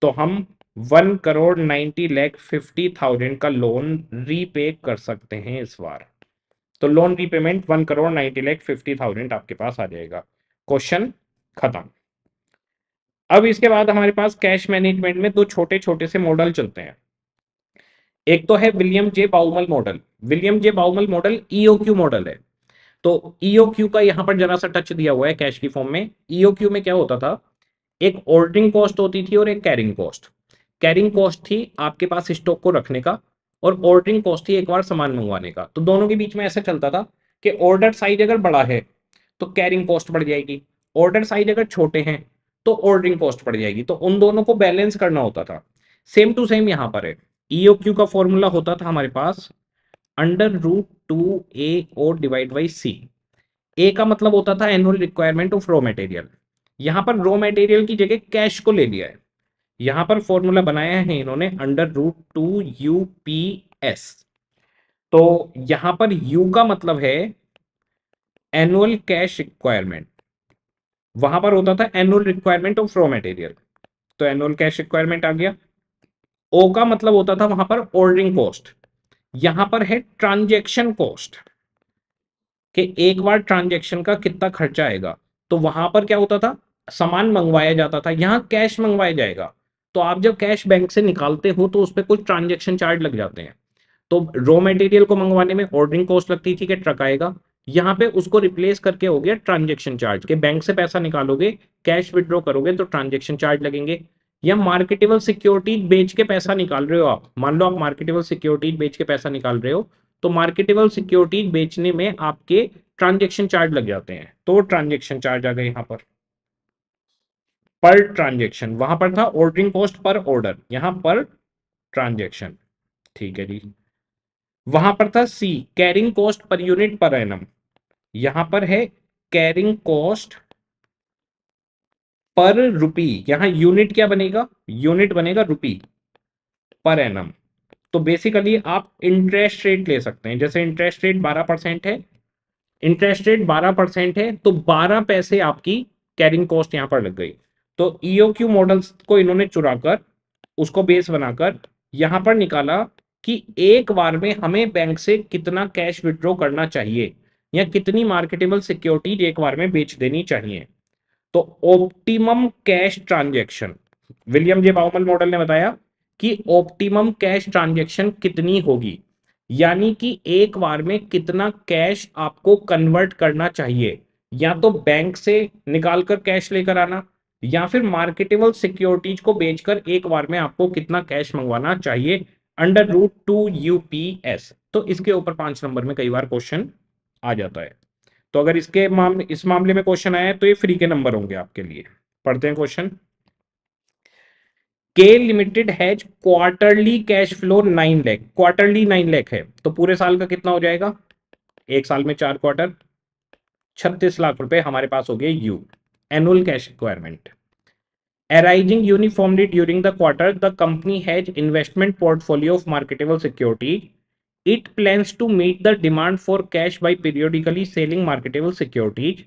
तो हम one crore ninety lakh fifty thousand का लोन रीपे कर सकते हैं इस बार तो loan repayment one crore ninety lakh fifty thousand आपके पास आ जाएगा क्वेश्चन खत्म अब इसके बाद हमारे पास कैश मैनेजमेंट में दो छोटे छोटे से मॉडल चलते हैं एक तो है William J Baumol model William J Baumol model EO e model है तो ईओ e का यहां पर जरा सा टच दिया हुआ है कैश की फॉर्म में ईओ e में क्या होता था एक ऑर्डरिंग कॉस्ट होती थी और एक कैरिंग कॉस्ट कैरिंग कॉस्ट थी आपके पास स्टॉक को रखने का और ऑर्डरिंग कॉस्ट थी एक बार सामान मंगवाने का तो दोनों के बीच में ऐसा चलता था कि ऑर्डर साइज अगर बड़ा है तो कैरिंग कॉस्ट बढ़ जाएगी ऑर्डर साइज अगर छोटे हैं तो ऑर्डरिंग कॉस्ट बढ़ जाएगी तो उन दोनों को बैलेंस करना होता था सेम टू सेम यहाँ पर है ईओ e क्यू का फॉर्मूला होता था हमारे पास अंडर रूट टू ए और डिवाइड बाई सी ए का मतलब होता था annual requirement of raw material यहाँ पर रॉ मटेरियल की जगह कैश को ले लिया है यहां पर फॉर्मूला बनाया है इन्होंने under root two U P S तो यहां पर यू का मतलब है एनुअल कैश रिक्वायरमेंट वहां पर होता था annual requirement of raw material तो एनुअल कैश रिक्वायरमेंट आ गया ओ का मतलब होता था वहां पर ऑर्डरिंग कॉस्ट यहां पर है ट्रांजेक्शन कॉस्ट कि एक बार ट्रांजेक्शन का कितना खर्चा आएगा तो वहां पर क्या होता था सामान मंगवाया जाता था यहां कैश मंगवाया जाएगा तो आप जब कैश बैंक से निकालते हो तो उस पर कुछ ट्रांजेक्शन चार्ज लग जाते हैं तो रॉ मटेरियल को मंगवाने में ऑर्डरिंग कॉस्ट लगती थी कि ट्रक आएगा यहाँ पे उसको रिप्लेस करके हो गया ट्रांजेक्शन चार्ज के बैंक से पैसा निकालोगे कैश विड्रॉ करोगे तो ट्रांजेक्शन चार्ज लगेंगे या मार्केटेबल सिक्योरिटीज बेच के पैसा निकाल रहे हो आप मान लो आप मार्केटेबल सिक्योरिटीज बेच के पैसा निकाल रहे हो तो मार्केटेबल सिक्योरिटीज बेचने में आपके ट्रांजेक्शन चार्ज लग जाते हैं तो ट्रांजेक्शन चार्ज आ गए यहाँ पर पर ट्रांजेक्शन वहां पर था ऑर्डरिंग कॉस्ट पर ऑर्डर यहां पर ट्रांजेक्शन ठीक है जी वहां पर था C carrying cost per unit per annum यहां पर है कैरिंग कॉस्ट पर रुपी यहां यूनिट क्या बनेगा यूनिट बनेगा रुपी पर एनम तो बेसिकली आप इंटरेस्ट रेट ले सकते हैं जैसे इंटरेस्ट रेट बारह परसेंट है इंटरेस्ट रेट बारह परसेंट है तो बारह पैसे आपकी कैरिंग कॉस्ट यहां पर लग गई तो क्यू e मॉडल्स को इन्होंने चुराकर उसको बेस बनाकर यहां पर निकाला कि एक बार में हमें बैंक से कितना कैश विड्रॉ करना चाहिए या कितनी मार्केटेबल सिक्योरिटी एक बार में बेच देनी चाहिए तो optimum cash transaction William J Baumol model ने बताया कि ऑप्टिमम कैश ट्रांजेक्शन कितनी होगी यानी कि एक बार में कितना कैश आपको कन्वर्ट करना चाहिए या तो बैंक से निकालकर कैश लेकर आना या फिर मार्केटेबल सिक्योरिटीज को बेचकर एक बार में आपको कितना कैश मंगवाना चाहिए अंडर रूट टू यूपीएस तो इसके ऊपर पांच नंबर में कई बार क्वेश्चन आ जाता है तो अगर इसके मामले इस मामले में क्वेश्चन आया तो ये फ्री के नंबर होंगे आपके लिए पढ़ते हैं क्वेश्चन के limited has quarterly cash flow nine lakh quarterly nine lakh है तो पूरे साल का कितना हो जाएगा एक साल में चार क्वार्टर छत्तीस लाख रुपए हमारे पास हो गए U annual cash requirement. Arising uniformly during the quarter, the company has investment portfolio of marketable security. It plans to meet the demand for cash by periodically selling marketable securities.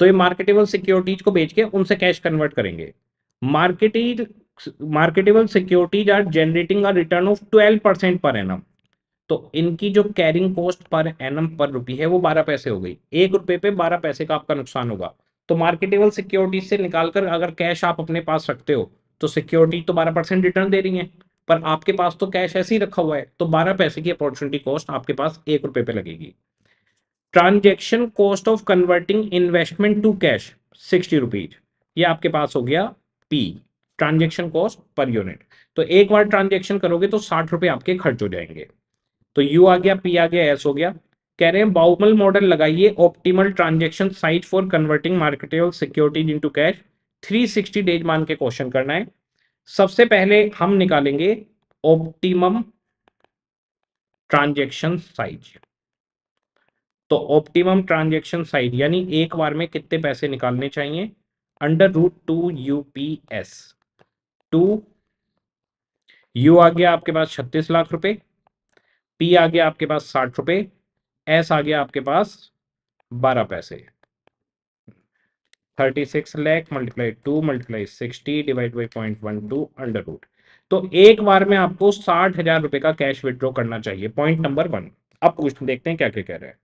तो ये marketable securities को बेच के उनसे cash convert करेंगे मार्केटेज marketable securities are generating a return of 12 percent per annum तो इनकी जो कैरिंग कॉस्ट पर एनम पर रुपी है वो बारह पैसे हो गई एक रुपए पे बारह पैसे का आपका नुकसान होगा तो मार्केटेबल सिक्योरिटी से निकालकर अगर कैश आप अपने पास रखते हो तो सिक्योरिटी तो बारह परसेंट रिटर्न दे रही है पर आपके पास तो कैश ऐसे ही रखा हुआ है तो बारह पैसे की अपॉर्चुनिटी कॉस्ट आपके पास एक रुपए पे लगेगी transaction cost of converting investment to cash sixty rupees ये आपके पास हो गया P transaction cost per unit तो एक बार ट्रांजेक्शन करोगे तो साठ रुपए आपके खर्च हो जाएंगे तो यू आ गया पी आ गया एस हो गया कह रहे हैं बाउमल मॉडल लगाइए optimal transaction size for converting marketable securities to cash 360 days मान के क्वेश्चन करना है सबसे पहले हम निकालेंगे ऑप्टिमम ट्रांजेक्शन साइज तो ऑप्टिमम ट्रांजेक्शन साइज यानी एक बार में कितने पैसे निकालने चाहिए under root two U P S two U आ गया आपके पास छत्तीस लाख रुपए पी आ गया आपके पास साठ रुपए एस आ गया आपके पास बारह पैसे thirty six lakh multiply two multiply sixty divide by point one two under root तो एक बार में आपको साठ हजार रुपए का कैश विड्रॉ करना चाहिए पॉइंट नंबर वन अब पूछते देखते हैं क्या क्या कह रहे हैं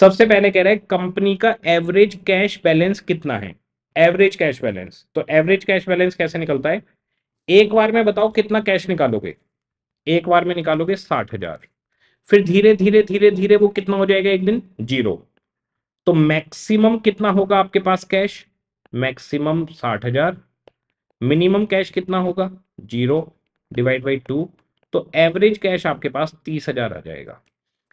सबसे पहले कह रहे हैं कंपनी का एवरेज कैश बैलेंस कितना है एवरेज कैश बैलेंस तो एवरेज कैश बैलेंस कैसे निकलता है एक बार में बताओ कितना कैश निकालोगे एक बार में निकालोगे साठ हजार फिर धीरे धीरे धीरे धीरे वो कितना हो जाएगा एक दिन जीरो तो मैक्सिमम कितना होगा आपके पास कैश मैक्सिमम साठ हजार मिनिमम कैश कितना होगा जीरो डिवाइड बाई टू तो एवरेज कैश आपके पास तीस हजार आ जाएगा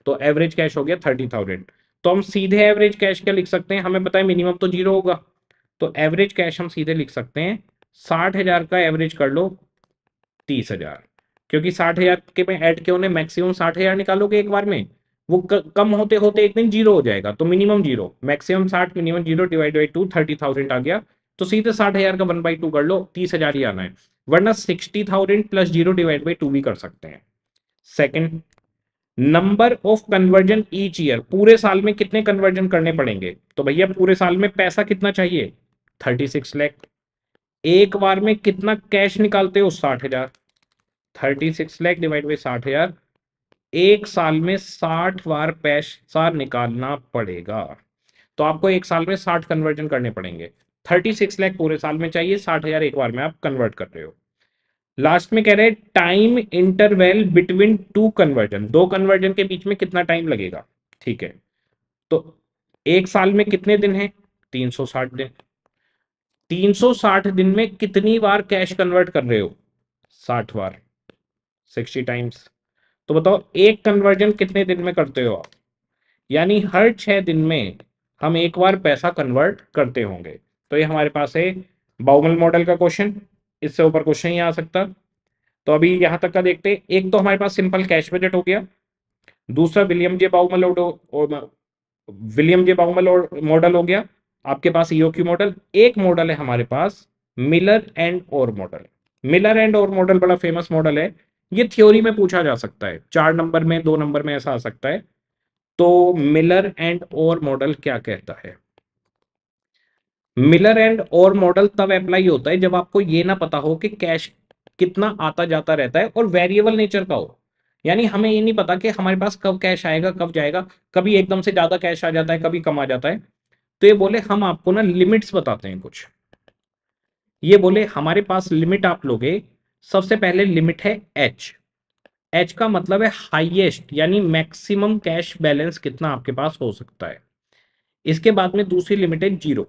तो एवरेज कैश हो गया थर्टी थाउजेंड तो हम सीधे एवरेज कैश क्या लिख सकते हैं हमें बताए मिनिमम तो जीरो होगा तो एवरेज कैश हम सीधे लिख सकते हैं साठ हजार का एवरेज कर लो तीस हजार क्योंकि साठ हजार के में ऐड के उन्हें मैक्सिमम साठ हजार निकालोगे एक बार में वो कम होते होते एक दिन जीरो हो जाएगा तो मिनिमम जीरो मैक्सिमम साठ minimum zero divide by two thirty thousand आ गया तो सीधे साठ हजार का वन बाई टू कर लो तीस हजार ही आना है वरना sixty thousand plus zero divide by two भी कर सकते हैं second number of conversion each year पूरे साल में कितने कन्वर्जन करने पड़ेंगे तो भैया पूरे साल में पैसा कितना चाहिए थर्टी सिक्स लैख एक बार में कितना कैश निकालते हो साठ हजार thirty six lakh divide by साठ हजार एक साल में साठ बार पैसा निकालना पड़ेगा तो आपको एक साल में साठ कन्वर्जन करने पड़ेंगे थर्टी सिक्स लैख पूरे साल में चाहिए साठ हजार एक बार में आप कन्वर्ट कर रहे हो लास्ट में कह रहे हैं time interval between two conversion दो कन्वर्जन के बीच में कितना टाइम लगेगा ठीक है तो एक साल में कितने दिन है तीन सौ साठ दिन तीन सौ साठ दिन में कितनी बार कैश कन्वर्ट कर रहे हो साठ बार सिक्सटी टाइम्स तो बताओ एक कन्वर्जन कितने दिन में करते हो आप यानी हर छह दिन में हम एक बार पैसा कन्वर्ट करते होंगे तो ये हमारे पास है बाउमल मॉडल का क्वेश्चन इससे ऊपर क्वेश्चन ही आ सकता तो अभी यहां तक का देखते एक तो हमारे पास सिंपल कैश बजट हो गया दूसरा William J Baumol William J Baumol model हो गया आपके पास ईओ क्यू मॉडल एक मॉडल है हमारे पास Miller and Orr model Miller and Orr model बड़ा फेमस मॉडल है ये थ्योरी में पूछा जा सकता है चार नंबर में दो नंबर में ऐसा आ सकता है तो मिलर एंड और मॉडल क्या कहता है मिलर एंड और मॉडल तब अप्लाई होता है जब आपको ये ना पता हो कि कैश कितना आता जाता रहता है और वेरिएबल नेचर का हो यानी हमें ये नहीं पता कि हमारे पास कब कैश आएगा कब जाएगा कभी एकदम से ज्यादा कैश आ जाता है कभी कम आ जाता है तो ये बोले हम आपको ना लिमिट्स बताते हैं कुछ ये बोले हमारे पास लिमिट आप लोगे सबसे पहले लिमिट है एच एच का मतलब है हाईएस्ट यानी मैक्सिमम कैश बैलेंस कितना आपके पास हो सकता है इसके बाद में दूसरी लिमिट है जीरो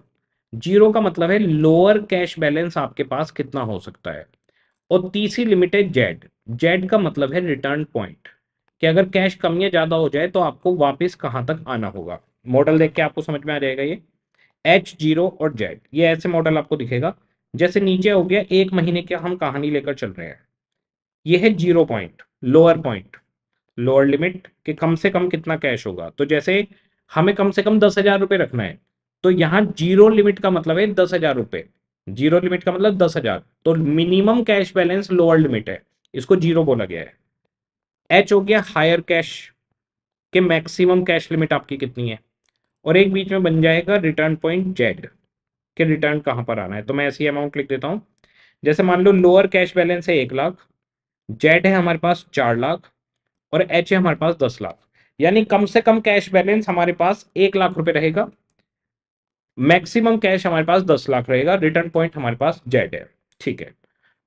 जीरो का मतलब है लोअर कैश बैलेंस आपके पास कितना हो सकता है और तीसरी लिमिट है जेड जेड का मतलब है रिटर्न पॉइंट कि अगर कैश कम या ज़्यादा हो जाए तो आपको वापस कहां तक आना होगा मॉडल देख के आपको समझ में आ जाएगा ये एच जीरो और जेड ये ऐसे मॉडल आपको दिखेगा जैसे नीचे हो गया एक महीने की हम कहानी लेकर चल रहे हैं ये है zero point lower point lower limit कि कम से कम कितना कैश होगा तो जैसे हमें कम से कम दस हजार रुपए रखना है तो यहाँ जीरो लिमिट का मतलब है दस हजार रुपए जीरो लिमिट का मतलब दस हजार तो minimum cash balance lower limit है इसको जीरो बोला गया है एच हो गया हायर कैश के मैक्सिमम कैश लिमिट आपकी कितनी है और एक बीच में बन जाएगा रिटर्न पॉइंट जेड कि रिटर्न कहाँ पर आना है तो मैं ऐसी अमाउंट लिख देता हूँ जैसे मान लो लोअर कैश बैलेंस है एक लाख जेड है हमारे पास चार लाख और एच है हमारे पास दस लाख यानी कम से कम कैश बैलेंस हमारे पास एक लाख रुपए रहेगा मैक्सिमम कैश हमारे पास दस लाख रहेगा रिटर्न पॉइंट हमारे पास जेड है ठीक है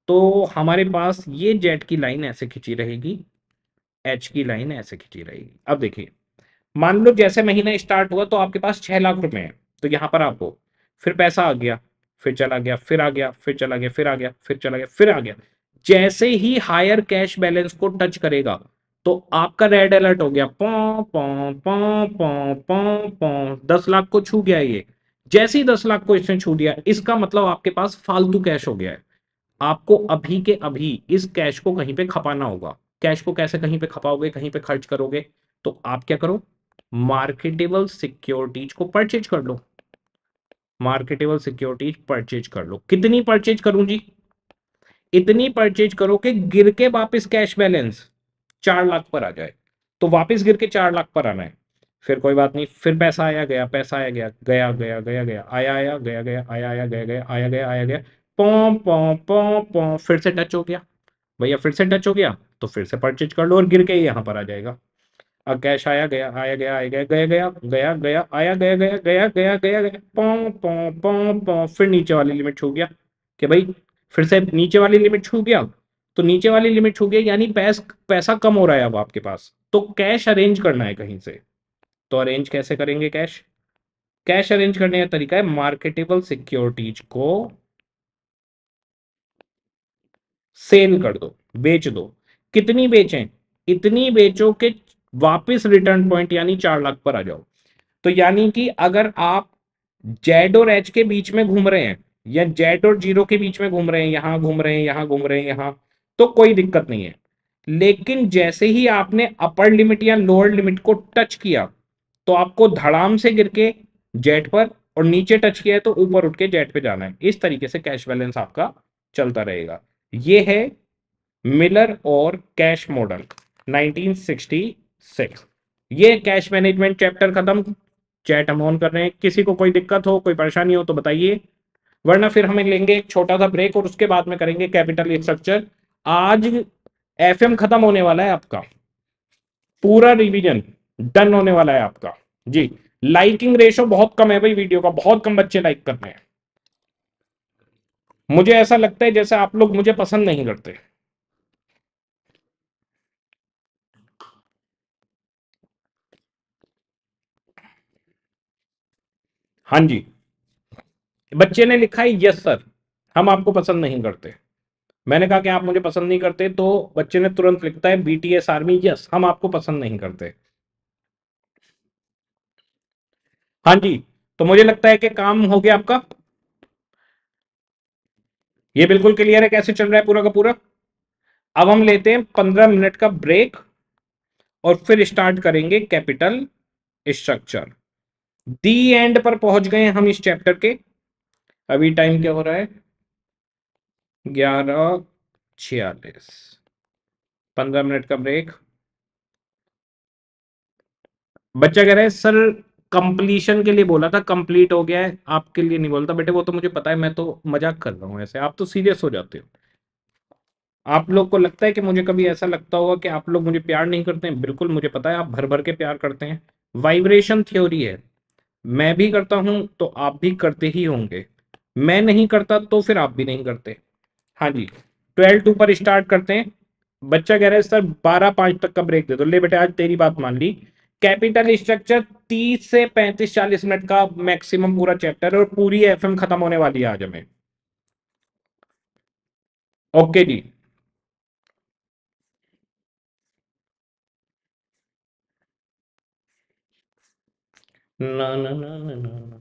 तो हमारे पास ये जेड की लाइन ऐसे खिंची रहेगी एच की लाइन ऐसे खिंची रहेगी अब देखिए मान लो जैसे महीना स्टार्ट हुआ तो आपके पास छह लाख रुपए हैं तो यहां पर आपको फिर पैसा आ गया फिर चला गया फिर आ गया फिर चला गया फिर आ गया फिर चला गया फिर आ गया जैसे ही हायर कैश बैलेंस को टच करेगा तो आपका रेड अलर्ट हो गया पौ पौ पौ पौ पौ पौ दस लाख को छू गया ये जैसे ही दस लाख को इसने छू दिया इसका मतलब आपके पास फालतू कैश हो गया है आपको अभी के अभी इस कैश को कहीं पे खपाना होगा कैश को कैसे कहीं पे खपाओगे कहीं पे खर्च करोगे तो आप क्या करो मार्केटेबल सिक्योरिटीज को परचेज कर लो मार्केटेबल सिक्योरिटीज परचेज कर लो कितनी परचेज करूं जी इतनी परचेज करो कि गिर के वापस कैश बैलेंस चार लाख पर आ जाए तो वापस गिर के चार लाख पर आना है फिर कोई बात नहीं फिर पैसा आया गया पैसा आया गया गया गया गया गया आया आया गया गया आया आया गया गया आया गया आया गया पौ पौ पौ पौ फिर से टच हो गया भैया फिर से टच हो गया तो फिर से परचेज कर लो और गिर के यहाँ पर आ जाएगा कैश आया गया आया गया आया गया गया गया गया गया आया गया गया गया गया गया गया पौ पौ पौ पौ फिर नीचे वाली लिमिट छू गया कि भाई फिर से नीचे वाली लिमिट छू गया तो नीचे वाली लिमिट छू गया यानी पैस पैसा कम हो रहा है अब आपके पास तो कैश अरेंज करना है कहीं से तो अरेंज कैसे करेंगे कैश कैश अरेंज करने का तरीका है मार्केटेबल सिक्योरिटीज को सेल कर दो बेच दो कितनी बेचें इतनी बेचो कि वापस रिटर्न पॉइंट यानी चार लाख पर आ जाओ तो यानी कि अगर आप जेड और एच के बीच में घूम रहे हैं या जेड और जीरो के बीच में घूम रहे हैं यहां घूम रहे हैं यहां घूम रहे हैं यहां तो कोई दिक्कत नहीं है लेकिन जैसे ही आपने अपर लिमिट या लोअर लिमिट को टच किया तो आपको धड़ाम से गिर के जेट पर और नीचे टच किया है तो ऊपर उठ के जेट पे जाना है इस तरीके से कैश बैलेंस आपका चलता रहेगा ये है Miller Orr cash model 1960 six ये कैश मैनेजमेंट चैप्टर खत्म चैट हम ऑन कर रहे हैं किसी को कोई दिक्कत हो कोई परेशानी हो तो बताइए वरना फिर हमें लेंगे एक छोटा सा ब्रेक और उसके बाद में करेंगे कैपिटल स्ट्रक्चर आज एफएम खत्म होने वाला है आपका पूरा रिवीजन डन होने वाला है आपका जी लाइकिंग रेशो बहुत कम है भाई वीडियो का बहुत कम बच्चे लाइक कर रहे हैं मुझे ऐसा लगता है जैसे आप लोग मुझे पसंद नहीं करते हाँ जी बच्चे ने लिखा है यस सर हम आपको पसंद नहीं करते मैंने कहा कि आप मुझे पसंद नहीं करते तो बच्चे ने तुरंत लिखता है बीटीएस आर्मी यस हम आपको पसंद नहीं करते हाँ जी तो मुझे लगता है कि काम हो गया आपका ये बिल्कुल क्लियर है कैसे चल रहा है पूरा का पूरा अब हम लेते हैं पंद्रह मिनट का ब्रेक और फिर स्टार्ट करेंगे कैपिटल स्ट्रक्चर दी एंड पर पहुंच गए हम इस चैप्टर के अभी टाइम क्या हो रहा है ग्यारह छियालीस पंद्रह मिनट का ब्रेक बच्चा कह रहा है सर कंप्लीशन के लिए बोला था कंप्लीट हो गया है आपके लिए नहीं बोलता बेटे वो तो मुझे पता है मैं तो मजाक कर रहा हूं ऐसे आप तो सीरियस हो जाते हो आप लोग को लगता है कि मुझे कभी ऐसा लगता होगा कि आप लोग मुझे प्यार नहीं करते हैं बिल्कुल मुझे पता है आप भर भर के प्यार करते हैं वाइब्रेशन थ्योरी है मैं भी करता हूं तो आप भी करते ही होंगे मैं नहीं करता तो फिर आप भी नहीं करते हाँ जी ट्वेल्व टू पर स्टार्ट करते हैं बच्चा कह रहा है सर बारह पांच तक का ब्रेक दे दो ले बेटे आज तेरी बात मान ली कैपिटल स्ट्रक्चर तीस से पैंतीस चालीस मिनट का मैक्सिमम पूरा चैप्टर और पूरी एफएम खत्म होने वाली है आज हमें ओके जी No, no, no, no, no.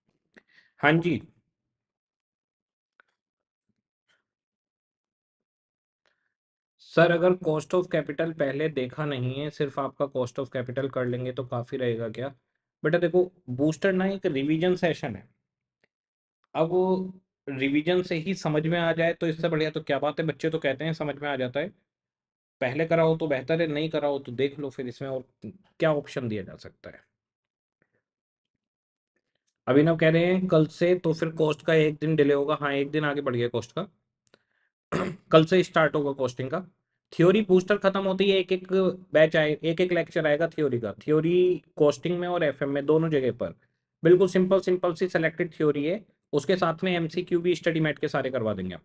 हाँ जी सर अगर कॉस्ट ऑफ कैपिटल पहले देखा नहीं है सिर्फ आपका कॉस्ट ऑफ कैपिटल कर लेंगे तो काफ़ी रहेगा क्या बेटा देखो बूस्टर ना एक रिवीजन सेशन है अब वो रिवीजन से ही समझ में आ जाए तो इससे बढ़िया तो क्या बात है बच्चे तो कहते हैं समझ में आ जाता है पहले कराओ तो बेहतर है नहीं कराओ तो देख लो फिर इसमें और क्या ऑप्शन दिया जा सकता है अभी ना कह रहे हैं कल से तो फिर कॉस्ट का एक दिन डिले होगा हाँ एक दिन आगे बढ़ गया कॉस्ट का कल से स्टार्ट होगा कॉस्टिंग का थ्योरी बूस्टर खत्म होती है एक एक बैच आए एक एक लेक्चर आएगा थ्योरी का थ्योरी कॉस्टिंग में और एफएम में दोनों जगह पर बिल्कुल सिंपल सिंपल सी सिलेक्टेड थ्योरी है उसके साथ में एमसीक्यू भी स्टडी मैट के सारे करवा देंगे आप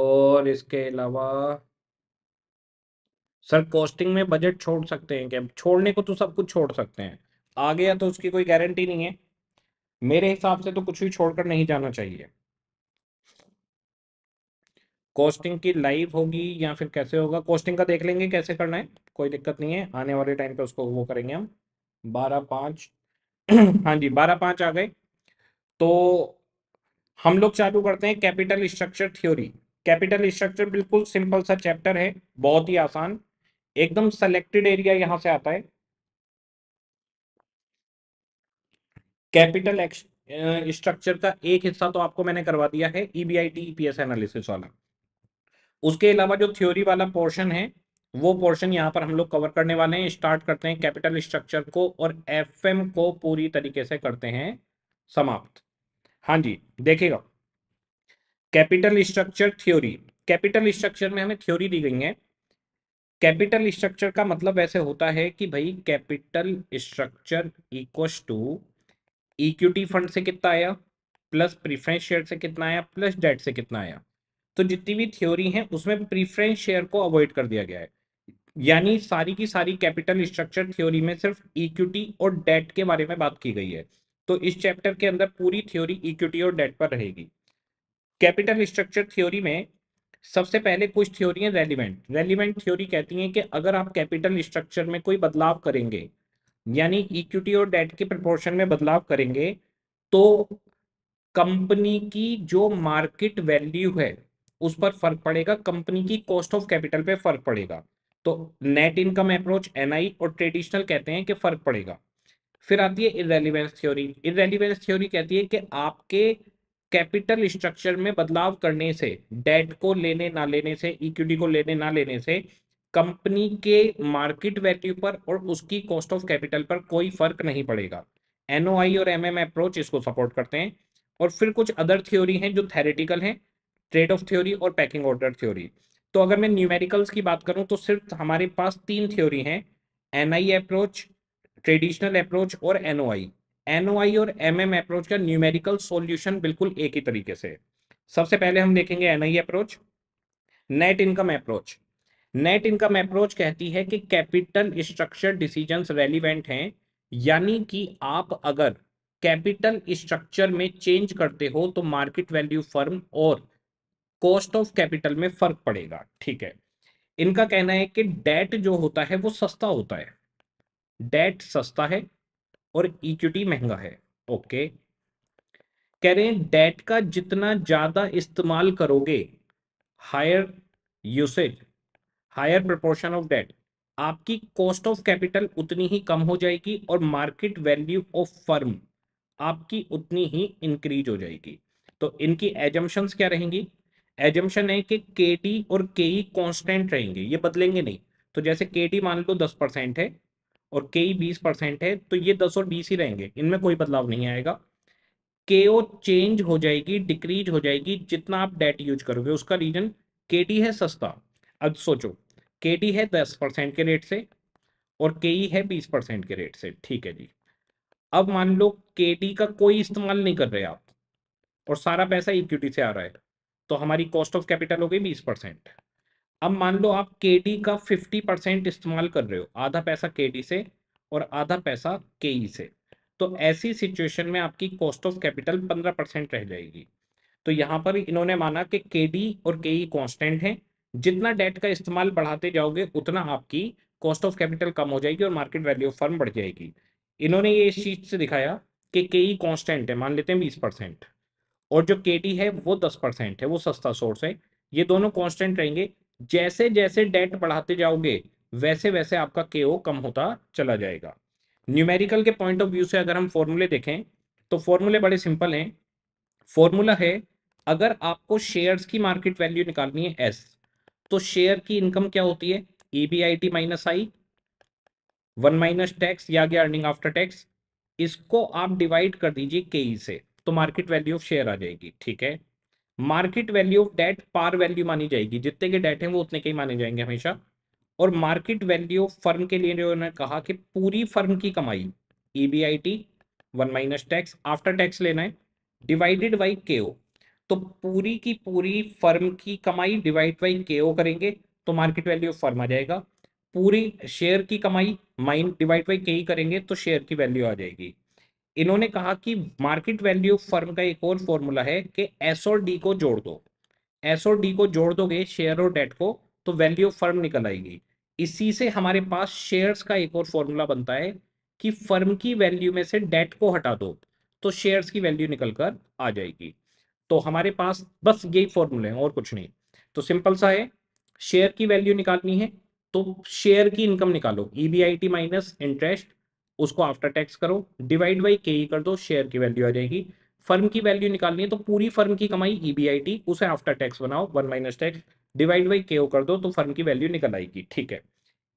और इसके अलावा सर कॉस्टिंग में बजट छोड़ सकते हैं क्या छोड़ने को तो सब कुछ छोड़ सकते हैं आ गया तो उसकी कोई गारंटी नहीं है मेरे हिसाब से तो कुछ भी छोड़कर नहीं जाना चाहिए कॉस्टिंग की लाइव होगी या फिर कैसे होगा कॉस्टिंग का देख लेंगे कैसे करना है कोई दिक्कत नहीं है आने वाले टाइम पे उसको वो करेंगे हम बारह पांच हाँ जी बारह पांच आ गए तो हम लोग चालू करते हैं capital structure theory capital structure बिल्कुल सिंपल सा चैप्टर है बहुत ही आसान एकदम सेलेक्टेड एरिया यहां से आता है कैपिटल एक्स स्ट्रक्चर का एक हिस्सा तो आपको मैंने करवा दिया है ईबीआईटी ईपीएस एनालिसिस वाला उसके अलावा जो थ्योरी वाला पोर्शन है वो पोर्शन यहाँ पर हम लोग कवर करने वाले हैं स्टार्ट करते हैं कैपिटल स्ट्रक्चर को और एफएम को पूरी तरीके से करते हैं समाप्त हाँ जी देखिएगा capital structure theory capital structure में हमें थ्योरी दी गई है कैपिटल स्ट्रक्चर का मतलब ऐसे होता है कि भाई capital structure equals to equity fund से कितना आया प्लस प्रीफरेंस शेयर से कितना आया प्लस डेट से कितना आया तो जितनी भी थ्योरी है उसमें प्रीफ्रेंस शेयर को अवॉइड कर दिया गया है यानी सारी की सारी कैपिटल स्ट्रक्चर थ्योरी में सिर्फ इक्विटी और डेट के बारे में बात की गई है तो इस चैप्टर के अंदर पूरी थ्योरी इक्विटी और डेट पर रहेगी कैपिटल स्ट्रक्चर थ्योरी में सबसे पहले कुछ थ्योरी है रेलिवेंट रेलिवेंट थ्योरी कहती है कि अगर आप कैपिटल स्ट्रक्चर में कोई बदलाव करेंगे यानी इक्विटी और डेट के प्रपोर्शन में बदलाव करेंगे तो कंपनी की जो मार्केट वैल्यू है उस पर फर्क पड़ेगा कंपनी की कॉस्ट ऑफ कैपिटल पे फर्क पड़ेगा तो नेट इनकम अप्रोच एनआई और ट्रेडिशनल कहते हैं कि फर्क पड़ेगा फिर आती है इरेलीवेंस थ्योरी इरेलीवेंस थ्योरी कहती है कि आपके कैपिटल स्ट्रक्चर में बदलाव करने से डेट को लेने ना लेने से इक्विटी को लेने ना लेने से कंपनी के मार्केट वैल्यू पर और उसकी कॉस्ट ऑफ कैपिटल पर कोई फर्क नहीं पड़ेगा एनओआई और एमएम अप्रोच इसको सपोर्ट करते हैं और फिर कुछ अदर थ्योरी हैं जो थेरेटिकल हैं ट्रेड ऑफ थ्योरी और पैकिंग ऑर्डर थ्योरी तो अगर मैं न्यूमेरिकल्स की बात करूं तो सिर्फ हमारे पास तीन थ्योरी हैं एनआई अप्रोच ट्रेडिशनल अप्रोच और एनओआई एनओआई और एमएम अप्रोच का न्यूमेरिकल सॉल्यूशन बिल्कुल एक ही तरीके से सबसे पहले हम देखेंगे NI approach net income approach net income approach कहती है कि कैपिटल स्ट्रक्चर डिसीजन रेलिवेंट हैं यानी कि आप अगर कैपिटल स्ट्रक्चर में चेंज करते हो तो मार्केट वैल्यू फर्म और कॉस्ट ऑफ कैपिटल में फर्क पड़ेगा ठीक है इनका कहना है कि डेट जो होता है वो सस्ता होता है डेट सस्ता है और इक्विटी e महंगा है ओके कह रहे हैं डेट का जितना ज्यादा इस्तेमाल करोगे higher usage higher proportion of debt आपकी कॉस्ट ऑफ कैपिटल उतनी ही कम हो जाएगी और मार्केट वैल्यू ऑफ फर्म आपकी उतनी ही इंक्रीज हो जाएगी तो इनकी एजम्पन्स क्या रहेंगी एजम्पन है कि के और के ई कॉन्स्टेंट रहेंगे ये बदलेंगे नहीं तो जैसे के मान लो दस परसेंट है और के ई बीस परसेंट है तो ये दस और बीस ही रहेंगे इनमें कोई बदलाव नहीं आएगा के ओ चेंज हो जाएगी डिक्रीज हो जाएगी जितना आप डेट यूज करोगे उसका रीजन के टी है सस्ता अब सोचो के टी है दस परसेंट के रेट से और के ई e है बीस परसेंट के रेट से ठीक है जी अब मान लो के टी का कोई इस्तेमाल नहीं कर रहे आप और सारा पैसा इक्विटी से आ रहा है तो हमारी कॉस्ट ऑफ कैपिटल हो गई बीस परसेंट अब मान लो आप के डी का फिफ्टी परसेंट इस्तेमाल कर रहे हो आधा पैसा के डी से और आधा पैसा के ई e से तो ऐसी सिचुएशन में आपकी कॉस्ट ऑफ कैपिटल पंद्रह परसेंट रह जाएगी तो यहाँ पर इन्होंने माना कि के डी और के ई कॉन्स्टेंट है जितना डेट का इस्तेमाल बढ़ाते जाओगे उतना आपकी कॉस्ट ऑफ कैपिटल कम हो जाएगी और मार्केट वैल्यू ऑफ फर्म बढ़ जाएगी इन्होंने ये इस चीज से दिखाया कि के ई कॉन्स्टेंट है मान लेते हैं बीस परसेंट और जो के डी है वो दस परसेंट है वो सस्ता सोर्स है ये दोनों कांस्टेंट रहेंगे जैसे जैसे डेट बढ़ाते जाओगे वैसे वैसे आपका के कम होता चला जाएगा न्यूमेरिकल के पॉइंट ऑफ व्यू से अगर हम फॉर्मूले देखें तो फॉर्मूले बड़े सिंपल हैं फॉर्मूला है अगर आपको शेयर्स की मार्केट वैल्यू निकालनी है एस तो शेयर की इनकम क्या होती है E B I T minus I one minus tax या गया अर्निंग आफ्टर टैक्स इसको आप डिवाइड कर दीजिए के e से तो मार्केट वैल्यू ऑफ शेयर आ जाएगी ठीक है market value of debt par value मानी जाएगी जितने के डेट हैं वो उतने के ही माने जाएंगे हमेशा और मार्केट वैल्यू ऑफ फर्म के लिए उन्होंने कहा कि पूरी फर्म की कमाई E B I T one minus tax after tax लेना है डिवाइडेड बाई के ओ तो पूरी की पूरी फर्म की कमाई डिवाइड बाई के ओ करेंगे तो मार्केट वैल्यू ऑफ फर्म आ जाएगा पूरी शेयर की कमाई माइन डिवाइड बाई के ही करेंगे तो शेयर की वैल्यू आ जाएगी इन्होंने कहा कि मार्केट वैल्यू फर्म का एक और फॉर्मूला है कि एस और डी को जोड़ दो एस और डी को जोड़ दोगे शेयर और डेट को तो वैल्यू ऑफ फर्म निकल आएगी इसी से हमारे पास शेयर्स का एक और फॉर्मूला बनता है कि फर्म की वैल्यू में से डेट को हटा दो तो शेयर्स की वैल्यू निकल कर आ जाएगी तो हमारे पास बस यही फॉर्मूला है और कुछ नहीं तो सिंपल सा है शेयर की वैल्यू निकालनी है तो शेयर की इनकम निकालो E B I T minus interest उसको आफ्टर टैक्स करो डिवाइड बाई के ई कर दो शेयर की वैल्यू आ जाएगी फर्म की वैल्यू निकालनी है तो पूरी फर्म की कमाई ईबीआईटी e उसे आफ्टर टैक्स बनाओ one minus tax divide by K कर दो तो फर्म की वैल्यू निकल आएगी ठीक है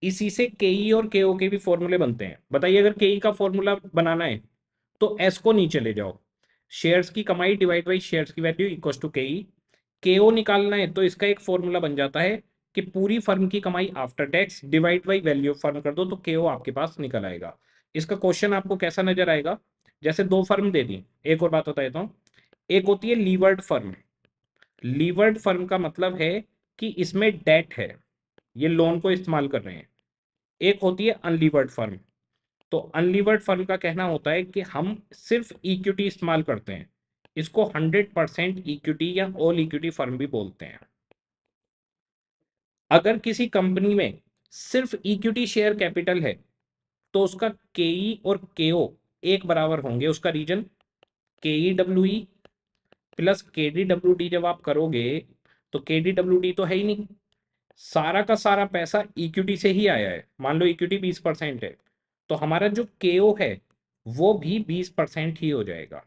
इसी से के ई e और के ओ के भी फॉर्मूले बनते हैं बताइए अगर के ई e का फॉर्मूला बनाना है तो एस को नीचे ले जाओ शेयर्स की कमाई डिवाइड बाई शेयर्स की वैल्यू इक्व टू के के निकालना है तो इसका एक फॉर्मूला बन जाता है कि पूरी फर्म की कमाई after tax divide by value firm कर दो तो के ओ आपके पास निकल आएगा इसका क्वेश्चन आपको कैसा नजर आएगा जैसे दो फर्म दे दी एक और बात बता देता हूँ एक होती है लीवर्ड फर्म लीवर्ड फर्म का मतलब है कि इसमें डेट है ये लोन को इस्तेमाल कर रहे हैं एक होती है अनलीवर्ड फर्म तो अनलीवर्ड फर्म का कहना होता है कि हम सिर्फ इक्विटी इस्तेमाल करते हैं इसको 100 परसेंट इक्विटी या ऑल इक्विटी फर्म भी बोलते हैं अगर किसी कंपनी में सिर्फ इक्विटी शेयर कैपिटल है तो उसका के ई e और के ओ एक बराबर होंगे उसका reason K E W E plus K D W D जब आप करोगे तो के डी डब्ल्यू डी तो है ही नहीं सारा का सारा पैसा इक्विटी से ही आया है मान लो इक्विटी बीस परसेंट है तो हमारा जो के ओ है वो भी बीस परसेंट ही हो जाएगा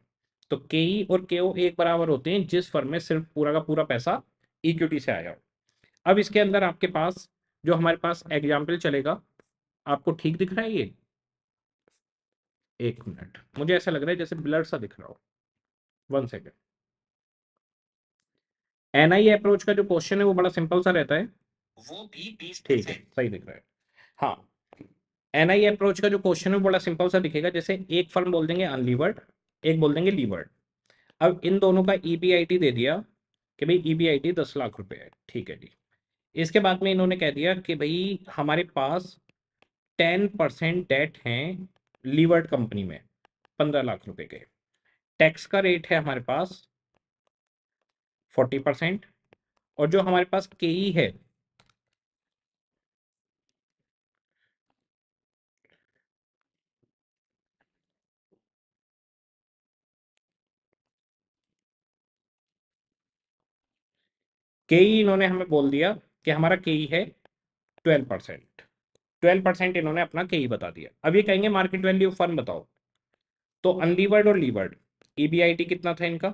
तो के ई e और के ओ एक बराबर होते हैं जिस फर्म में सिर्फ पूरा का पूरा पैसा इक्विटी से आया हो अब इसके अंदर आपके पास जो हमारे पास एग्जाम्पल चलेगा आपको ठीक दिख रहा है ये एक मिनट मुझे ऐसा लग रहा है जैसे ब्लड सा दिख रहा हो वन सेकेंड एनआई अप्रोच का जो क्वेश्चन है वो बड़ा सिंपल सा रहता है वो भी बीस ठीक है सही दिख रहा है हाँ एनआई अप्रोच का जो क्वेश्चन है वो बड़ा सिंपल सा दिखेगा जैसे एक फर्म बोल देंगे अनलीवर्ड एक बोल देंगे लीवर्ड अब इन दोनों का ई e दे दिया कि भाई ई e दस लाख रुपए है ठीक है जी इसके बाद में इन्होंने कह दिया कि भाई हमारे पास टेन परसेंट डेट हैं लीवर्ड कंपनी में पंद्रह लाख रुपए के टैक्स का रेट है हमारे पास फोर्टी परसेंट और जो हमारे पास के ई है के ई इन्होंने हमें बोल दिया कि हमारा के ई है ट्वेल्व परसेंट ट्वेल्व परसेंट इन्होंने अपना के ही e बता दिया अब ये कहेंगे मार्केट वैल्यू फर्म बताओ तो अनलीवर्ड और लीवर्ड ईबीआईटी कितना था इनका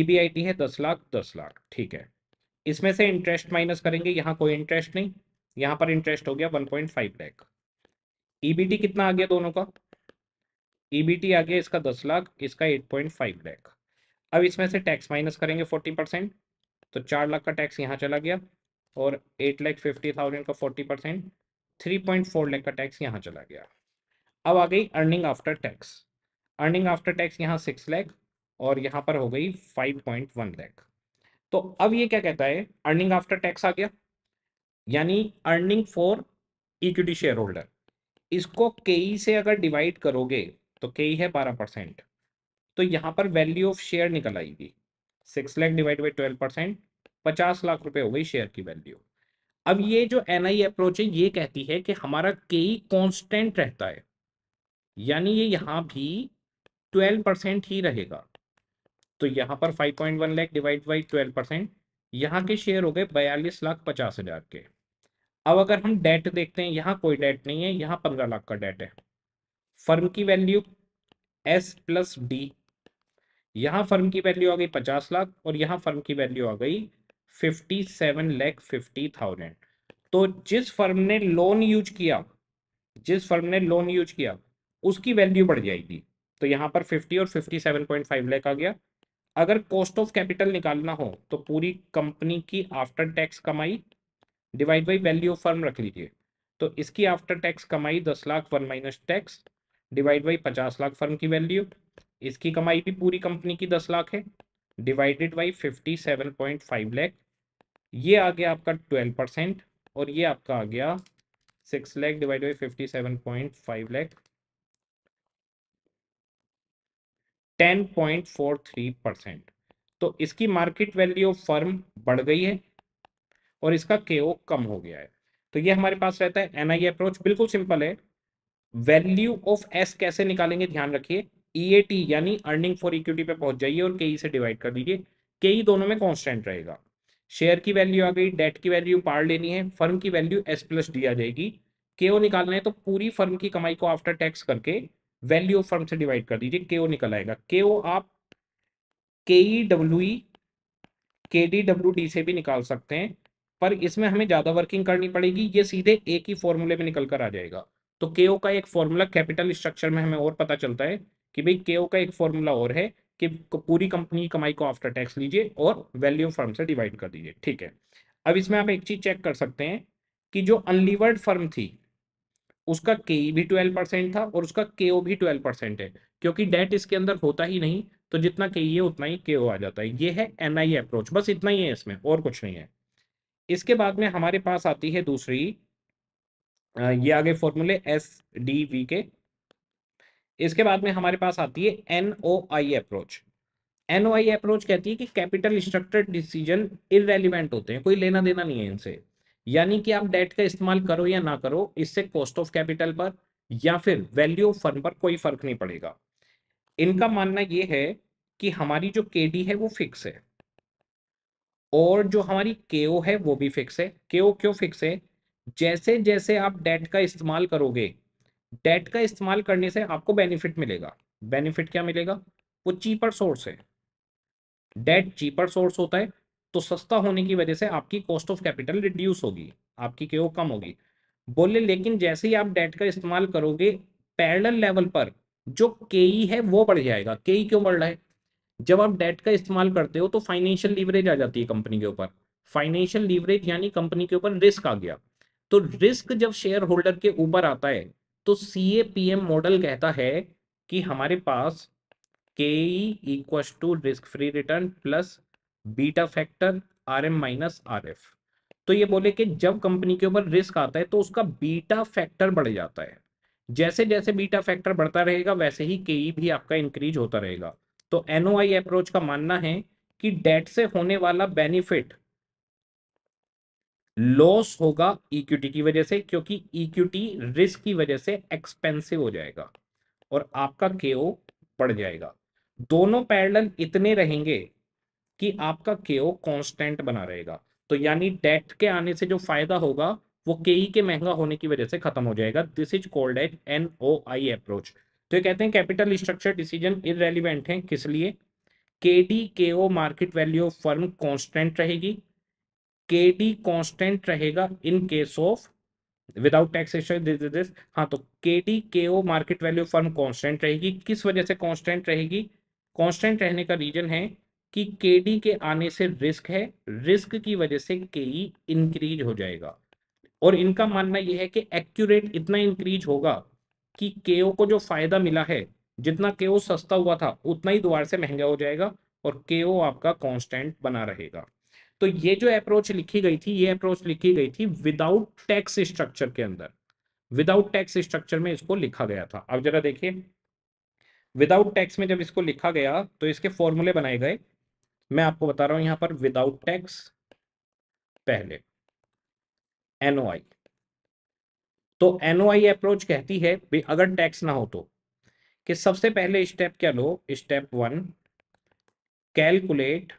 ईबीआईटी है दस लाख दस लाख ठीक है इसमें से इंटरेस्ट माइनस करेंगे यहाँ कोई इंटरेस्ट नहीं यहाँ पर इंटरेस्ट हो गया one point five lakh EBT कितना आ गया दोनों का ईबीटी e आ गया इसका दस लाख इसका एट पॉइंट फाइव लैख अब इसमें से टैक्स माइनस करेंगे फोर्टी परसेंट तो चार लाख का टैक्स यहाँ चला गया और एट लैख फिफ्टी थाउजेंड का forty percent three point four lakh का टैक्स यहाँ चला गया अब आ गई earning after tax earning after tax यहाँ सिक्स लैख और यहाँ पर हो गई फाइव पॉइंट वन लैख तो अब ये क्या कहता है अर्निंग आफ्टर टैक्स आ गया यानी earning for equity share holder इसको केई e से अगर डिवाइड करोगे तो केई e है बारह परसेंट तो यहाँ पर वैल्यू ऑफ शेयर निकल आएगी six lakh divide by twelve percent पचास लाख रुपए हो गई शेयर की वैल्यू अब ये जो एन आई अप्रोच है ये कहती है कि हमारा के कांस्टेंट रहता है यानी ये यहाँ भी 12 परसेंट ही रहेगा तो यहाँ पर 5.1 lakh divide by twelve percent यहाँ के शेयर हो गए बयालीस लाख पचास हजार के अब अगर हम डेट देखते हैं यहाँ कोई डेट नहीं है यहाँ पंद्रह लाख का डेट है फर्म की वैल्यू एस प्लस डी यहाँ फर्म की वैल्यू आ गई पचास लाख और यहाँ फर्म की वैल्यू आ गई fifty seven lakh fifty thousand तो जिस फर्म ने लोन यूज किया जिस फर्म ने लोन यूज किया उसकी वैल्यू बढ़ जाएगी तो यहाँ पर फिफ्टी और fifty seven point five lakh आ गया अगर कॉस्ट ऑफ कैपिटल निकालना हो तो पूरी कंपनी की आफ्टर टैक्स कमाई divide by value of firm रख लीजिए तो इसकी आफ्टर टैक्स कमाई दस lakh one minus tax divide by पचास लाख फर्म की वैल्यू इसकी कमाई भी पूरी कंपनी की दस लाख है divided by fifty seven point five lakh ये आ गया आपका ट्वेल्व परसेंट और ये आपका आ गया six lakh divide by fifty seven point five lakh ten point four three percent तो इसकी मार्केट वैल्यू ऑफ फर्म बढ़ गई है और इसका के कम हो गया है तो ये हमारे पास रहता है एनआई अप्रोच बिल्कुल सिंपल है वैल्यू ऑफ एस कैसे निकालेंगे ध्यान रखिए ईएटी e यानी अर्निंग फॉर इक्विटी पे पहुंच जाइए और केई e से डिवाइड कर दीजिए केई e दोनों में कांस्टेंट रहेगा शेयर की वैल्यू आ गई डेट की वैल्यू पार लेनी है फर्म की वैल्यू एस प्लस डी आ जाएगी के ओ निकालना है तो पूरी फर्म की कमाई को आफ्टर टैक्स करके वैल्यू ऑफ फर्म से डिवाइड कर दीजिए के ओ निकल आएगा के ओ आप के ई डब्ल्यू ई के डी डब्ल्यू डी से भी निकाल सकते हैं पर इसमें हमें ज़्यादा वर्किंग करनी पड़ेगी ये सीधे एक ही फॉर्मूले में निकल कर आ जाएगा तो के ओ का एक फॉर्मूला कैपिटल स्ट्रक्चर में हमें और पता चलता है कि भाई के का एक फॉर्मूला और है कि पूरी कंपनी की कमाई को आफ्टर टैक्स लीजिए और वैल्यू फर्म से डिवाइड कर दीजिए ठीक है अब इसमें आप एक चीज चेक कर सकते हैं कि जो अनलिवर्ड फर्म थी उसका के e भी ट्वेल्व परसेंट था और उसका के भी ट्वेल्व परसेंट है क्योंकि डेट इसके अंदर होता ही नहीं तो जितना के e है उतना ही के आ जाता है ये है एन अप्रोच बस इतना ही है इसमें और कुछ नहीं है इसके बाद में हमारे पास आती है दूसरी ये आगे फॉर्मूले एस डी वी के इसके बाद में हमारे पास आती है एन अप्रोच एन अप्रोच कहती है कि कैपिटल स्ट्रक्चर डिसीजन इरेलीवेंट होते हैं कोई लेना देना नहीं है इनसे यानी कि आप डेट का इस्तेमाल करो या ना करो इससे कॉस्ट ऑफ कैपिटल पर या फिर वैल्यू ऑफ फंड पर कोई फर्क नहीं पड़ेगा इनका मानना यह है कि हमारी जो के है वो फिक्स है और जो हमारी के है वो भी फिक्स है के क्यों फिक्स है जैसे जैसे आप डेट का इस्तेमाल करोगे डेट का इस्तेमाल करने से आपको बेनिफिट मिलेगा बेनिफिट क्या मिलेगा वो चीपर सोर्स है डेट चीपर सोर्स होता है तो सस्ता होने की वजह से आपकी कॉस्ट ऑफ कैपिटल रिड्यूस होगी आपकी क्यों कम होगी बोले लेकिन जैसे ही आप डेट का इस्तेमाल करोगे पैरल लेवल पर जो के e है वो बढ़ जाएगा के e क्यों बढ़ रहा है जब आप डेट का इस्तेमाल करते हो तो फाइनेंशियल लीवरेज आ जाती है कंपनी के ऊपर फाइनेंशियल लीवरेज यानी कंपनी के ऊपर रिस्क आ गया तो रिस्क जब शेयर होल्डर के ऊपर आता है तो C A P M model कहता है कि हमारे पास K equal to risk free return plus beta factor R M minus R F तो ये बोले कि जब कंपनी के ऊपर रिस्क आता है तो उसका बीटा फैक्टर बढ़ जाता है जैसे जैसे बीटा फैक्टर बढ़ता रहेगा वैसे ही के ई e भी आपका इंक्रीज होता रहेगा तो एनओआई अप्रोच का मानना है कि डेट से होने वाला बेनिफिट लॉस होगा इक्विटी e की वजह से क्योंकि इक्विटी e रिस्क की वजह से एक्सपेंसिव हो जाएगा और आपका के बढ़ जाएगा दोनों पैरल इतने रहेंगे कि आपका के कांस्टेंट बना रहेगा तो यानी डेट के आने से जो फायदा होगा वो के e के महंगा होने की वजह से खत्म हो जाएगा this is called at N O I approach तो ये कहते हैं कैपिटल स्ट्रक्चर डिसीजन इनरेलीवेंट है किस लिए K D K O market value of firm constant रहेगी के डी कॉन्स्टेंट रहेगा in case of without taxation this this हाँ तो K D K O market value firm constant रहेगी किस वजह से कॉन्स्टेंट रहेगी कॉन्स्टेंट रहने का रीजन है कि के डी के आने से रिस्क है रिस्क की वजह से के ई इंक्रीज हो जाएगा और इनका मानना यह है कि एक्यूरेट इतना इंक्रीज होगा कि के ओ को जो फायदा मिला है जितना के ओ सस्ता हुआ था उतना ही दोबारा से महंगा हो जाएगा और के ओ आपका कॉन्स्टेंट बना रहेगा तो ये जो अप्रोच लिखी गई थी ये अप्रोच लिखी गई थी विदाउट टैक्स स्ट्रक्चर के अंदर विदाउट टैक्स स्ट्रक्चर में इसको लिखा गया था अब जरा देखिए विदाउट टैक्स में जब इसको लिखा गया तो इसके फॉर्मूले बनाए गए मैं आपको बता रहा हूं यहां पर विदाउट टैक्स पहले एनओआई तो एनओआई अप्रोच कहती है अगर टैक्स ना हो तो कि सबसे पहले स्टेप क्या लो step one calculate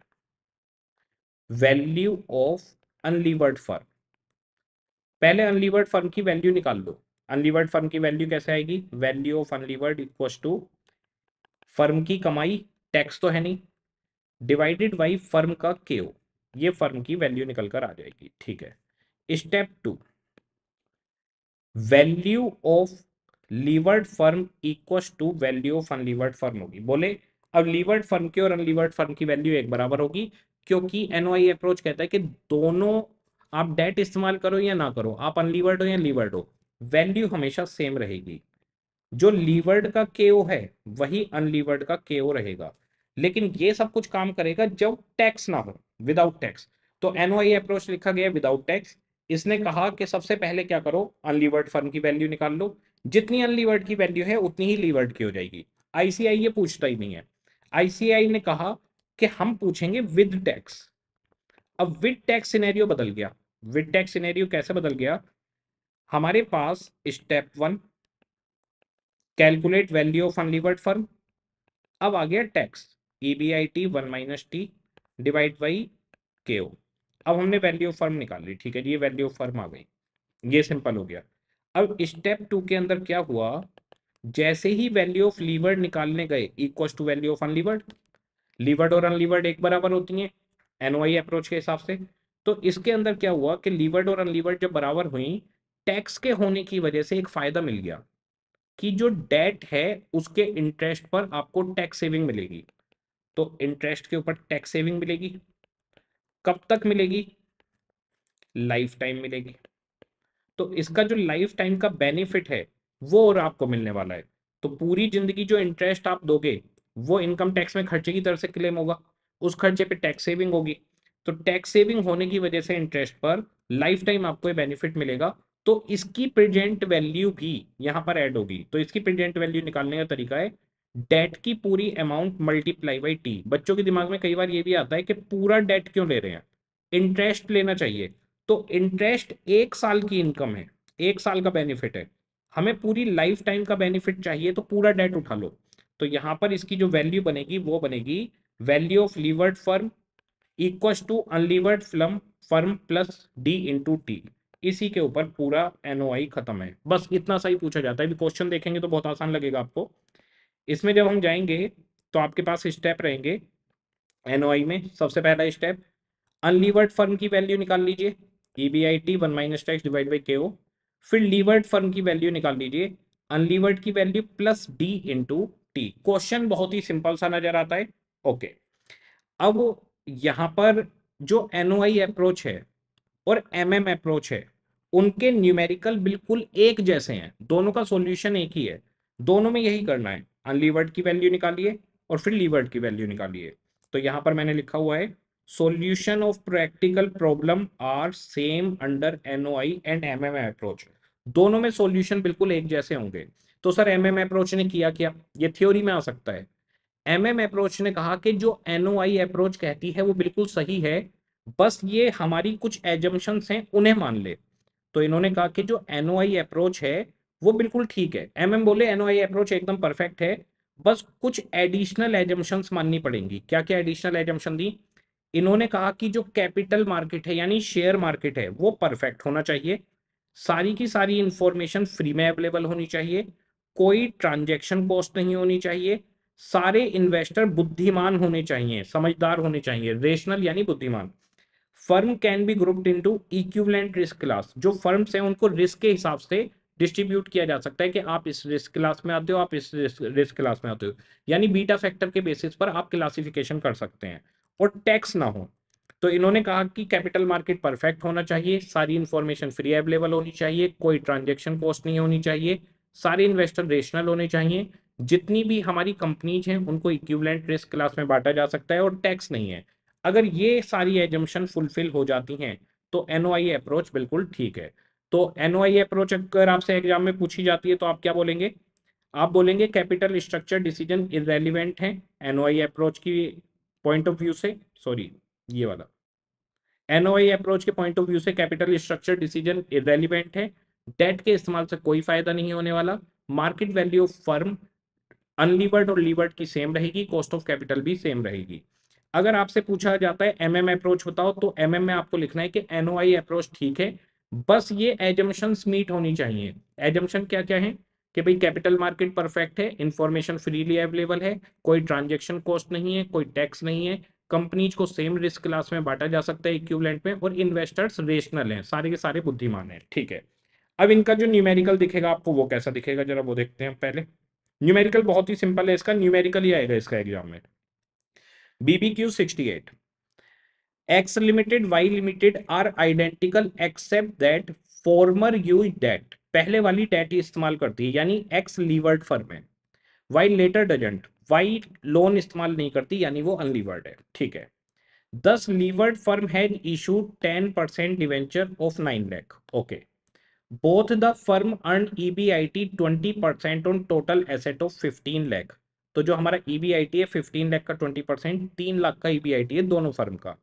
value of unlevered firm पहले अनलिवर्ड फर्म की वैल्यू निकाल लो अनलिवर्ड फर्म की वैल्यू कैसे आएगी value of unlevered equal to firm की कमाई टैक्स तो है नहीं डिवाइडेड बाई फर्म का के ये फर्म की वैल्यू निकल कर आ जाएगी ठीक है step two value of levered firm equal to value of unlevered firm होगी बोले अब लीवर्ड फर्म की और अनलिवर्ड फर्म की वैल्यू एक बराबर होगी क्योंकि एनओआई अप्रोच कहता है कि दोनों आप डेट इस्तेमाल करो या ना करो आप अनलीवर्ड हो या लीवर्ड हो वैल्यू हमेशा सेम रहेगी जो लीवर्ड का के है वही अनलीवर्ड का के रहेगा लेकिन ये सब कुछ काम करेगा जब टैक्स ना हो विदाउट टैक्स तो एनओआई अप्रोच लिखा गया विदाउट टैक्स इसने कहा कि सबसे पहले क्या करो अनलीवर्ड फर्म की वैल्यू निकाल लो जितनी अनलीवर्ड की वैल्यू है उतनी ही लीवर्ड की हो जाएगी आईसीआई ये पूछता ही नहीं है आईसीआई ने कहा कि हम पूछेंगे विद टैक्स अब विद टैक्स सिनेरियो बदल गया विद टैक्स सिनेरियो कैसे बदल गया हमारे पास step one calculate value of unlevered firm अब आ गया tax E B I T one minus T divide by K O अब हमने वैल्यू ऑफ फर्म निकाल ली ठीक है ये वैल्यू ऑफ फर्म आ गई ये सिंपल हो गया अब स्टेप टू के अंदर क्या हुआ जैसे ही वैल्यू ऑफ लीवर्ड निकालने गए equal to value of unlevered levered और अनलीवर्ड एक बराबर होती हैं एनओआई अप्रोच के हिसाब से तो इसके अंदर क्या हुआ कि लीवर्ड और अनलीवर्ड जब बराबर हुई टैक्स के होने की वजह से एक फायदा मिल गया कि जो डेट है उसके इंटरेस्ट पर आपको टैक्स सेविंग मिलेगी तो इंटरेस्ट के ऊपर टैक्स सेविंग मिलेगी कब तक मिलेगी लाइफ टाइम मिलेगी तो इसका जो लाइफ टाइम का बेनिफिट है वो और आपको मिलने वाला है तो पूरी जिंदगी जो इंटरेस्ट आप दोगे वो इनकम टैक्स में खर्चे की तरफ से क्लेम होगा उस खर्चे पे टैक्स सेविंग होगी तो टैक्स सेविंग होने की वजह से इंटरेस्ट पर लाइफ टाइम आपको ये बेनिफिट मिलेगा तो इसकी प्रेजेंट वैल्यू भी यहाँ पर ऐड होगी तो इसकी प्रेजेंट वैल्यू निकालने का तरीका है डेट की पूरी अमाउंट मल्टीप्लाई बाई टी बच्चों के दिमाग में कई बार ये भी आता है कि पूरा डेट क्यों ले रहे हैं इंटरेस्ट लेना चाहिए तो इंटरेस्ट एक साल की इनकम है एक साल का बेनिफिट है हमें पूरी लाइफ टाइम का बेनिफिट चाहिए तो पूरा डेट उठा लो तो यहां पर इसकी जो वैल्यू बनेगी वो बनेगी value of levered firm equal to unlevered फ्लम firm plus D into T इसी के ऊपर पूरा एनओआई खत्म है बस इतना सा ही पूछा जाता है क्वेश्चन देखेंगे तो बहुत आसान लगेगा आपको इसमें जब हम जाएंगे तो आपके पास स्टेप रहेंगे एनओआई में सबसे पहला स्टेप अनलीवर्ड फर्म की वैल्यू निकाल लीजिए E B I T one minus tax divide by K O फिर लीवर्ड फर्म की वैल्यू निकाल लीजिए अनलीवर्ड की value plus D into T question बहुत ही सिंपल सा नजर आता है ओके अब यहां पर जो एनओ अप्रोच है और एम MM अप्रोच है उनके न्यूमेरिकल बिल्कुल एक जैसे हैं दोनों का सॉल्यूशन एक ही है दोनों में यही करना है अनलीवर्ड की वैल्यू निकालिए और फिर लीवर्ड की वैल्यू निकालिए तो यहां पर मैंने लिखा हुआ है solution of practical problem are same under NOI and MMA approach दोनों में सॉल्यूशन बिल्कुल एक जैसे होंगे तो सर एम एम अप्रोच ने किया क्या ये थ्योरी में आ सकता है एम एम अप्रोच ने कहा कि जो एनओआई अप्रोच कहती है वो बिल्कुल सही है बस ये हमारी कुछ एजम्पन्स हैं उन्हें मान ले तो इन्होंने कहा कि जो एनओआई अप्रोच है वो बिल्कुल ठीक है एम एम बोले एनओआई अप्रोच एकदम परफेक्ट है बस कुछ एडिशनल एजम्पन्स माननी पड़ेंगी क्या क्या एडिशनल एजम्पन दी इन्होंने कहा कि जो कैपिटल मार्केट है यानी शेयर मार्केट है वो परफेक्ट होना चाहिए सारी की सारी इंफॉर्मेशन फ्री में अवेलेबल होनी चाहिए कोई ट्रांजेक्शन कॉस्ट नहीं होनी चाहिए सारे इन्वेस्टर बुद्धिमान होने चाहिए समझदार होने चाहिए रेशनल यानी बुद्धिमान firm can be grouped into equivalent risk class जो फर्म्स हैं उनको रिस्क के हिसाब से डिस्ट्रीब्यूट किया जा सकता है कि आप इस रिस्क क्लास में आते हो आप इस रिस्क क्लास में आते हो यानी बीटा फैक्टर के बेसिस पर आप क्लासिफिकेशन कर सकते हैं और टैक्स ना हो तो इन्होंने कहा कि कैपिटल मार्केट परफेक्ट होना चाहिए सारी इन्फॉर्मेशन फ्री अवेलेबल होनी चाहिए कोई ट्रांजेक्शन कॉस्ट नहीं होनी चाहिए सारे इन्वेस्टर रेशनल होने चाहिए जितनी भी हमारी कंपनीज हैं उनको इक्विवेलेंट रिस्क क्लास में बांटा जा सकता है और टैक्स नहीं है अगर ये सारी एजम्पन फुलफिल हो जाती हैं तो एन अप्रोच बिल्कुल ठीक है तो एन अप्रोच अगर आपसे एग्जाम में पूछी जाती है तो आप क्या बोलेंगे आप बोलेंगे कैपिटल स्ट्रक्चर डिसीजन इरेलीवेंट है एन अप्रोच की पॉइंट ऑफ व्यू से सॉरी ये वाला एनओआई अप्रोच के पॉइंट ऑफ व्यू से कैपिटल स्ट्रक्चर डिसीजन इरेलीवेंट है डेट के इस्तेमाल से कोई फायदा नहीं होने वाला market value of firm unlevered और लीवर्ड की सेम रहेगी कॉस्ट ऑफ कैपिटल भी सेम रहेगी अगर आपसे पूछा जाता है एमएम एम अप्रोच होता हो तो एम में आपको लिखना है कि एनओआई अप्रोच ठीक है बस ये एजम्पन मीट होनी चाहिए एजम्पन क्या क्या है कि भाई कैपिटल मार्केट परफेक्ट है इंफॉर्मेशन फ्रीली अवेलेबल है कोई ट्रांजेक्शन कॉस्ट नहीं है कोई टैक्स नहीं है कंपनीज को सेम रिस्क क्लास में बांटा जा सकता है इक्विवेलेंट में और इन्वेस्टर्स रेशनल हैं सारे के सारे बुद्धिमान हैं ठीक है अब इनका जो न्यूमेरिकल दिखेगा आपको वो कैसा दिखेगा जरा वो देखते हैं पहले न्यूमेरिकल बहुत ही सिंपल है इसका न्यूमेरिकल ही आएगा इसका एग्जाम में B B Q sixty eight X limited Y limited are identical except that former use debt पहले वाली डेट ही इस्तेमाल करती है यानी एक्स लीवर्ड फर्म है Y latter doesn't Y loan इस्तेमाल नहीं करती यानी वो अनलीवर्ड है ठीक है दस लीवर्ड फर्म है issue ten percent debenture of nine lakh okay both the firm earn E B I T twenty percent on total asset of fifteen lakh तो जो हमारा ई बी आई टी है फिफ्टीन लैख का ट्वेंटी परसेंट तीन लाख का ई B I T है दोनों firm का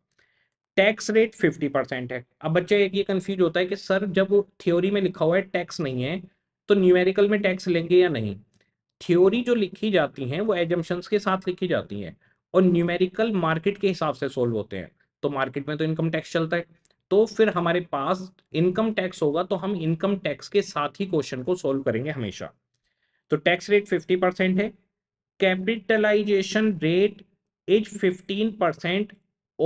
टैक्स रेट फिफ्टी परसेंट है अब बच्चा एक ये कन्फ्यूज होता है कि सर जब थ्योरी में लिखा हुआ है टैक्स नहीं है तो न्यूमेरिकल में टैक्स लेंगे या नहीं थ्योरी जो लिखी जाती हैं वो एजम्पन्स के साथ लिखी जाती हैं और न्यूमेरिकल मार्केट के हिसाब से सोल्व होते हैं तो मार्केट में तो इनकम टैक्स चलता है तो फिर हमारे पास इनकम टैक्स होगा तो हम इनकम टैक्स के साथ ही क्वेश्चन को सोल्व करेंगे हमेशा तो टैक्स रेट फिफ्टी परसेंट है capitalization rate is fifteen percent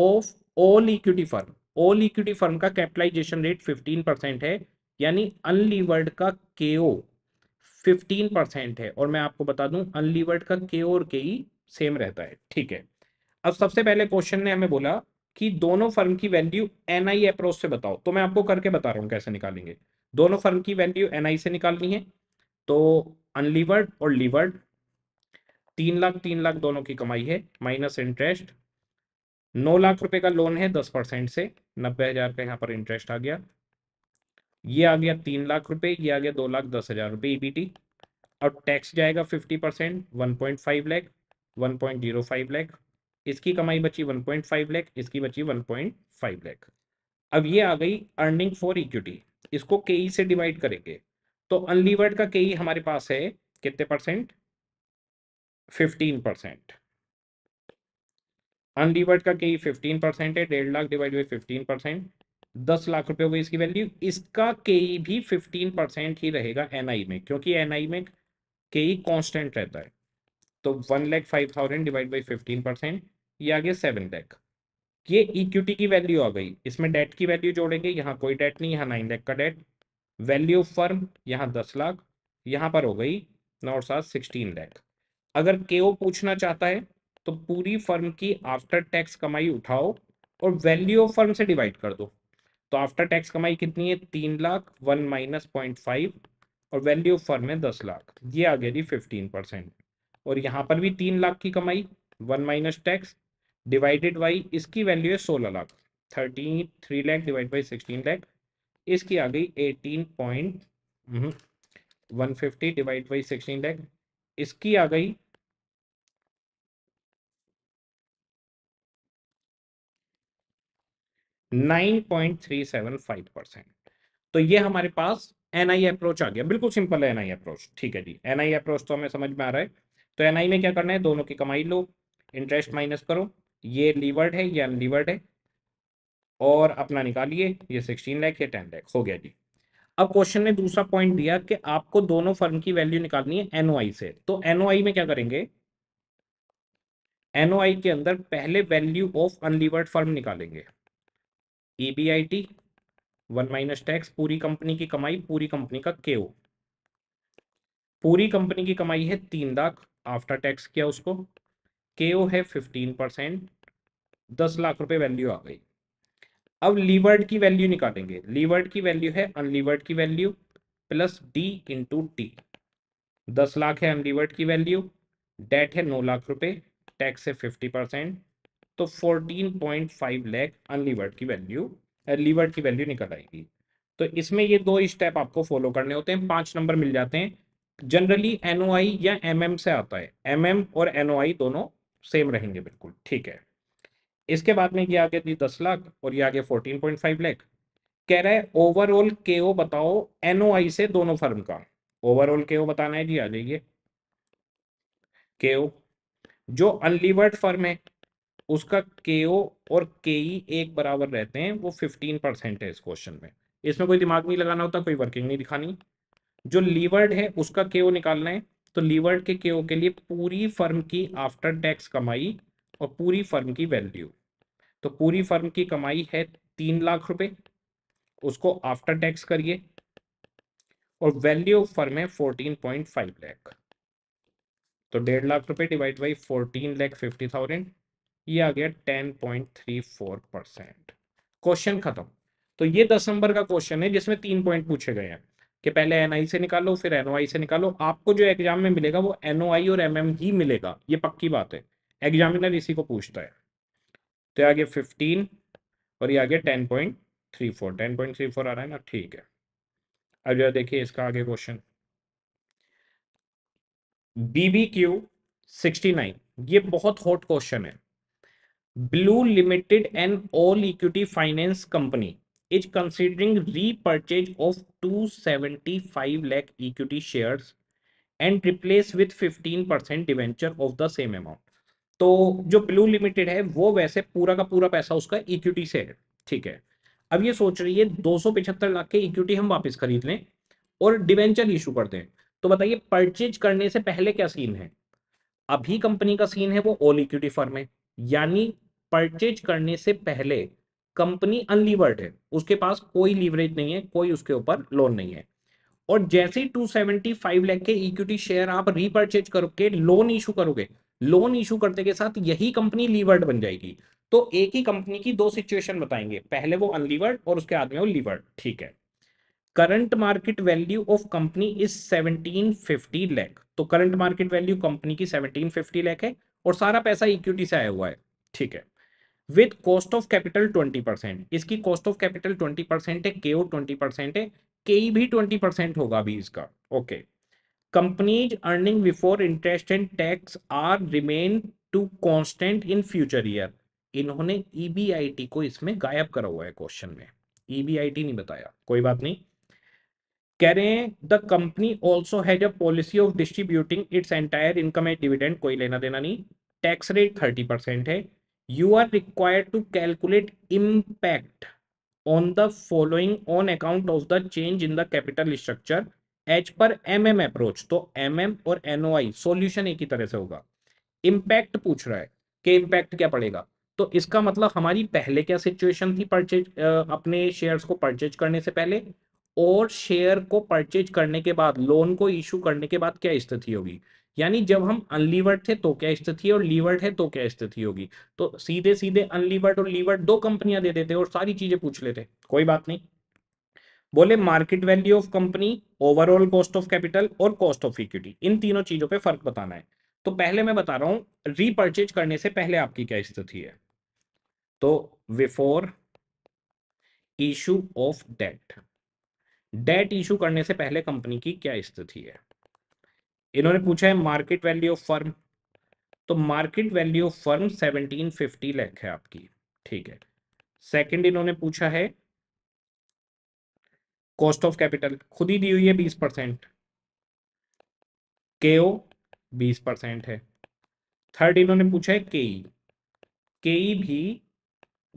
of all equity firm all equity firm का कैपिटलाइजेशन रेट फिफ्टीन परसेंट है यानी अनलिवर्ड का के ओ फिफ्टीन परसेंट है और मैं आपको बता दूं अनलिवर्ड का के ओ और के ई सेम रहता है ठीक है अब सबसे पहले क्वेश्चन ने हमें बोला कि दोनों फर्म की वैल्यू एनआई अप्रोच से बताओ तो मैं आपको करके बता रहा हूँ कैसे निकालेंगे दोनों फर्म की वैल्यू एनआई से निकालनी है तो अनलिवर्ड और लिवर्ड तीन लाख तीन लाख दोनों की कमाई है माइनस इंटरेस्ट नौ लाख रुपए का लोन है दस परसेंट से नब्बे हजार का यहाँ पर इंटरेस्ट आ गया ये आ गया तीन लाख रुपए ये आ गया दो लाख दस हजार रुपए ईबीटी और टैक्स जाएगा fifty percent one point five lakh one point zero five lakh इसकी कमाई बची 1.5 लाख इसकी बची 1.5 लाख अब ये आ गई अर्निंग फॉर इक्विटी इसको के ई e से डिवाइड करेंगे तो अनलिवर्ड का के ई e हमारे पास है कितने परसेंट फिफ्टीन परसेंट अनलिवर्ड का के ई फिफ्टीन परसेंट है डेढ़ lakh divide by fifteen percent दस लाख रुपए हुई इसकी वैल्यू इसका के ई e भी फिफ्टीन परसेंट ही रहेगा एन आई में क्योंकि एन आई में के ई कॉन्स्टेंट रहता है तो one lakh five thousand divide by fifteen percent ये आ गया सेवन लैख ये इक्विटी की वैल्यू आ गई इसमें डेट की वैल्यू जोड़ेंगे यहाँ कोई डेट नहीं यहाँ नाइन लैख का डेट वैल्यू फर्म यहाँ दस लाख यहाँ पर हो गई नौ सात सिक्सटीन लैख अगर के पूछना चाहता है तो पूरी फर्म की आफ्टर टैक्स कमाई उठाओ और वैल्यू ऑफ फर्म से डिवाइड कर दो तो आफ्टर टैक्स कमाई कितनी है तीन lakh one minus point five और वैल्यू ऑफ फर्म है दस लाख ये आ गया जी फिफ्टीन परसेंट और यहाँ पर भी तीन लाख की कमाई one minus tax divided by इसकी वैल्यू है सोलह lakh thirteen three lakh divide by sixteen lakh इसकी आ गई eighteen point one fifty divide by sixteen lakh इसकी आ गई nine point three seven five percent तो ये हमारे पास एन आई अप्रोच आ गया बिल्कुल सिंपल है एन आई अप्रोच ठीक है जी एन आई अप्रोच तो हमें समझ में आ रहा है तो एन आई में क्या करना है दोनों की कमाई लो इंटरेस्ट माइनस करो ये लीवर्ड है ये अनलीवर्ड है और अपना निकालिए ये सिक्सटीन लैख ये टेन लैख हो गया जी अब क्वेश्चन ने दूसरा पॉइंट दिया कि आपको दोनों फर्म की वैल्यू निकालनी है एनओआई से तो एनओआई में क्या करेंगे एनओआई के अंदर पहले वैल्यू ऑफ अनलिवर्ड फर्म निकालेंगे EBIT e one minus tax पूरी कंपनी की कमाई पूरी कंपनी का के पूरी कंपनी की कमाई है तीन लाख आफ्टर टैक्स किया उसको के ओ है फिफ्टीन परसेंट दस लाख रुपए वैल्यू आ गई अब लीवर्ड की वैल्यू निकालेंगे लीवर्ड की वैल्यू है अनलीवर्ड की value plus D into T दस लाख है अनलीवर्ड की वैल्यू डेट है नौ लाख रुपए टैक्स है फिफ्टी परसेंट तो fourteen point five lakh unlevered की वैल्यू लीवर्ड की वैल्यू निकल आएगी तो इसमें ये दो स्टेप आपको फॉलो करने होते हैं पांच नंबर मिल जाते हैं जनरली एनओआई या एमएम से आता है एमएम और एनओआई दोनों सेम रहेंगे बिल्कुल ठीक है इसके बाद में ये आ गया जी दस लाख और ये आ गया फोर्टीन पॉइंट फाइव लैख कह रहा है ओवरऑल के ओ बताओ एनओआई से दोनों फर्म का ओवरऑल के ओ बताना है जी आ जाइए के ओ जो अनलिवर्ड फर्म है उसका के ओ और के ई एक बराबर रहते हैं वो फिफ्टीन परसेंट है इस क्वेश्चन में इसमें कोई दिमाग नहीं लगाना होता कोई वर्किंग नहीं दिखानी जो लीवर्ड है उसका के ओ निकालना है तो लीवर्ड के केओ के लिए पूरी फर्म की आफ्टर टैक्स कमाई और पूरी फर्म की वैल्यू तो पूरी फर्म की कमाई है तीन लाख रुपए उसको आफ्टर टैक्स करिए और वैल्यू ऑफ फर्म है फोर्टीन पॉइंट फाइव लैख तो डेढ़ लाख रुपए divide by fourteen lakh fifty thousand ये आ गया ten point three four percent question खत्म तो ये नंबर का क्वेश्चन है जिसमें तीन पॉइंट पूछे गए हैं कि पहले एनआई से निकालो फिर एन से निकालो आपको जो एग्जाम में मिलेगा वो एन और एमएम ही मिलेगा ये पक्की बात है एग्जामिनर इसी को पूछता है तो आगे फिफ्टीन और ये आगे ten point three four ten point three four आ रहा है ना ठीक है अब जो देखिए इसका आगे question B B Q sixty nine ये बहुत हॉट क्वेश्चन है blue limited and all equity finance company is considering repurchase of 275 lakh equity shares and replace with 15% debenture of the same amount तो जो ब्लू लिमिटेड है वो वैसे पूरा का पूरा पैसा उसका इक्विटी से है ठीक है अब ये सोच रही है दो लाख के इक्विटी हम वापस खरीद लें और डिवेंचर इशू कर दें तो बताइए परचेज करने से पहले क्या सीन है अभी कंपनी का सीन है वो ऑल इक्विटी फर्म है यानी परचेज करने से पहले कंपनी अनलिवर्ड है उसके पास कोई लीवरेज नहीं है कोई उसके ऊपर लोन नहीं है और जैसे फाइव लाख के इक्विटी शेयर आप रिपर्चेज करोगे लोन इशू करोगे लोन इशू करने के साथ यही कंपनी लीवर्ड बन जाएगी तो एक ही कंपनी की दो सिचुएशन बताएंगे पहले वो अनलिवर्ड और उसके आदमी वो लीवर्ड ठीक है current market value of company is 1750 lakh तो करंट मार्केट वैल्यू कंपनी की 1750 लाख है और सारा पैसा इक्विटी से आया हुआ है ठीक है with cost of capital twenty percent इसकी cost of capital twenty percent है के ओ ट्वेंटी परसेंट है के ई e भी ट्वेंटी परसेंट होगा अभी इसका okay companies earning before interest and tax are remain to constant in future year इन्होंने E e को इसमें गायब करा हुआ है क्वेश्चन में ई e नहीं बताया कोई बात नहीं कह रहे हैं the company also has a policy of distributing its entire income and dividend कोई लेना देना नहीं टैक्स रेट थर्टी परसेंट है you are required to calculate impact on the following on account of the change in the capital structure H per M M approach तो M M और I solution एक ही तरह से होगा impact पूछ रहा है कि इम्पैक्ट क्या पड़ेगा तो इसका मतलब हमारी पहले क्या सिचुएशन थी परचेज अपने शेयर्स को परचेज करने से पहले और शेयर को परचेज करने के बाद लोन को इश्यू करने के बाद क्या स्थिति होगी यानी जब हम अनलिवर्ड थे तो क्या स्थिति और लीवर्ड है तो क्या स्थिति होगी तो सीधे सीधे अनलिवर्ड और लीवर्ड दो कंपनियां दे देते और सारी चीजें पूछ लेते कोई बात नहीं बोले market value of company overall cost of capital और कॉस्ट ऑफ इक्विटी इन तीनों चीजों पे फर्क बताना है तो पहले मैं बता रहा हूं रीपर्चेज करने से पहले आपकी क्या स्थिति है तो before issue of debt debt issue करने से पहले कंपनी की क्या स्थिति है इन्होंने पूछा है मार्केट वैल्यू ऑफ फर्म तो market value of firm seventeen fifty lakh है आपकी ठीक है सेकंड इन्होंने पूछा है कॉस्ट ऑफ कैपिटल खुद ही दी हुई है बीस परसेंट के ओ बीस परसेंट है थर्ड इन्होंने पूछा है के ई के ई भी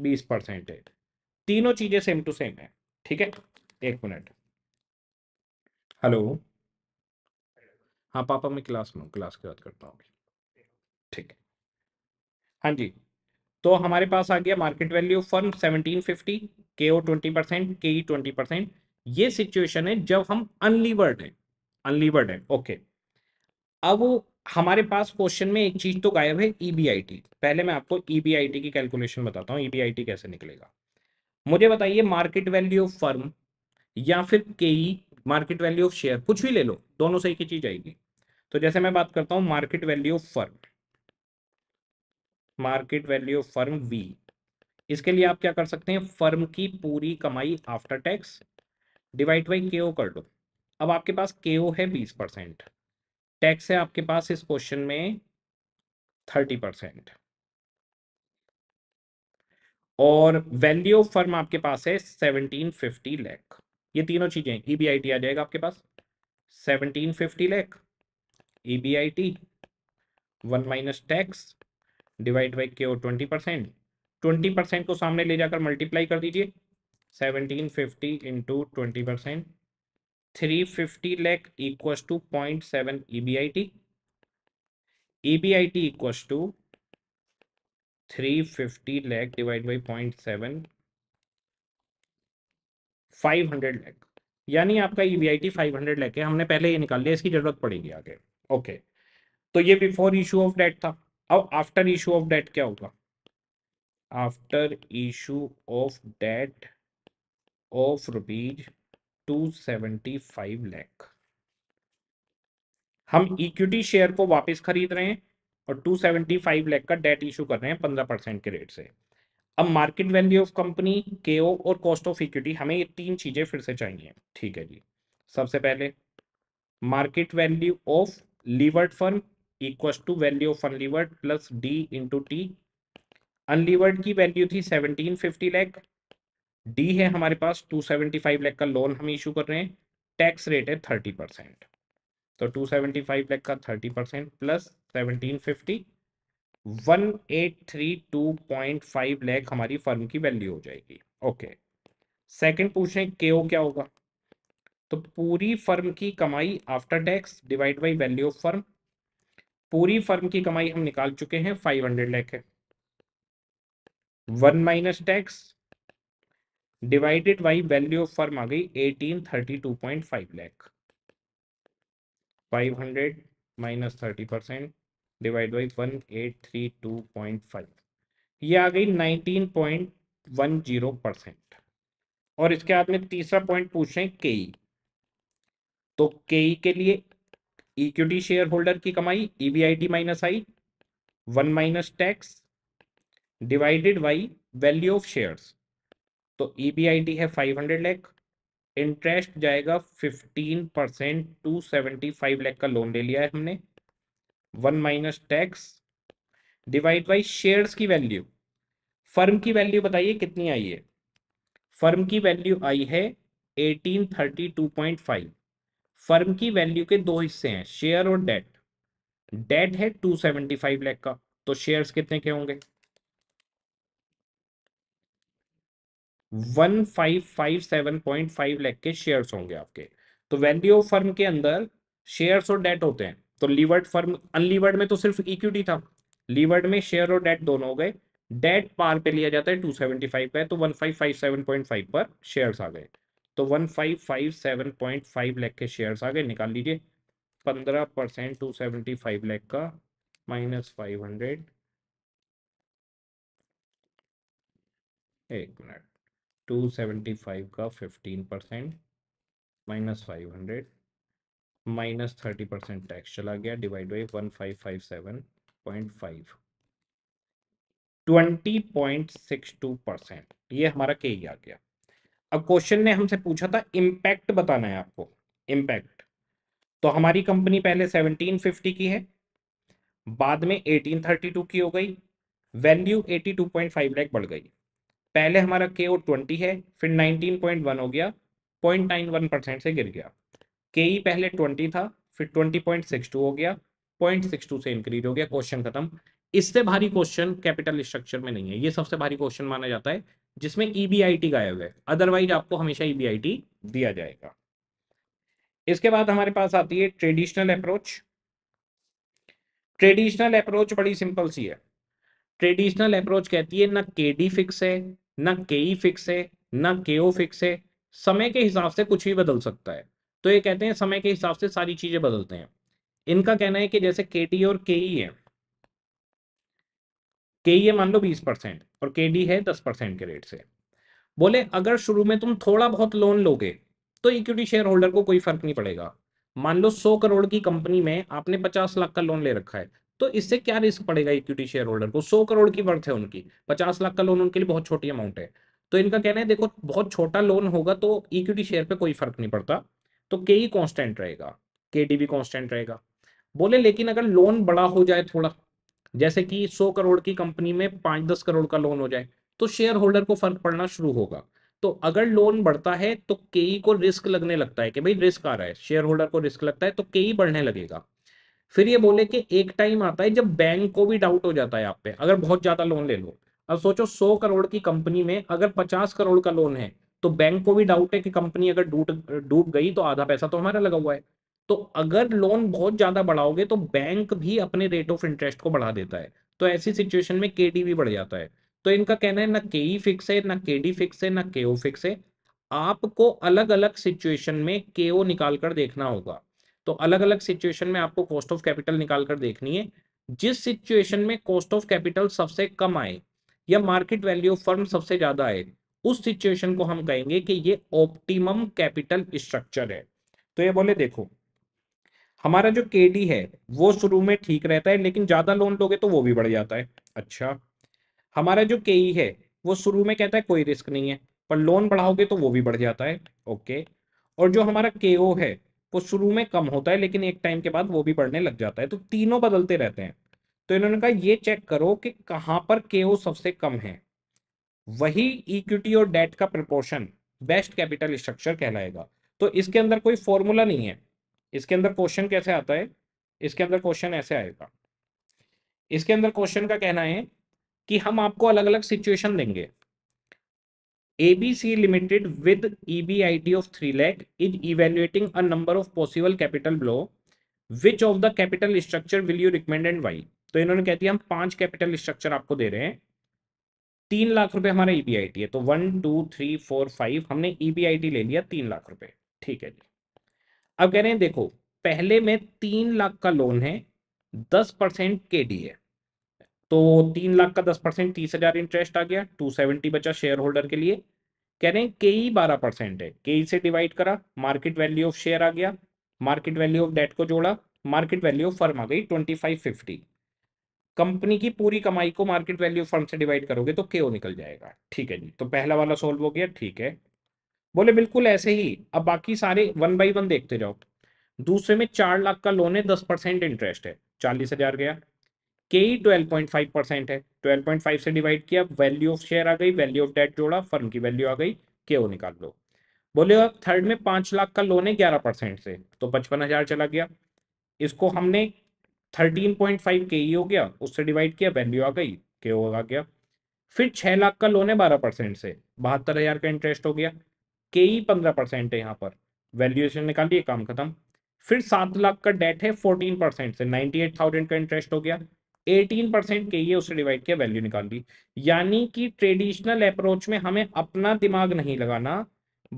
बीस परसेंट है तीनों चीजें सेम टू सेम है ठीक है एक मिनट हेलो हाँ पापा मैं क्लास में हूँ क्लास की बात करता हूँ ठीक है हाँ जी तो हमारे पास आ गया market value firm seventeen fifty K O twenty percent K E twenty percent ये सिचुएशन है जब हम अनलीवर्ड है अनलीवर्ड है ओके अब हमारे पास क्वेश्चन में एक चीज तो गायब है ईबीआईटी e पहले मैं आपको ईबीआईटी e की कैलकुलेशन बताता हूँ ईबीआईटी e कैसे निकलेगा मुझे बताइए मार्केट वैल्यू ऑफ फर्म या फिर K E market value of share कुछ भी ले लो दोनों से एक ही चीज आएगी तो जैसे मैं बात करता हूं market value of firm market value of firm V इसके लिए आप क्या कर सकते हैं फर्म की पूरी कमाई after tax divide by K कर दो अब आपके पास के है बीस परसेंट टैक्स है आपके पास इस क्वेश्चन में थर्टी परसेंट और वैल्यू ऑफ फर्म आपके पास है सेवनटीन फिफ्टी लैख ये तीनों चीजें ई बी e आ जाएगा आपके पास seventeen fifty lakh EBIT 1 minus tax divide by K twenty percent twenty percent को सामने ले जाकर मल्टीप्लाई कर दीजिए seventeen fifty into twenty percent three fifty lakh equals to point seven E B I T E B I T equals to three fifty lakh divide by point seven five hundred lakh यानी आपका E B I T five hundred lakh है हमने पहले ये निकाल लिया इसकी जरूरत पड़ेगी आगे ओके तो ये बिफोर इशू ऑफ डेट था अब आफ्टर इशू ऑफ डेट क्या होगा after issue of debt of rupees two seventy five lakh हम इक्विटी शेयर को वापस खरीद रहे हैं और टू सेवेंटी फाइव लैख का डेट इशू कर रहे हैं पंद्रह परसेंट के रेट से अब मार्केट वैल्यू ऑफ कंपनी के ओ और कॉस्ट ऑफ इक्विटी हमें ये तीन चीजें फिर से चाहिए ठीक है जी सबसे पहले market value of levered firm equals to value of unlevered plus D into T unlevered की वैल्यू थी सेवनटीन फिफ्टी लैख डी है हमारे पास टू सेवेंटी फाइव लैख का लोन हम इशू कर रहे हैं टैक्स रेट है थर्टी परसेंट तो टू सेवेंटी फाइव लैख का thirty percent plus seventeen fifty one eight three two point five lakh हमारी फर्म की वैल्यू हो जाएगी ओके सेकेंड पूछ रहे हैं के ओ क्या होगा तो पूरी फर्म की कमाई after tax divide by value of firm पूरी फर्म की कमाई हम निकाल चुके हैं फाइव हंड्रेड लैख है one minus tax divided by value of firm आ गई eighteen thirty two point five lakh five hundred minus thirty percent divide by one eight three two point five ये आ गई nineteen point one zero percent और इसके बाद में तीसरा पॉइंट पूछ रहे हैं के तो के e के लिए इक्विटी शेयर होल्डर की कमाई EBIT minus I one minus tax divided by value of shares तो ईबीआईटी e है फाइव हंड्रेड लैख इंटरेस्ट जाएगा fifteen percent two seventy five lakh का लोन ले लिया है हमने one minus tax divide by shares की वैल्यू फर्म की वैल्यू बताइए कितनी आई है फर्म की वैल्यू आई है eighteen thirty two point five firm की वैल्यू के दो हिस्से हैं शेयर और डेट डेट है टू सेवेंटी फाइव लैख का तो शेयर्स कितने के होंगे one five five seven point five lakh के शेयर्स होंगे आपके तो वैल्यू ऑफ फर्म के अंदर शेयर्स और डेट होते हैं तो लीवर्ड फर्म अनलीवर्ड में तो सिर्फ इक्विटी था लीवर्ड में शेयर और डेट दोनों हो गए डेट पार पे लिया जाता है टू सेवेंटी फाइव का है तो one five five seven point five पर शेयर्स आ गए तो one five five seven point five lakh के शेयर्स आ गए निकाल लीजिए पंद्रह percent two seventy five lakh का माइनस फाइव हंड्रेड एक मिनट टू सेवेंटी फाइव का fifteen percent minus five hundred minus thirty percent tax चला गया divide by one five five seven point five twenty point six two percent ये हमारा के ही e आ गया अब क्वेश्चन ने हमसे पूछा था इम्पैक्ट बताना है आपको इम्पैक्ट तो हमारी कंपनी पहले 1750 की है बाद में 1832 की हो गई वैल्यू 82.5 लाख बढ़ गई पहले हमारा के ओ ट्वेंटी है फिर 19.1 हो गया 0.91 परसेंट से गिर गया के ई e पहले 20 था फिर 20.62 हो गया 0.62 से इंक्रीज हो गया क्वेश्चन खत्म इससे भारी क्वेश्चन कैपिटल स्ट्रक्चर में नहीं है ये सबसे भारी क्वेश्चन माना जाता है जिसमें ई e गायब है अदरवाइज आपको हमेशा ई e दिया जाएगा इसके बाद हमारे पास आती है ट्रेडिशनल अप्रोच ट्रेडिशनल अप्रोच बड़ी सिंपल सी है ट्रेडिशनल अप्रोच कहती है ना के डी फिक्स है ना के ई फिक्स है ना के ओ फिक्स है समय के हिसाब से कुछ भी बदल सकता है तो ये कहते हैं समय के हिसाब से सारी चीज़ें बदलते हैं इनका कहना है कि जैसे के और के ई e है के ये e e मान लो बीस परसेंट और के डी है दस परसेंट के रेट से बोले अगर शुरू में तुम थोड़ा बहुत लोन लोगे तो इक्विटी शेयर होल्डर को कोई फर्क नहीं पड़ेगा मान लो सौ करोड़ की कंपनी में आपने पचास लाख का लोन ले रखा है तो इससे क्या रिस्क पड़ेगा इक्विटी शेयर होल्डर को सौ करोड़ की वर्थ है उनकी पचास लाख का लोन उनके लिए बहुत छोटी अमाउंट है तो इनका कहना है देखो बहुत छोटा लोन होगा तो इक्विटी शेयर पे कोई फर्क नहीं पड़ता तो के ई कॉन्स्टेंट रहेगा के डी भी कॉन्स्टेंट रहेगा बोले लेकिन अगर लोन बड़ा हो जाए थोड़ा जैसे कि सौ करोड़ की कंपनी में पांच दस करोड़ का लोन हो जाए तो शेयर होल्डर को फर्क पड़ना शुरू होगा तो अगर लोन बढ़ता है तो केई e को रिस्क लगने लगता है कि भाई रिस्क आ रहा है शेयर होल्डर को रिस्क लगता है तो केई e बढ़ने लगेगा फिर ये बोले कि एक टाइम आता है जब बैंक को भी डाउट हो जाता है आप पे अगर बहुत ज्यादा लोन ले लो अब सोचो सौ करोड़ की कंपनी में अगर पचास करोड़ का लोन है तो बैंक को भी डाउट है कि कंपनी अगर डूब डूब गई तो आधा पैसा तो हमारा लगा हुआ है तो अगर लोन बहुत ज्यादा बढ़ाओगे तो बैंक भी अपने रेट ऑफ इंटरेस्ट को बढ़ा देता है तो ऐसी सिचुएशन में के भी बढ़ जाता है तो इनका कहना है ना के फिक्स e है ना के फिक्स है ना के फिक्स है आपको अलग अलग सिचुएशन में के ओ निकाल कर देखना होगा तो अलग अलग सिचुएशन में आपको कॉस्ट ऑफ कैपिटल निकाल कर देखनी है जिस सिचुएशन में कॉस्ट ऑफ कैपिटल सबसे कम आए या मार्केट वैल्यू ऑफ फर्म सबसे ज्यादा आए उस सिचुएशन को हम कहेंगे कि ये ऑप्टिमम कैपिटल स्ट्रक्चर है तो ये बोले देखो हमारा जो के है वो शुरू में ठीक रहता है लेकिन ज्यादा लोन लोगे तो वो भी बढ़ जाता है अच्छा हमारा जो के e है वो शुरू में कहता है कोई रिस्क नहीं है पर लोन बढ़ाओगे तो वो भी बढ़ जाता है ओके और जो हमारा के है वो शुरू में कम होता है लेकिन एक टाइम के बाद वो भी बढ़ने लग जाता है तो तीनों बदलते रहते हैं तो इन्होंने कहा ये चेक करो कि कहाँ पर के सबसे कम है वही इक्विटी और डेट का प्रपोर्शन बेस्ट कैपिटल स्ट्रक्चर कहलाएगा तो इसके अंदर कोई फॉर्मूला नहीं है इसके अंदर क्वेश्चन कैसे आता है इसके अंदर क्वेश्चन ऐसे आएगा इसके अंदर क्वेश्चन का कहना है कि हम आपको अलग अलग सिचुएशन देंगे ABC limited with EBIT of three lakh is evaluating a number of possible capital blow which of the capital structure will you recommend and why तो इन्होंने कहती है हम पांच कैपिटल स्ट्रक्चर आपको दे रहे हैं तीन लाख रुपए हमारा ईबीआईटी e है तो one two three four five हमने ईबीआईटी e ले लिया तीन लाख रुपए ठीक है जी अब कह रहे हैं देखो पहले में तीन लाख का लोन है दस परसेंट के डी है तो तीन लाख का दस परसेंट तीस हजार इंटरेस्ट आ गया टू सेवेंटी बचा शेयर होल्डर के लिए कह रहे हैं के ई e बारह परसेंट है के ई e से डिवाइड करा मार्केट वैल्यू ऑफ शेयर आ गया मार्केट वैल्यू ऑफ डेट को जोड़ा मार्केट वैल्यू ऑफ फर्म आ गई ट्वेंटी फाइव फिफ्टी कंपनी की पूरी कमाई को मार्केट वैल्यू फर्म से डिवाइड करोगे तो के निकल जाएगा ठीक है जी तो पहला वाला सोल्व हो गया ठीक है बोले बिल्कुल ऐसे ही अब बाकी सारे वन बाई वन देखते जाओ दूसरे में चार लाख का लोन है दस परसेंट इंटरेस्ट है चालीस हजार गया के ही ट्वेल्व पॉइंट फाइव परसेंट है ट्वेल्व पॉइंट फाइव से डिवाइड किया वैल्यू ऑफ शेयर आ गई वैल्यू ऑफ डेट जोड़ा फर्म की वैल्यू आ गई के वो निकाल लो बोले अब थर्ड में पांच लाख का लोन है ग्यारह परसेंट से तो पचपन हजार चला गया इसको हमने थर्टीन पॉइंट फाइव के ही हो गया उससे डिवाइड किया वैल्यू आ गई के ओ आ गया फिर छह लाख का लोन है बारह परसेंट से बहत्तर हजार का इंटरेस्ट हो गया के ही पंद्रह परसेंट है यहाँ पर वैल्यूएशन निकालिए काम खत्म फिर सात लाख का डेट है फोर्टीन परसेंट से नाइनटी एट थाउजेंड का इंटरेस्ट हो गया एटीन परसेंट के ये उससे डिवाइड किया वैल्यू निकाल दी यानी कि ट्रेडिशनल अप्रोच में हमें अपना दिमाग नहीं लगाना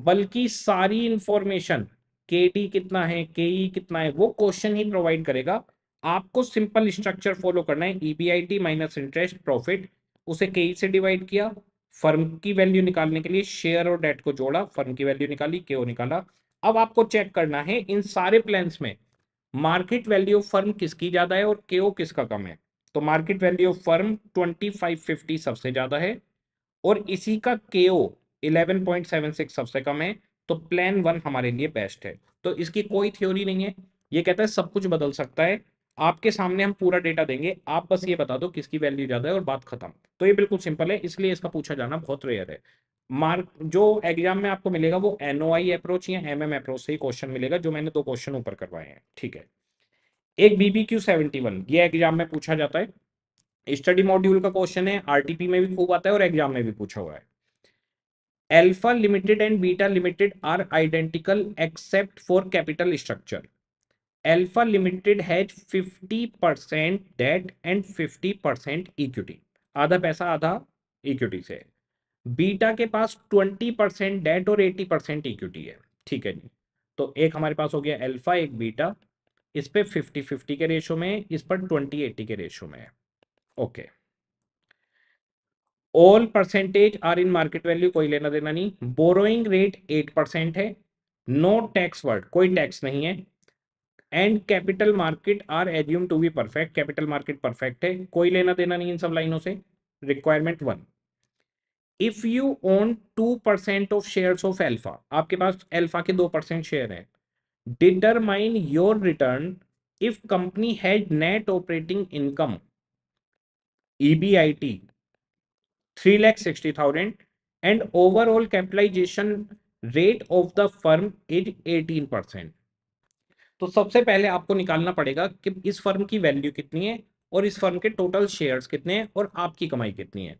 बल्कि सारी इंफॉर्मेशन के डी कितना है के ई e कितना है वो क्वेश्चन ही प्रोवाइड करेगा आपको सिंपल स्ट्रक्चर फॉलो करना है ईबीआईटी माइनस इंटरेस्ट प्रॉफिट उसे के ई e से डिवाइड किया फर्म की वैल्यू निकालने के लिए शेयर और डेट को जोड़ा फर्म की वैल्यू निकाली के निकाला अब आपको चेक करना है इन सारे प्लान में मार्केट वैल्यू ऑफ फर्म किसकी ज्यादा है और के किसका कम है तो मार्केट वैल्यू ऑफ फर्म 2550 सबसे ज्यादा है और इसी का केओ 11.76 सबसे कम है तो प्लान वन हमारे लिए बेस्ट है तो इसकी कोई थ्योरी नहीं है ये कहता है सब कुछ बदल सकता है आपके सामने हम पूरा डेटा देंगे आप बस ये बता दो किसकी वैल्यू ज़्यादा है और बात खत्म तो ये बिल्कुल सिंपल है इसलिए इसका पूछा जाना बहुत रेयर है मार्क जो एग्जाम में आपको मिलेगा वो एनओआई अप्रोच या एम एम अप्रोच से ही क्वेश्चन मिलेगा जो मैंने दो क्वेश्चन ऊपर करवाए हैं ठीक है एक बीबीक्यू सेवेंटी वन ये एग्जाम में पूछा जाता है स्टडी मॉड्यूल का क्वेश्चन है आरटीपी में भी खूब आता है और एग्जाम में भी पूछा हुआ है alpha limited and beta limited are identical except for capital structure alpha limited has 50% debt and 50% equity आधा पैसा आधा इक्विटी से बीटा के पास 20% डेट और 80% इक्विटी है ठीक है जी तो एक हमारे पास हो गया अल्फा एक बीटा इस पे 50 50 के रेशो में इस पर 20 80 के रेशो में okay all percentage are in market value कोई लेना देना नहीं बोरोइंग रेट 8% है नो टैक्स वर्ड कोई टैक्स नहीं है and capital market are assume to be perfect capital market perfect है कोई लेना देना नहीं इन सब लाइनों से requirement one if you own two percent of share of alpha आपके पास एल्फा के दो परसेंट शेयर है determine your return if company has net operating income three lakh sixty thousand and overall capitalization rate of the firm is eighteen percent तो सबसे पहले आपको निकालना पड़ेगा कि इस फर्म की वैल्यू कितनी है और इस फर्म के टोटल शेयर्स कितने हैं और आपकी कमाई कितनी है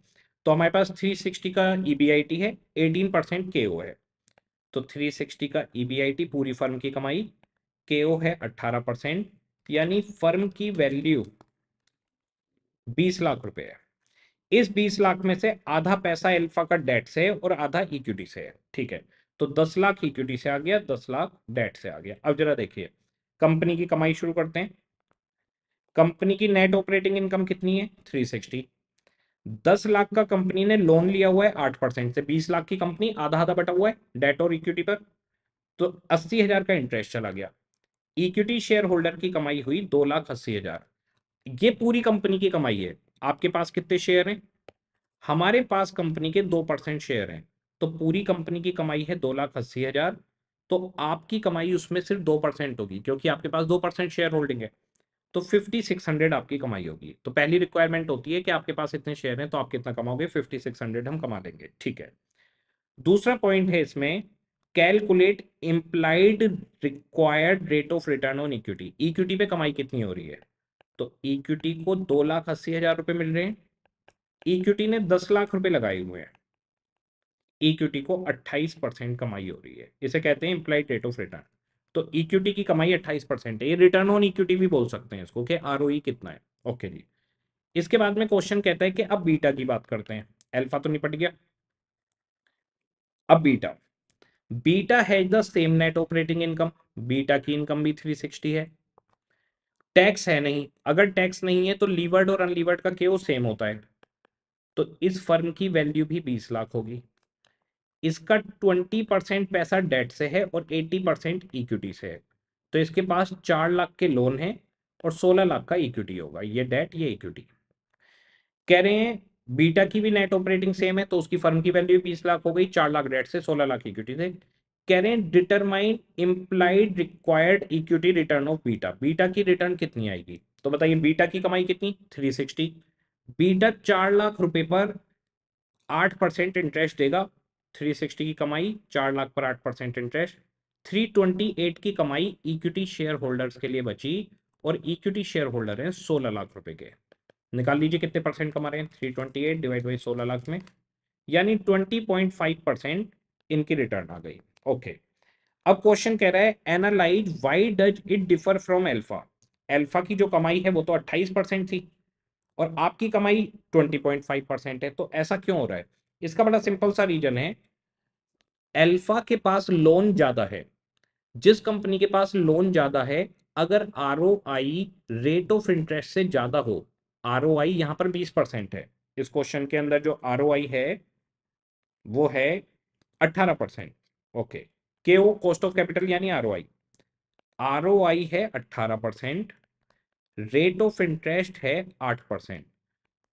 तो हमारे पास 360 का ई e है 18 परसेंट के है तो 360 का ई e पूरी फर्म की कमाई के है 18 परसेंट यानी फर्म की वैल्यू 20 लाख रुपए है इस 20 लाख में से आधा पैसा एल्फा का डेट से है और आधा इक्विटी से है ठीक है तो 10 लाख इक्विटी से आ गया 10 लाख डेट से आ गया अब जरा देखिए कंपनी की कमाई शुरू करते हैं कंपनी की नेट ऑपरेटिंग इनकम कितनी है थ्री सिक्सटी दस लाख का कंपनी ने लोन लिया हुआ है आठ परसेंट से बीस लाख की कंपनी आधा आधा बटा हुआ है डेट और इक्विटी पर तो अस्सी हजार का इंटरेस्ट चला गया इक्विटी शेयर होल्डर की कमाई हुई दो लाख अस्सी हजार ये पूरी कंपनी की कमाई है आपके पास कितने शेयर हैं हमारे पास कंपनी के दो परसेंट शेयर हैं तो पूरी कंपनी की कमाई है दो लाख अस्सी हजार तो आपकी कमाई उसमें सिर्फ दो परसेंट होगी क्योंकि आपके पास दो परसेंट शेयर होल्डिंग है तो फिफ्टी सिक्स हंड्रेड आपकी कमाई होगी तो पहली रिक्वायरमेंट होती है कि आपके पास इतने शेयर हैं तो आप कितना कमाओगे फिफ्टी सिक्स हंड्रेड हम कमा लेंगे ठीक है दूसरा पॉइंट है इसमें calculate implied required rate of return on equity equity पे कमाई कितनी हो रही है तो इक्विटी को दो लाख अस्सी हजार रुपए मिल रहे हैं इक्विटी ने दस लाख रुपए लगाए हुए हैं इक्विटी e को 28 परसेंट कमाई हो रही है इसे कहते हैं इम्प्लाइड रेट ऑफ रिटर्न तो इक्विटी e की कमाई 28 परसेंट है ये रिटर्न ऑन इक्विटी भी बोल सकते हैं इसको कि आर e कितना है ओके जी इसके बाद में क्वेश्चन कहता है कि अब बीटा की बात करते हैं एल्फा तो निपट गया अब बीटा बीटा है the same net operating income beta की इनकम भी 360 है टैक्स है नहीं अगर टैक्स नहीं है तो लीवर्ड और अनलीवर्ड का क्यों सेम होता है तो इस फर्म की वैल्यू भी 20 लाख होगी इसका ट्वेंटी परसेंट पैसा डेट से है और एट्टी परसेंट इक्विटी से है तो इसके पास चार लाख के लोन है और सोलह लाख का इक्विटी होगा ये डेट ये इक्विटी कह रहे हैं बीटा की भी नेट ऑपरेटिंग सेम है तो उसकी फर्म की वैल्यू बीस लाख हो गई चार लाख डेट से सोलह लाख इक्विटी से कह रहे हैं determine implied required equity return of beta beta की रिटर्न कितनी आएगी तो बताइए बीटा की कमाई कितनी 360 बीटा चार लाख रुपए पर आठ परसेंट इंटरेस्ट देगा थ्री सिक्सटी की कमाई चार लाख पर आठ percent interest three twenty eight की कमाई इक्विटी शेयर होल्डर्स के लिए बची और इक्विटी शेयर होल्डर हैं सोलह लाख रुपए के निकाल लीजिए कितने परसेंट कमा रहे हैं three twenty eight divide by सोलह लाख में यानी ट्वेंटी पॉइंट फाइव परसेंट इनकी रिटर्न आ गई ओके अब क्वेश्चन कह रहा है analyse why does it differ from alpha alpha की जो कमाई है वो तो अट्ठाईस परसेंट थी और आपकी कमाई ट्वेंटी पॉइंट फाइव परसेंट है तो ऐसा क्यों हो रहा है इसका बड़ा मतलब सिंपल सा रीजन है एल्फा के पास लोन ज्यादा है जिस कंपनी के पास लोन ज्यादा है अगर आर रेट ऑफ इंटरेस्ट से ज्यादा हो आर ओ आई यहां पर बीस परसेंट है इस क्वेश्चन के अंदर जो आर है वो है अट्ठारह percent okay K O cost of capital यानी R O I R O I है अट्ठारह परसेंट रेट ऑफ इंटरेस्ट है आठ परसेंट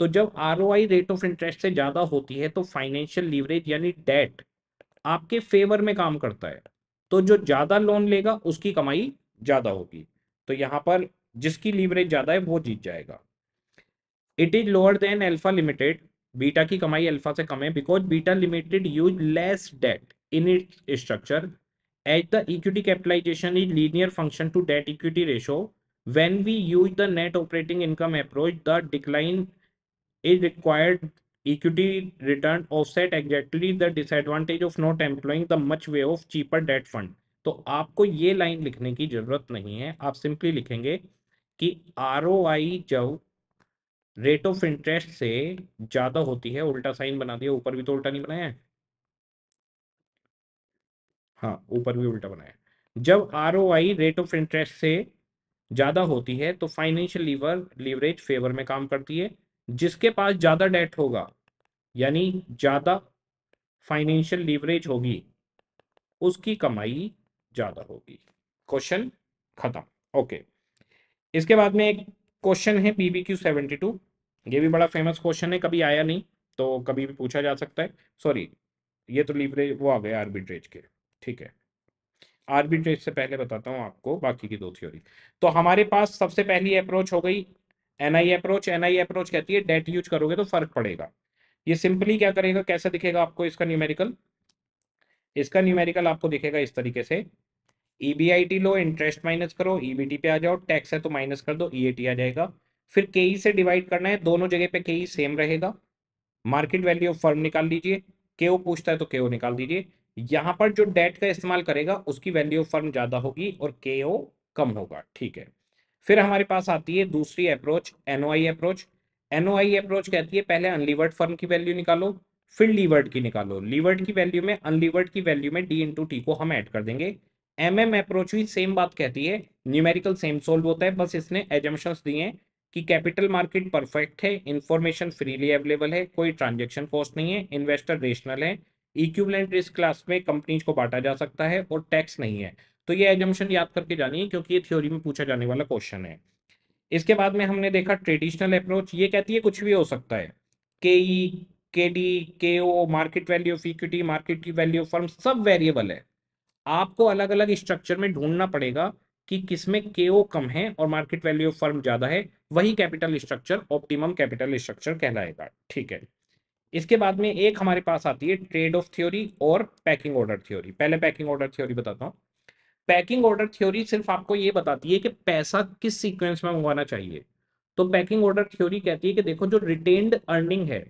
तो जब आर रेट ऑफ इंटरेस्ट से ज़्यादा होती है तो फाइनेंशियल लीवरेज यानी डेट आपके फेवर में काम करता है तो जो ज़्यादा लोन लेगा उसकी कमाई ज़्यादा होगी तो यहां पर जिसकी लीवरेज ज़्यादा है वो जीत जाएगा it is lower than alpha limited beta की कमाई अल्फा से कम है because beta limited use less debt in it structure as the equity capitalization is linear function to debt equity ratio when we use the net operating income approach the decline is required equity return offset exactly the disadvantage of not employing the much way of cheaper debt fund तो आपको ये line लिखने की जरूरत नहीं है आप simply लिखेंगे कि आर ओ आई जब रेट ऑफ इंटरेस्ट से ज्यादा होती है उल्टा साइन बना दिया ऊपर भी तो उल्टा नहीं बनाया हाँ ऊपर भी उल्टा बनाया जब R O I rate of interest से ज्यादा होती है तो फाइनेंशियल लीवर लीवरेज फेवर में काम करती है जिसके पास ज़्यादा डेट होगा यानी ज़्यादा फाइनेंशियल लीवरेज होगी उसकी कमाई ज़्यादा होगी क्वेश्चन खत्म ओके इसके बाद में एक क्वेश्चन है बीबी क्यू सेवेंटी टू ये भी बड़ा फेमस क्वेश्चन है कभी आया नहीं तो कभी भी पूछा जा सकता है सॉरी ये तो लीवरेज वो आ गए आर्बिट्रेज के ठीक है आर्बिट्रेज से पहले बताता हूँ आपको बाकी की दो थ्योरी तो हमारे पास सबसे पहली अप्रोच हो गई एनआई अप्रोच एनआई अप्रोच कहती है डेट यूज करोगे तो फर्क पड़ेगा ये सिंपली क्या करेगा कैसा दिखेगा आपको इसका न्यूमेरिकल इसका न्यूमेरिकल आपको दिखेगा इस तरीके से ई e लो इंटरेस्ट माइनस करो ई e पे आ जाओ टैक्स है तो माइनस कर दो ई e आ जाएगा फिर के से डिवाइड करना है दोनों जगह पे के सेम रहेगा मार्केट वैल्यू ऑफ फर्म निकाल लीजिए के पूछता है तो के निकाल दीजिए यहाँ पर जो डेट का इस्तेमाल करेगा उसकी वैल्यू ऑफ फर्म ज़्यादा होगी और के कम होगा ठीक है फिर हमारे पास आती है दूसरी approach NOI approach NOI approach कहती है पहले अनलिवर्ड फर्म की वैल्यू निकालो फिर लीवर्ड की निकालो लीवर्ड की वैल्यू में अनलिवर्ड की वैल्यू में डी टू टी को हम ऐड कर देंगे एम एम अप्रोच भी सेम बात कहती है न्यूमेरिकल सेम सोल्व होता है बस इसने एजम्पन्स दिए हैं कि कैपिटल मार्केट परफेक्ट है इन्फॉर्मेशन फ्रीली अवेलेबल है कोई ट्रांजेक्शन कॉस्ट नहीं है इन्वेस्टर रेशनल है इक्विवेलेंट रिस्क क्लास में कंपनीज को बांटा जा सकता है और टैक्स नहीं है तो ये एजम्पन याद करके जानिए क्योंकि ये थ्योरी में पूछा जाने वाला क्वेश्चन है इसके बाद में हमने देखा ट्रेडिशनल अप्रोच ये कहती है कुछ भी हो सकता है K E K D K O market value of equity market की वैल्यू फर्म सब वेरिएबल है आपको अलग अलग स्ट्रक्चर में ढूंढना पड़ेगा कि किसमें के ओ कम है और मार्केट वैल्यू ऑफ फर्म ज़्यादा है वही capital structure optimum capital structure कहलाएगा ठीक है इसके बाद में एक हमारे पास आती है ट्रेड ऑफ थ्योरी और पैकिंग ऑर्डर थ्योरी पहले पैकिंग ऑर्डर थ्योरी बताता हूँ पैकिंग ऑर्डर थ्योरी सिर्फ आपको ये बताती है कि पैसा किस सीक्वेंस में मंगवाना चाहिए तो पैकिंग ऑर्डर थ्योरी कहती है कि देखो जो रिटेन्ड अर्निंग है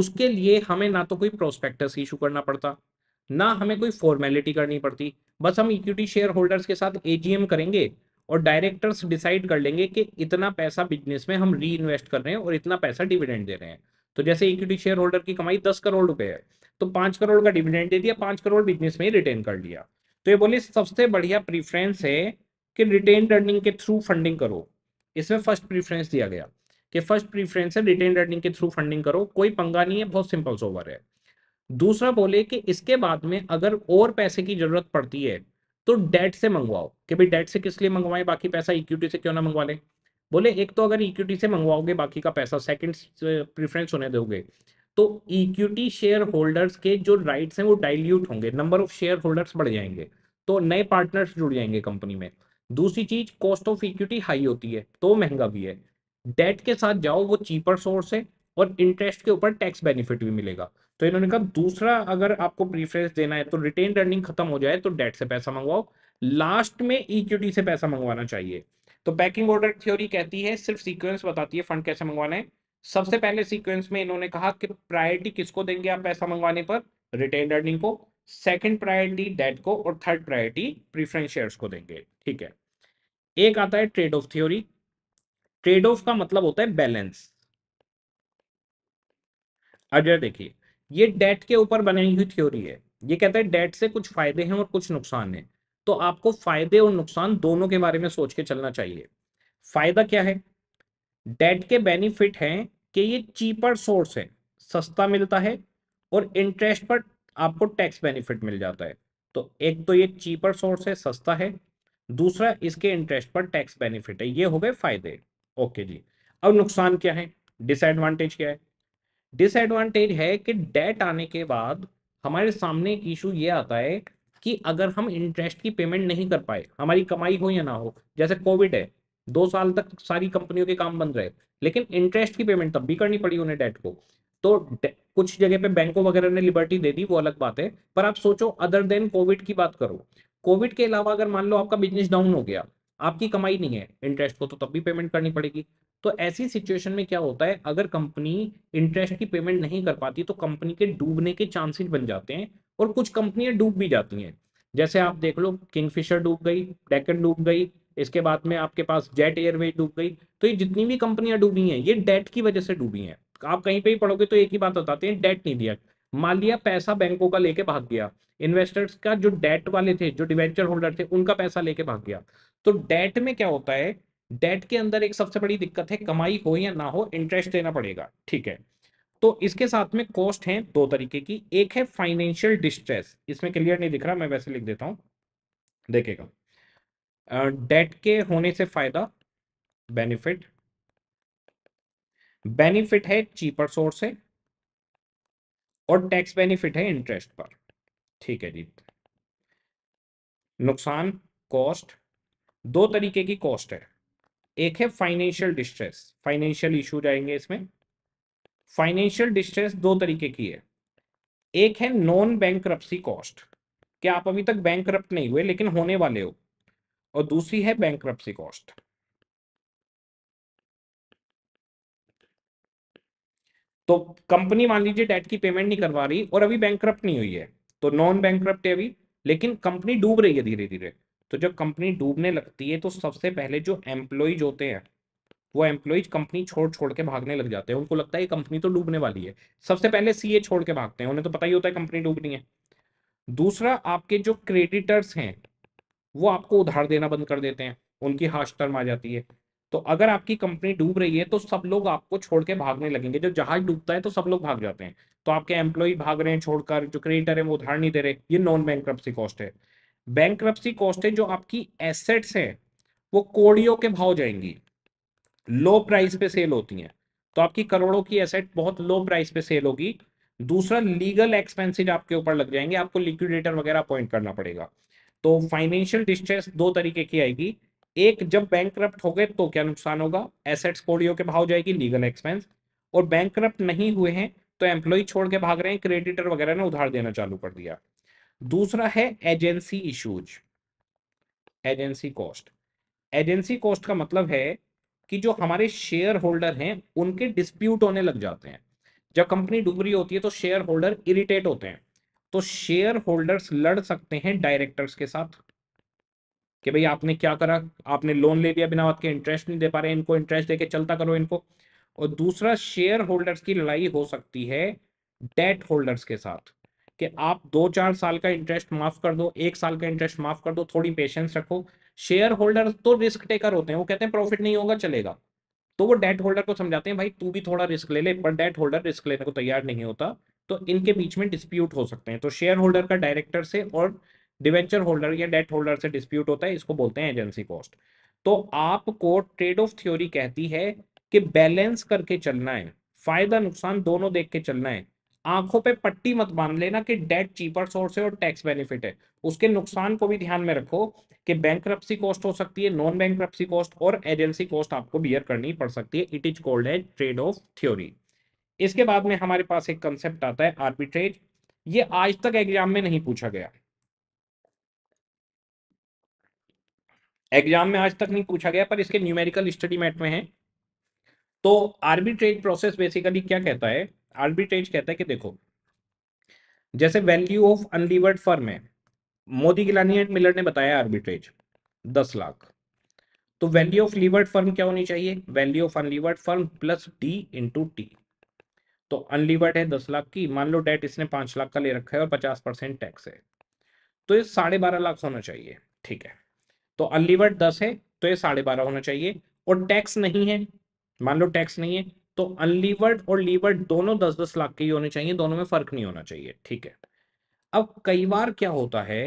उसके लिए हमें ना तो कोई प्रोस्पेक्टस इशू करना पड़ता ना हमें कोई फॉर्मेलिटी करनी पड़ती बस हम इक्विटी शेयर होल्डर्स के साथ एजीएम करेंगे और डायरेक्टर्स डिसाइड कर लेंगे कि इतना पैसा बिजनेस में हम री इन्वेस्ट कर रहे हैं और इतना पैसा डिविडेंड दे रहे हैं तो जैसे इक्विटी शेयर होल्डर की कमाई दस करोड़ रुपए है तो पांच करोड़ का डिविडेंड दे दिया पांच करोड़ बिजनेस में ही रिटेन कर लिया तो ये बोले सबसे बढ़िया प्रीफरेंस है कि रिटेन अर्निंग के थ्रू फंडिंग करो इसमें फर्स्ट प्रीफरेंस दिया गया कि फर्स्ट प्रीफरेंस है रिटेन अर्निंग के थ्रू फंडिंग करो कोई पंगा नहीं है बहुत सिंपल सोवर है दूसरा बोले कि इसके बाद में अगर और पैसे की जरूरत पड़ती है तो डेट से मंगवाओ कि भाई डेट से किस लिए मंगवाएं बाकी पैसा इक्विटी से क्यों ना मंगवा लें बोले एक तो अगर इक्विटी से मंगवाओगे बाकी का पैसा सेकंड प्रीफरेंस होने दोगे तो इक्विटी शेयर होल्डर्स के जो राइट्स हैं वो डाइल्यूट होंगे नंबर ऑफ शेयर होल्डर्स बढ़ जाएंगे तो नए पार्टनर्स जुड़ जाएंगे कंपनी में दूसरी चीज कॉस्ट ऑफ इक्विटी हाई होती है तो महंगा भी है डेट के साथ जाओ वो चीपर सोर्स है और इंटरेस्ट के ऊपर टैक्स बेनिफिट भी मिलेगा तो इन्होंने कहा दूसरा अगर आपको प्रीफरेंस देना है तो रिटेन अर्निंग खत्म हो जाए तो डेट से पैसा मंगवाओ लास्ट में इक्विटी से पैसा मंगवाना चाहिए तो पैकिंग ऑर्डर थ्योरी कहती है सिर्फ सीक्वेंस बताती है फंड कैसे मंगवाना है सबसे पहले सीक्वेंस में इन्होंने कहा कि प्रायोरिटी किसको देंगे आप पैसा मंगवाने पर रिटेन अर्निंग को सेकंड प्रायोरिटी डेट को और थर्ड प्रायोरिटी प्रीफरेंस शेयर्स को देंगे ठीक है एक आता है trade off theory trade off का मतलब होता है बैलेंस अजय देखिए ये डेट के ऊपर बनाई हुई थ्योरी है ये कहता है डेट से कुछ फायदे हैं और कुछ नुकसान है तो आपको फायदे और नुकसान दोनों के बारे में सोच के चलना चाहिए फायदा क्या है डेट के बेनिफिट हैं कि ये चीपर सोर्स है सस्ता मिलता है और इंटरेस्ट पर आपको टैक्स बेनिफिट मिल जाता है तो एक तो ये चीपर सोर्स है सस्ता है दूसरा इसके इंटरेस्ट पर टैक्स बेनिफिट है ये हो गए फायदे ओके जी अब नुकसान क्या है डिसएडवांटेज क्या है डिसएडवांटेज है कि डेट आने के बाद हमारे सामने एक इशू ये आता है कि अगर हम इंटरेस्ट की पेमेंट नहीं कर पाए हमारी कमाई हो या ना हो जैसे कोविड है दो साल तक सारी कंपनियों के काम बंद रहे लेकिन इंटरेस्ट की पेमेंट तब भी करनी पड़ी उन्हें डेट को तो कुछ जगह पे बैंकों वगैरह ने लिबर्टी दे दी वो अलग बात है पर आप सोचो अदर देन कोविड की बात करो कोविड के अलावा अगर मान लो आपका बिजनेस डाउन हो गया आपकी कमाई नहीं है इंटरेस्ट को तो तब भी पेमेंट करनी पड़ेगी तो ऐसी सिचुएशन में क्या होता है अगर कंपनी इंटरेस्ट की पेमेंट नहीं कर पाती तो कंपनी के डूबने के चांसेस बन जाते हैं और कुछ कंपनियां डूब भी जाती हैं जैसे आप देख लो किंगफिशर डूब गई डेकन डूब गई इसके बाद में आपके पास जेट एयरवेज डूब गई तो ये जितनी भी कंपनियां डूबी हैं ये डेट की वजह से डूबी हैं आप कहीं पे ही पढ़ोगे तो एक ही बात बताते हैं डेट नहीं दिया मान लिया पैसा बैंकों का लेके भाग गया इन्वेस्टर्स का जो डेट वाले थे जो डिवेंचर होल्डर थे उनका पैसा लेके भाग गया तो डेट में क्या होता है डेट के अंदर एक सबसे बड़ी दिक्कत है कमाई हो या ना हो इंटरेस्ट देना पड़ेगा ठीक है तो इसके साथ में कॉस्ट है दो तरीके की एक है फाइनेंशियल डिस्ट्रेस इसमें क्लियर नहीं दिख रहा मैं वैसे लिख देता हूँ देखेगा डेट के होने से फायदा बेनिफिट बेनिफिट है चीपर सोर्स है और टैक्स बेनिफिट है इंटरेस्ट पर ठीक है जी नुकसान कॉस्ट दो तरीके की कॉस्ट है एक है फाइनेंशियल डिस्ट्रेस फाइनेंशियल इश्यू जाएंगे इसमें फाइनेंशियल डिस्ट्रेस दो तरीके की है एक है नॉन बैंक कॉस्ट क्या आप अभी तक बैंक नहीं हुए लेकिन होने वाले हो और दूसरी है बैंक कॉस्ट तो कंपनी मान लीजिए डेट की पेमेंट नहीं करवा रही और अभी बैंक नहीं हुई है तो नॉन बैंक है अभी लेकिन कंपनी डूब रही है धीरे धीरे तो जब कंपनी डूबने लगती है तो सबसे पहले जो एम्प्लॉयज होते हैं वो एम्प्लॉयज कंपनी छोड़ छोड़ के भागने लग जाते हैं उनको लगता है कंपनी तो डूबने वाली है सबसे पहले सीए छोड़ के भागते हैं उन्हें तो पता ही होता है कंपनी डूबनी है दूसरा आपके जो क्रेडिटर्स हैं वो आपको उधार देना बंद कर देते हैं उनकी हाश टर्म आ जाती है तो अगर आपकी कंपनी डूब रही है तो सब लोग आपको छोड़ के भागने लगेंगे जब जहाज डूबता है तो सब लोग भाग जाते हैं तो आपके एम्प्लॉय भाग रहे हैं छोड़कर जो क्रेडिटर है वो उधार नहीं दे रहे ये नॉन बैंक कॉस्ट है बैंक कॉस्ट है जो आपकी एसेट्स है वो कोड़ियों के भाव जाएंगी लो प्राइस पे सेल होती हैं तो आपकी करोड़ों की एसेट बहुत लो प्राइस पे सेल होगी दूसरा लीगल एक्सपेंसिज आपके ऊपर लग जाएंगे आपको लिक्विडेटर वगैरह अपॉइंट करना पड़ेगा तो फाइनेंशियल डिस्ट्रेस दो तरीके की आएगी एक जब बैंक हो गए तो क्या नुकसान होगा एसेट्स कोड़ियों के भाव जाएगी लीगल एक्सपेंस और बैंक नहीं हुए हैं तो एम्प्लॉय छोड़ के भाग रहे हैं क्रेडिटर वगैरह ने उधार देना चालू कर दिया दूसरा है agency issues agency cost agency cost का मतलब है कि जो हमारे शेयर होल्डर हैं उनके डिस्प्यूट होने लग जाते हैं जब कंपनी डूब रही होती है तो शेयर होल्डर इरिटेट होते हैं तो शेयर होल्डर्स लड़ सकते हैं डायरेक्टर्स के साथ कि भाई आपने क्या करा आपने लोन ले लिया बिना आपके इंटरेस्ट नहीं दे पा रहे इनको इंटरेस्ट देके चलता करो इनको और दूसरा शेयर होल्डर्स की लड़ाई हो सकती है डेट होल्डर्स के साथ कि आप दो चार साल का इंटरेस्ट माफ कर दो एक साल का इंटरेस्ट माफ कर दो थोड़ी पेशेंस रखो शेयर होल्डर तो रिस्क टेकर होते हैं वो कहते हैं प्रॉफिट नहीं होगा चलेगा तो वो डेट होल्डर को समझाते हैं भाई तू भी थोड़ा रिस्क ले ले पर डेट होल्डर रिस्क लेने को तैयार नहीं होता तो इनके बीच में डिस्प्यूट हो सकते हैं तो शेयर होल्डर का डायरेक्टर से और डिवेंचर होल्डर या डेट होल्डर से डिस्प्यूट होता है इसको बोलते हैं एजेंसी कॉस्ट तो आपको ट्रेड ऑफ थ्योरी कहती है कि बैलेंस करके चलना है फायदा नुकसान दोनों देख के चलना है आंखों पे पट्टी मत बांध लेना कि डेट चीपर सोर्स है और टैक्स बेनिफिट है उसके नुकसान को भी ध्यान में रखो कि बैंक कॉस्ट हो सकती है नॉन बैंक कॉस्ट और एजेंसी कॉस्ट आपको बियर करनी पड़ सकती है it is called as trade off theory इसके बाद में हमारे पास एक कंसेप्ट आता है आर्बिट्रेज ये आज तक एग्जाम में नहीं पूछा गया एग्जाम में आज तक नहीं पूछा गया पर इसके न्यूमेरिकल स्टडी मैट में है तो आर्बिट्रेज प्रोसेस बेसिकली क्या कहता है आर्बिट्रेज कहता है कि देखो जैसे वैल्यू ऑफ अनलिवर्ड फर्म है मोदी गिलानी एंड मिलर ने बताया आर्बिट्रेज दस लाख तो वैल्यू ऑफ लीवर्ड फर्म क्या होनी चाहिए value of unlevered firm plus D into T तो अनलिवर्ड है दस लाख की मान लो डेट इसने पांच लाख का ले रखा है और पचास परसेंट टैक्स है तो ये साढ़े बारह लाख होना चाहिए ठीक है तो अनलिवर्ड दस है तो ये साढ़े बारह होना चाहिए और टैक्स नहीं है मान लो टैक्स नहीं है तो अनलीवर्ड और लीवर्ड दोनों दस दस लाख के ही होने चाहिए दोनों में फर्क नहीं होना चाहिए ठीक है अब कई बार क्या होता है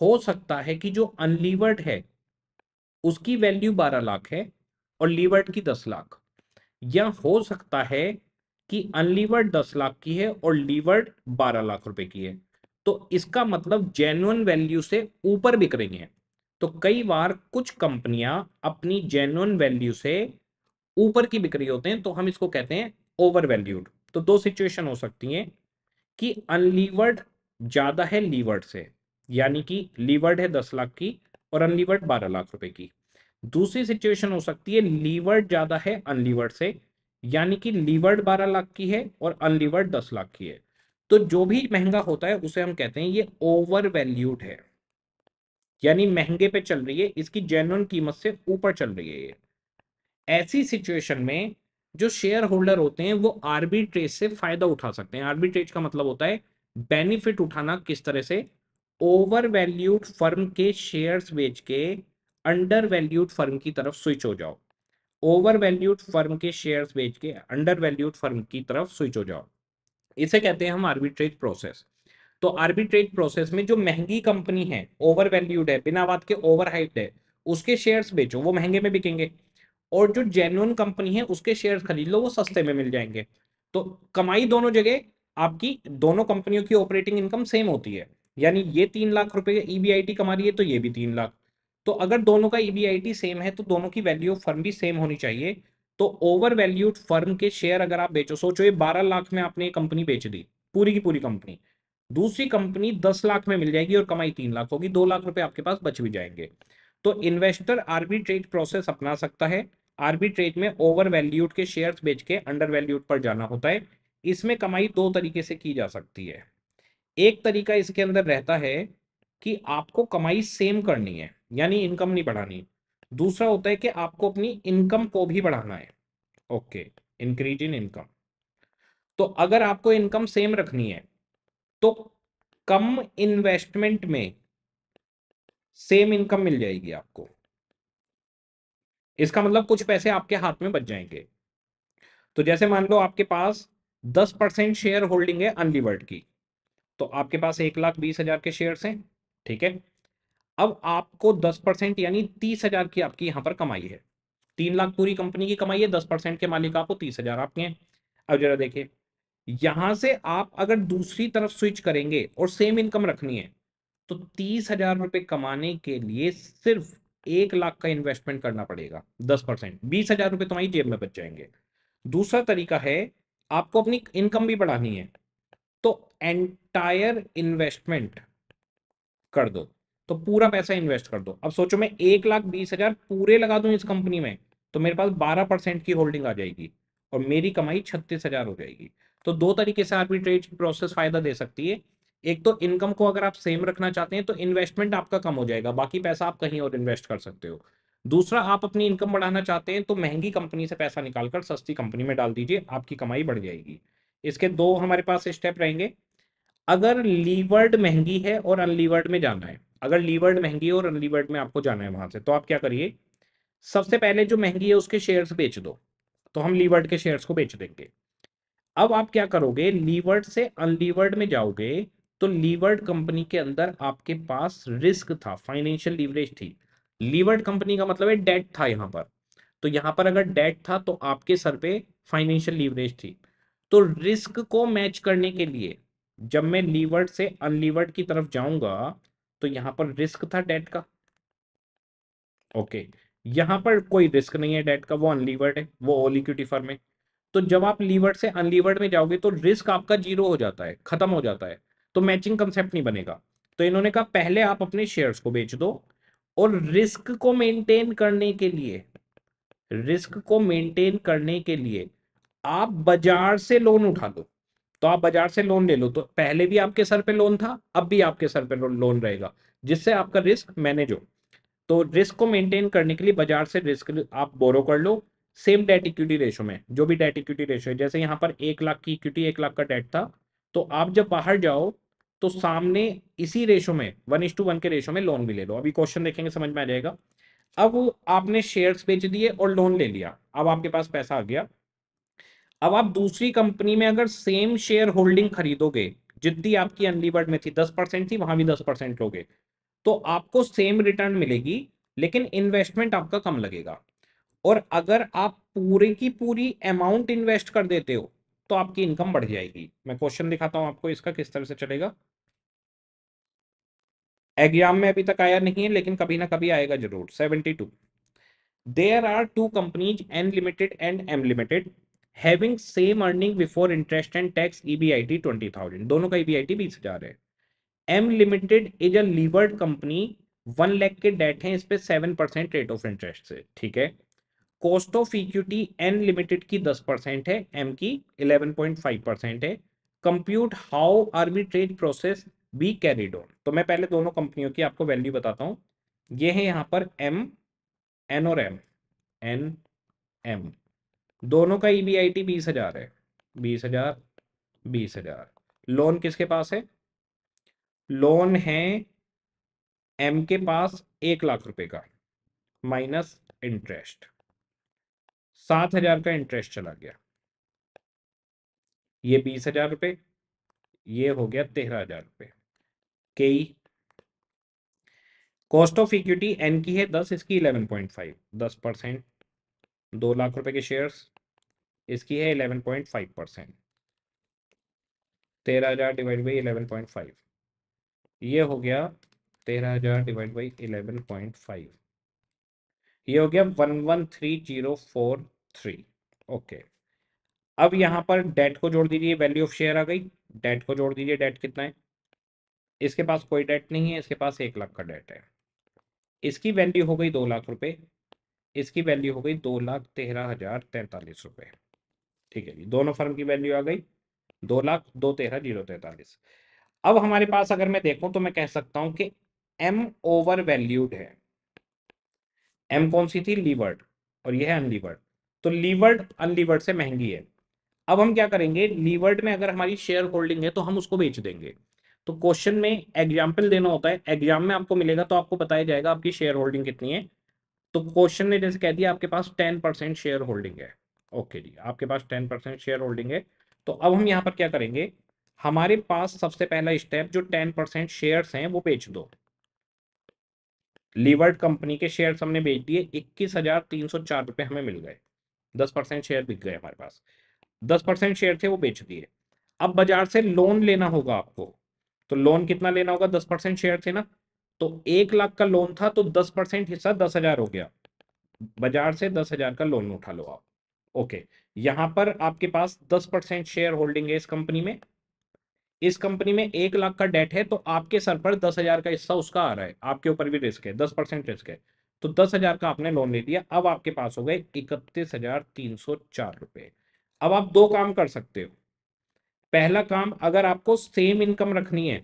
हो सकता है कि जो अनलीवर्ड है उसकी वैल्यू बारह लाख है और लीवर्ड की दस लाख या हो सकता है कि अनलीवर्ड दस लाख की है और लीवर्ड बारह लाख रुपए की है तो इसका मतलब जेन्युन वैल्यू से ऊपर बिक रही है तो कई बार कुछ कंपनियां अपनी जेन्युन वैल्यू से ऊपर की बिक्री होते हैं तो हम इसको कहते हैं ओवर वैल्यूड तो दो सिचुएशन हो सकती हैं कि अनलीवर्ड ज़्यादा है लीवर्ड से यानी कि लीवर्ड है दस लाख की और अनलीवर्ड बारह लाख रुपए की दूसरी सिचुएशन हो सकती है लीवर्ड ज़्यादा है अनलीवर्ड से यानी कि लीवर्ड बारह लाख की है और अनलीवर्ड दस लाख की है तो जो भी महंगा होता है उसे हम कहते हैं ये ओवर वैल्यूड है यानी महंगे पे चल रही है इसकी जेनुअन कीमत से ऊपर चल रही है ये ऐसी सिचुएशन में जो शेयर होल्डर होते हैं वो आर्बिट्रेज से फायदा उठा सकते हैं आर्बिट्रेज का मतलब होता है बेनिफिट उठाना किस तरह से ओवर वैल्यूड फर्म के शेयर्स बेच के अंडर वैल्यूड फर्म की तरफ स्विच हो जाओ ओवर वैल्यूड फर्म के शेयर्स बेच के अंडर वैल्यूड फर्म की तरफ स्विच हो जाओ इसे कहते हैं हम आर्बिट्रेज प्रोसेस तो आर्बिट्रेज प्रोसेस में जो महंगी कंपनी है ओवर वैल्यूड है बिना बात के ओवर है उसके शेयर्स बेचो वो महंगे में बिकेंगे और जो जेन्यून कंपनी है उसके शेयर्स खरीद लो वो सस्ते में मिल जाएंगे तो कमाई दोनों जगह आपकी दोनों कंपनियों की ऑपरेटिंग इनकम सेम होती है यानी ये तीन लाख रुपए ईबीआईटी e कमा रही है तो ये भी तीन लाख तो अगर दोनों का ईबीआईटी e सेम है तो दोनों की वैल्यू ऑफ फर्म भी सेम होनी चाहिए तो ओवर वैल्यूड फर्म के शेयर अगर आप बेचो सोचो ये बारह लाख में आपने कंपनी बेच दी पूरी की पूरी कंपनी दूसरी कंपनी दस लाख में मिल जाएगी और कमाई तीन लाख होगी दो लाख रुपए आपके पास बच भी जाएंगे तो इन्वेस्टर आर्बिट्रेज प्रोसेस अपना सकता है आर्बिट्रेज में ओवर वैल्यूड के शेयर्स बेच के अंडर वैल्यूड पर जाना होता है इसमें कमाई दो तरीके से की जा सकती है एक तरीका इसके अंदर रहता है कि आपको कमाई सेम करनी है यानी इनकम नहीं बढ़ानी दूसरा होता है कि आपको अपनी इनकम को भी बढ़ाना है ओके इंक्रीज इन इनकम तो अगर आपको इनकम सेम रखनी है तो कम इन्वेस्टमेंट में सेम इनकम मिल जाएगी आपको इसका मतलब कुछ पैसे आपके हाथ में बच जाएंगे तो जैसे मान लो आपके पास दस परसेंट शेयर होल्डिंग है अनलिवर्ड की तो आपके पास एक लाख बीस हजार के शेयर्स हैं ठीक है अब आपको दस परसेंट यानी तीस हजार की आपकी यहां पर कमाई है तीन लाख पूरी कंपनी की कमाई है दस परसेंट के मालिक आपको तीस हजार आपके हैं अब जरा देखिए यहां से आप अगर दूसरी तरफ स्विच करेंगे और सेम इनकम रखनी है तो तीस हजार रुपए कमाने के लिए सिर्फ एक लाख का इन्वेस्टमेंट करना पड़ेगा दस परसेंट बीस हजार रुपये तुम्हारी जेब में बच जाएंगे दूसरा तरीका है आपको अपनी इनकम भी बढ़ानी है तो एंटायर इन्वेस्टमेंट कर दो तो पूरा पैसा इन्वेस्ट कर दो अब सोचो मैं एक लाख बीस हजार पूरे लगा दूं इस कंपनी में तो मेरे पास बारह परसेंट की होल्डिंग आ जाएगी और मेरी कमाई छत्तीस हजार हो जाएगी तो दो तरीके से आर्बिट्रेज प्रोसेस फायदा दे सकती है एक तो इनकम को अगर आप सेम रखना चाहते हैं तो इन्वेस्टमेंट आपका कम हो जाएगा बाकी पैसा आप कहीं और इन्वेस्ट कर सकते हो दूसरा आप अपनी इनकम बढ़ाना चाहते हैं तो महंगी कंपनी से पैसा निकालकर सस्ती कंपनी में डाल दीजिए आपकी कमाई बढ़ जाएगी इसके दो हमारे पास स्टेप रहेंगे अगर लीवर्ड महंगी है और अनलीवर्ड में जाना है अगर लीवर्ड महंगी है और अनलीवर्ड में आपको जाना है वहां से तो आप क्या करिए सबसे पहले जो महंगी है उसके शेयर्स बेच दो तो हम लीवर्ड के शेयर्स को बेच देंगे अब आप क्या करोगे लीवर्ड से अनलीवर्ड में जाओगे तो लीवर्ड कंपनी के अंदर आपके पास रिस्क था फाइनेंशियल लीवरेज थी लीवर्ड कंपनी का मतलब है डेट था यहां पर तो यहां पर अगर डेट था तो आपके सर पे फाइनेंशियल लीवरेज थी तो रिस्क को मैच करने के लिए जब मैं लीवर्ड से अनलीवर्ड की तरफ जाऊंगा तो यहां पर रिस्क था डेट का ओके यहां पर कोई रिस्क नहीं है डेट का वो अनलीवर्ड है वो ओलिक्यूटिफर में तो जब आप लीवर्ड से अनलीवर्ड में जाओगे तो रिस्क आपका जीरो हो जाता है खत्म हो जाता है तो मैचिंग कंसेप्ट नहीं बनेगा तो इन्होंने कहा पहले आप अपने शेयर्स को बेच दो और रिस्क को मेंटेन करने के लिए रिस्क को मेंटेन करने के लिए आप बाजार से लोन उठा दो तो आप बाजार से लोन ले लो तो पहले भी आपके सर पे लोन था अब भी आपके सर पे लोन रहेगा जिससे आपका रिस्क मैनेज हो तो रिस्क को मेंटेन करने के लिए बाजार से रिस्क आप बोरो कर लो सेम डेट इक्विटी रेशो में जो भी डेट इक्विटी रेशो है जैसे यहाँ पर एक लाख की इक्विटी एक लाख का डेट था तो आप जब बाहर जाओ तो सामने इसी रेशो में वन इज टू वन के रेशो में लोन भी ले लो अभी क्वेश्चन देखेंगे समझ में आ जाएगा अब आपने शेयर्स बेच दिए और लोन ले लिया अब आपके पास पैसा आ गया अब आप दूसरी कंपनी में अगर सेम शेयर होल्डिंग खरीदोगे जितनी आपकी अंडीबर्ड में थी दस परसेंट थी वहां भी दस परसेंट लोगे तो आपको सेम रिटर्न मिलेगी लेकिन इन्वेस्टमेंट आपका कम लगेगा और अगर आप पूरे की पूरी अमाउंट इन्वेस्ट कर देते हो तो आपकी इनकम बढ़ जाएगी मैं क्वेश्चन दिखाता हूं आपको इसका किस तरह से चलेगा एग्जाम में अभी तक आया नहीं है लेकिन कभी ना कभी आएगा जरूर seventy two there are two companies N limited and M limited having same earning before interest and tax EBIT twenty thousand दोनों का ईबीआईटी e बीस हजार है M limited is a levered company one lakh के डेट है इस पर seven percent rate of interest से ठीक है cost of equity N limited की दस परसेंट है एम की इलेवन पॉइंट फाइव परसेंट है compute how arbitrage process be carried on तो मैं पहले दोनों कंपनियों की आपको वैल्यू बताता हूँ ये है यहाँ पर एम एन और एम एन एम दोनों का ई बी आई टी बीस हजार है बीस हजार बीस हजार लोन किसके पास है लोन है एम के पास एक लाख रुपए का माइनस इंटरेस्ट सात हजार का इंटरेस्ट चला गया ये बीस हजार रुपये ये हो गया तेरह हजार रुपये के कॉस्ट ऑफ इक्विटी एन की है दस इसकी इलेवन पॉइंट फाइव दस परसेंट दो लाख रुपए के शेयर्स इसकी है इलेवन पॉइंट फाइव परसेंट तेरह हज़ार divide by eleven point five ये हो गया तेरह हज़ार divide by eleven point five ये हो गया one one three zero four three okay अब यहां पर डेट को जोड़ दीजिए वैल्यू ऑफ शेयर आ गई डेट को जोड़ दीजिए डेट कितना है इसके पास कोई डेट नहीं है इसके पास एक लाख का डेट है इसकी वैल्यू हो गई दो लाख रुपए इसकी वैल्यू हो गई दो लाख तेरह हजार तैंतालीस रुपए ठीक है जी दोनों फर्म की वैल्यू आ गई दो लाख दो तेरह जीरो तैतालीस अब हमारे पास अगर मैं देखूं तो मैं कह सकता हूं कि एम ओवर वैल्यूड है एम कौन सी थी लीवर्ड और यह है अनलीवर्ड तो लीवर्ड अनलीवर्ड से महंगी है अब हम क्या करेंगे लीवर्ड में अगर हमारी शेयर होल्डिंग है तो हम उसको बेच देंगे तो क्वेश्चन में एग्जाम्पल देना होता है एग्जाम में आपको मिलेगा तो आपको बताया जाएगा आपकी शेयर होल्डिंग कितनी है तो क्वेश्चन ने जैसे कह दिया आपके पास टेन परसेंट शेयर होल्डिंग है ओके जी आपके पास टेन परसेंट शेयर होल्डिंग है तो अब हम यहाँ पर क्या करेंगे हमारे पास सबसे पहला स्टेप जो टेन परसेंट शेयर हैं वो बेच दो लीवर्ड कंपनी के शेयर हमने बेच दिए इक्कीस हजार तीन सौ चार रुपये हमें मिल गए दस परसेंट शेयर बिक गए हमारे पास दस परसेंट शेयर थे वो बेच दिए अब बाजार से लोन लेना होगा आपको तो लोन कितना लेना होगा दस परसेंट शेयर थे ना तो एक लाख का लोन था तो दस परसेंट हिस्सा दस हजार हो गया बाजार से दस हजार का लोन उठा लो आप ओके यहां पर आपके पास दस परसेंट शेयर होल्डिंग है इस कंपनी में इस कंपनी में एक लाख का डेट है तो आपके सर पर दस हजार का हिस्सा उसका आ रहा है आपके ऊपर भी रिस्क है दस परसेंट रिस्क है तो दस हजार का आपने लोन ले लिया अब आपके पास हो गए इकतीस हजार तीन सौ चार रुपए अब आप दो काम कर सकते हो पहला काम अगर आपको सेम इनकम रखनी है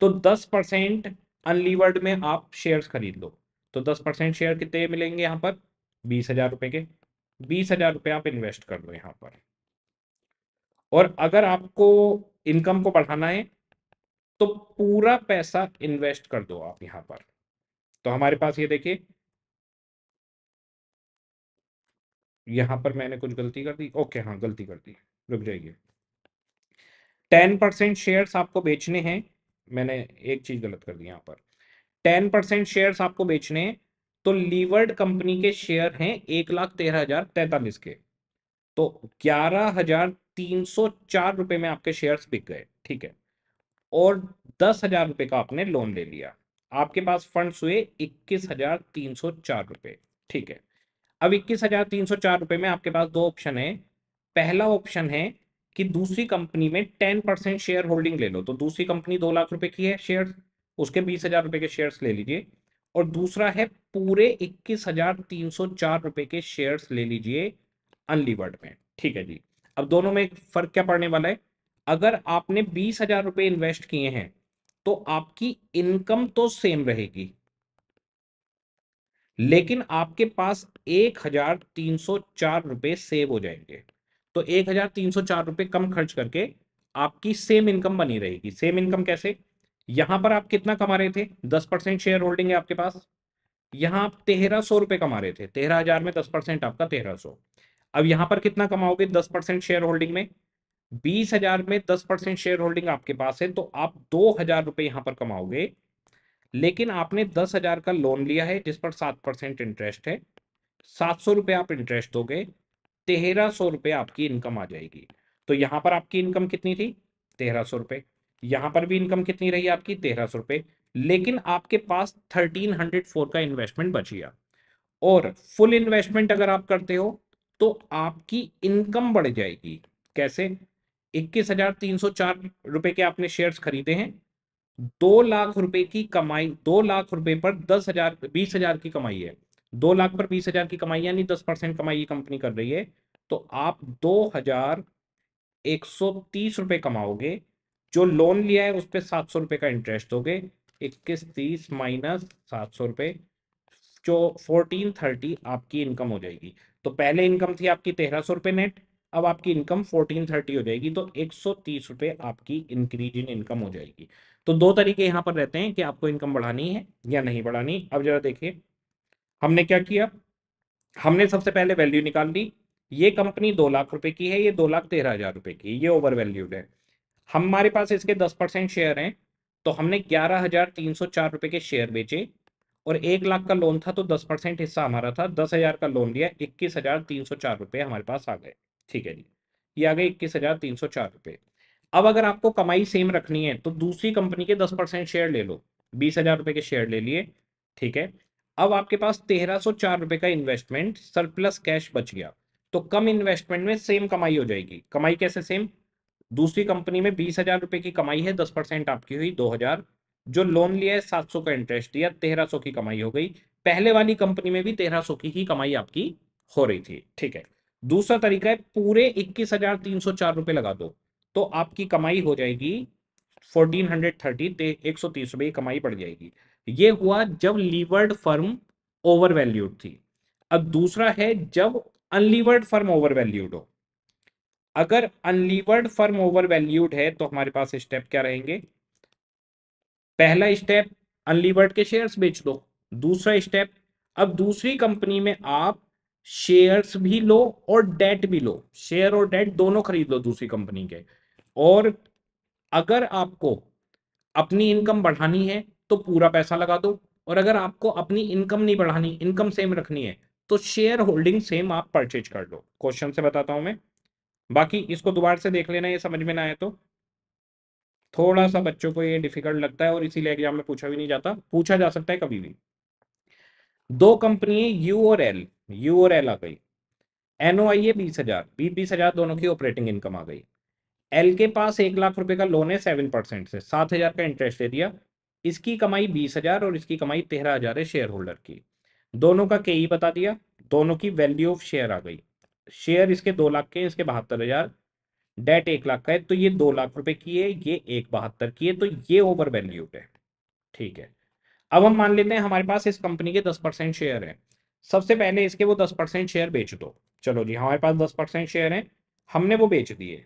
तो दस परसेंट अनलिवर्ड में आप शेयर्स खरीद लो तो दस परसेंट शेयर कितने मिलेंगे यहां पर बीस हजार रुपए के बीस हजार रुपये आप इन्वेस्ट कर दो यहाँ पर और अगर आपको इनकम को बढ़ाना है तो पूरा पैसा इन्वेस्ट कर दो आप यहाँ पर तो हमारे पास ये देखिए यहां पर मैंने कुछ गलती कर दी ओके हाँ गलती कर दी रुक जाइए टेन परसेंट शेयर्स आपको बेचने हैं मैंने एक चीज गलत कर दी यहां पर टेन परसेंट शेयर्स आपको बेचने हैं तो लीवर्ड कंपनी के शेयर हैं एक लाख तेरह हजार तैतालीस के तो ग्यारह हजार तीन सौ चार रुपए में आपके शेयर्स बिक गए ठीक है और दस हजार रुपए का आपने लोन ले लिया आपके पास फंड्स हुए इक्कीस हजार तीन सौ चार रुपए ठीक है अब इक्कीस हजार तीन सौ चार रुपए में आपके पास दो ऑप्शन है पहला ऑप्शन है कि दूसरी कंपनी में टेन परसेंट शेयर होल्डिंग ले लो तो दूसरी कंपनी दो लाख रुपए की है शेयर उसके बीस हजार रुपए के शेयर्स ले लीजिए और दूसरा है पूरे इक्कीस हजार तीन सौ चार रुपए के शेयर्स ले लीजिए अनलिवर्ड में ठीक है जी अब दोनों में फर्क क्या पड़ने वाला है अगर आपने बीस हजार रुपए इन्वेस्ट किए हैं तो आपकी इनकम तो सेम रहेगी लेकिन आपके पास एक हजार तीन सौ चार रुपए सेव हो जाएंगे तो एक हजार तीन सौ चार रुपए कम खर्च करके आपकी सेम इनकम बनी रहेगी सेम इनकम कैसे यहां पर आप कितना कमा रहे थे दस परसेंट शेयर होल्डिंग है आपके पास यहां आप तेरह सौ रुपए कमा रहे थे तेरह हजार में दस परसेंट आपका तेरह सौ अब यहां पर कितना कमाओगे दस परसेंट शेयर होल्डिंग में बीस हजार में दस परसेंट शेयर होल्डिंग आपके पास है तो आप दो हजार रुपए यहां पर कमाओगे लेकिन आपने दस हजार का लोन लिया है जिस पर सात परसेंट इंटरेस्ट है सात सौ रुपये आप इंटरेस्ट दोगे तेरह सौ रुपए आपकी इनकम आ जाएगी तो यहां पर आपकी इनकम कितनी थी तेरह सौ रुपए यहां पर भी इनकम कितनी रही आपकी तेरह सौ रुपए लेकिन आपके पास थर्टीन हंड्रेड फोर का इन्वेस्टमेंट बच गया और फुल इन्वेस्टमेंट अगर आप करते हो तो आपकी इनकम बढ़ जाएगी कैसे इक्कीस हजार तीन सौ चार रुपए के आपने शेयर्स खरीदे हैं दो लाख रुपए की कमाई दो लाख रुपए पर दस हजार बीस हजार की कमाई है दो लाख पर बीस हजार की कमाई यानी दस परसेंट कमाई कंपनी कर रही है तो आप दो हजार एक सौ तीस रुपए कमाओगे जो लोन लिया है उस पर सात सौ रुपये का इंटरेस्ट दोगे इक्कीस तीस माइनस सात सौ रुपये जो फोर्टीन थर्टी आपकी इनकम हो जाएगी तो पहले इनकम थी आपकी तेरह सौ रुपये नेट अब आपकी इनकम फोर्टीन थर्टी हो जाएगी तो एक सौ तीस रुपये आपकी इंक्रीज इन इनकम हो जाएगी तो दो तरीके यहाँ पर रहते हैं कि आपको इनकम बढ़ानी है या नहीं बढ़ानी अब जरा देखिए हमने क्या किया हमने सबसे पहले वैल्यू निकाल ली ये कंपनी दो लाख रुपए की है ये दो लाख तेरह हजार रुपए की ये ओवर वैल्यूड है हमारे पास इसके दस परसेंट शेयर हैं तो हमने ग्यारह हजार तीन सौ चार रुपए के शेयर बेचे और एक लाख का लोन था तो दस परसेंट हिस्सा हमारा था दस हजार का लोन लिया इक्कीस हजार तीन सौ चार रुपए हमारे पास आ गए ठीक है जी ये आ गए इक्कीस हजार तीन सौ चार रुपए अब अगर आपको कमाई सेम रखनी है तो दूसरी कंपनी के दस परसेंट शेयर ले लो बीस हजार रुपए के शेयर ले लिए ठीक है अब आपके पास तेरह सौ चार रुपए का इन्वेस्टमेंट सरप्लस कैश बच गया तो कम इन्वेस्टमेंट में सेम कमाई हो जाएगी कमाई कैसे सेम दूसरी कंपनी में बीस हजार रुपए की कमाई है दस परसेंट आपकी हुई दो हजार जो लोन लिया है सात सौ का इंटरेस्ट दिया तेरह सौ की कमाई हो गई पहले वाली कंपनी में भी तेरह सौ की ही कमाई आपकी हो रही थी ठीक है दूसरा तरीका है पूरे इक्कीस हजार तीन सौ चार रुपए लगा दो तो आपकी कमाई हो जाएगी फोर्टीन हंड्रेड थर्टी एक सौ तीस रुपए की कमाई पड़ जाएगी ये हुआ जब लीवर्ड फर्म ओवर वैल्यूड थी अब दूसरा है जब अनलीवर्ड फर्म ओवर वैल्यूड हो अगर अनलीवर्ड फर्म ओवर वैल्यूड है तो हमारे पास स्टेप क्या रहेंगे पहला स्टेप अनलीवर्ड के शेयर्स बेच दो दूसरा स्टेप अब दूसरी कंपनी में आप शेयर्स भी लो और डेट भी लो शेयर और डेट दोनों खरीद लो दूसरी कंपनी के और अगर आपको अपनी इनकम बढ़ानी है तो पूरा पैसा लगा दो और अगर आपको अपनी इनकम नहीं बढ़ानी इनकम सेम रखनी है तो शेयर होल्डिंग सेम आप परचेज कर लो क्वेश्चन से बताता हूं मैं बाकी इसको दोबारा से देख लेना ये समझ में ना आए तो थोड़ा सा हम्म। बच्चों को ये डिफिकल्ट लगता है और इसीलिए एग्जाम में पूछा भी नहीं जाता पूछा जा सकता है कभी भी दो कंपनी यू और एल यू और एल आ गई एनओ आई है बीस हजार बीस बीस हजार दोनों की ऑपरेटिंग इनकम आ गई एल के पास एक लाख रुपए का लोन है सेवन परसेंट से सात हजार का इंटरेस्ट दे दिया इसकी कमाई बीस हजार और इसकी कमाई तेरह हजार है शेयर होल्डर की दोनों का के बता दिया दोनों की वैल्यू ऑफ शेयर आ गई शेयर इसके दो लाख के इसके बहत्तर हजार डेट एक लाख का है तो ये दो लाख रुपए की है ये एक बहत्तर की है तो ये ओवर वैल्यूड है ठीक है अब हम मान लेते हैं हमारे पास इस कंपनी के दस परसेंट शेयर है सबसे पहले इसके वो दस परसेंट शेयर बेच दो चलो जी हमारे पास दस परसेंट शेयर है हमने वो बेच दिए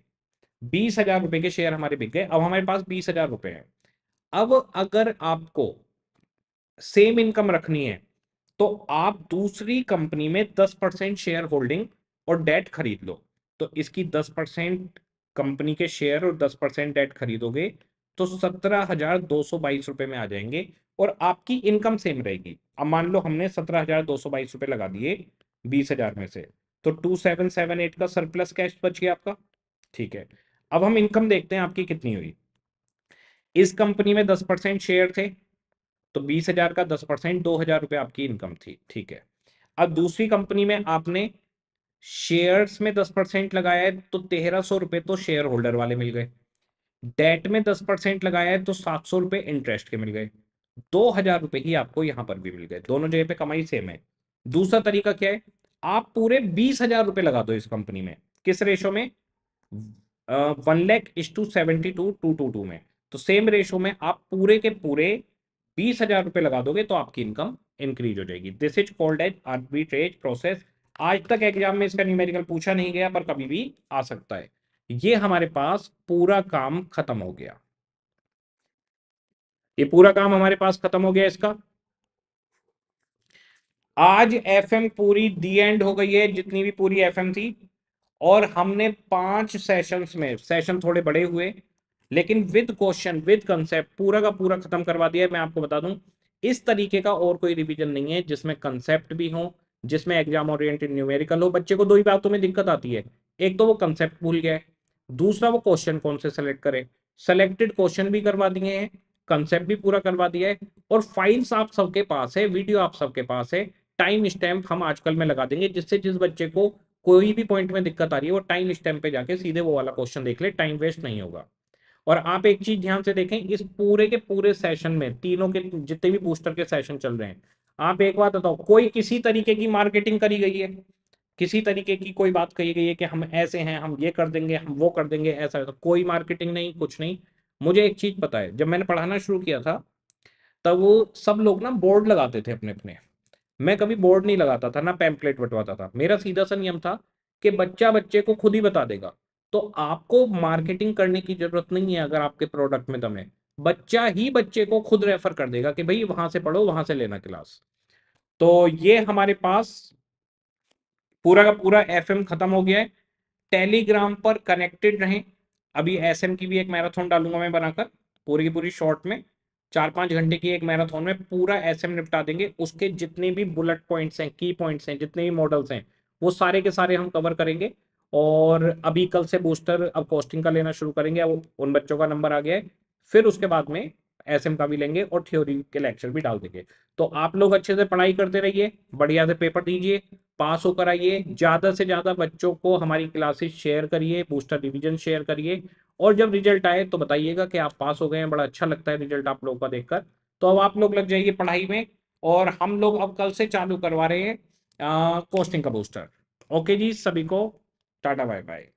बीस हजार रुपए के शेयर हमारे बिक गए अब हमारे पास बीस हजार रुपए है अब अगर आपको सेम इनकम रखनी है तो आप दूसरी कंपनी में दस परसेंट शेयर होल्डिंग और डेट खरीद लो तो इसकी दस परसेंट कंपनी के शेयर और दस परसेंट डेट खरीदोगे तो सत्रह हजार दो सौ बाईस रुपए में आ जाएंगे और आपकी इनकम सेम रहेगी अब मान लो हमने सत्रह हजार दो सौ बाईस रुपए लगा दिए बीस हजार में से तो टू सेवन सेवन एट का सरप्लस कैश बच गया आपका ठीक है अब हम इनकम देखते हैं आपकी कितनी हुई इस कंपनी में दस परसेंट शेयर थे तो बीस हजार का दस परसेंट दो हजार आपकी इनकम थी ठीक है अब दूसरी कंपनी में आपने शेयर्स में दस परसेंट लगाया है तो तेरह सौ रुपए तो शेयर होल्डर वाले मिल गए डेट में दस परसेंट लगाया है तो सात सौ रुपए इंटरेस्ट के मिल गए दो हजार रुपए ही आपको यहां पर भी मिल गए दोनों जगह पे कमाई सेम है दूसरा तरीका क्या है आप पूरे बीस हजार रुपए लगा दो इस कंपनी में किस रेशो में one lakh is two seventy two two two two में तो सेम रेशो में आप पूरे के पूरे बीस हजार रुपए लगा दोगे तो आपकी इनकम इंक्रीज हो जाएगी this is called as arbitrage process आज तक एग्जाम में इसका न्यूमेरिकल पूछा नहीं गया पर कभी भी आ सकता है ये हमारे पास पूरा काम खत्म हो गया ये पूरा काम हमारे पास खत्म हो गया इसका आज एफएम पूरी दी एंड हो गई है जितनी भी पूरी एफएम थी और हमने पांच सेशंस में सेशन थोड़े बड़े हुए लेकिन विद क्वेश्चन विद कंसेप्ट पूरा का पूरा खत्म करवा दिया मैं आपको बता दूं इस तरीके का और कोई रिवीजन नहीं है जिसमें कंसेप्ट भी हो जिसमें एग्जाम ओरिएंटेड न्यूमेरिकल हो बच्चे को दो ही बातों में दिक्कत आती है एक तो वो कंसेप्ट भूल गया दूसरा वो क्वेश्चन कौन से सेलेक्ट करे सेलेक्टेड क्वेश्चन भी करवा दिए हैं कंसेप्ट भी पूरा करवा दिया है और फाइल्स आप सबके पास है वीडियो आप सबके पास है टाइम स्टैम्प हम आजकल में लगा देंगे जिससे जिस बच्चे को कोई भी पॉइंट में दिक्कत आ रही है वो टाइम स्टैम्प पे जाके सीधे वो वाला क्वेश्चन देख ले टाइम वेस्ट नहीं होगा और आप एक चीज ध्यान से देखें इस पूरे के पूरे सेशन में तीनों के जितने भी बूस्टर के सेशन चल रहे हैं आप एक बात बताओ कोई किसी तरीके की मार्केटिंग करी गई है किसी तरीके की कोई बात कही गई है कि हम ऐसे हैं हम ये कर देंगे हम वो कर देंगे ऐसा है तो कोई मार्केटिंग नहीं कुछ नहीं मुझे एक चीज पता है जब मैंने पढ़ाना शुरू किया था तब वो सब लोग ना बोर्ड लगाते थे अपने अपने मैं कभी बोर्ड नहीं लगाता था ना पैम्पलेट बटवाता था मेरा सीधा सा नियम था कि बच्चा बच्चे को खुद ही बता देगा तो आपको मार्केटिंग करने की जरूरत नहीं है अगर आपके प्रोडक्ट में दम है बच्चा ही बच्चे को खुद रेफर कर देगा कि भाई वहां से पढ़ो वहां से लेना क्लास तो ये हमारे पास पूरा का पूरा एफ खत्म हो गया है टेलीग्राम पर कनेक्टेड रहें अभी एस की भी एक मैराथन डालूंगा मैं बनाकर पूरी की पूरी शॉर्ट में चार पांच घंटे की एक मैराथन में पूरा एस निपटा देंगे उसके जितने भी बुलेट पॉइंट्स हैं की पॉइंट्स हैं जितने भी मॉडल्स हैं वो सारे के सारे हम कवर करेंगे और अभी कल से बूस्टर अब कॉस्टिंग का लेना शुरू करेंगे अब उन बच्चों का नंबर आ गया है फिर उसके बाद में एस का भी लेंगे और थ्योरी के लेक्चर भी डाल देंगे तो आप लोग अच्छे से पढ़ाई करते रहिए बढ़िया से पेपर दीजिए पास होकर आइए ज़्यादा से ज़्यादा बच्चों को हमारी क्लासेस शेयर करिए बूस्टर रिविजन शेयर करिए और जब रिजल्ट आए तो बताइएगा कि आप पास हो गए हैं बड़ा अच्छा लगता है रिजल्ट आप लोगों का देखकर तो अब आप लोग लग जाइए पढ़ाई में और हम लोग अब कल से चालू करवा रहे हैं कोस्टिंग का बूस्टर ओके जी सभी को टाटा बाय बाय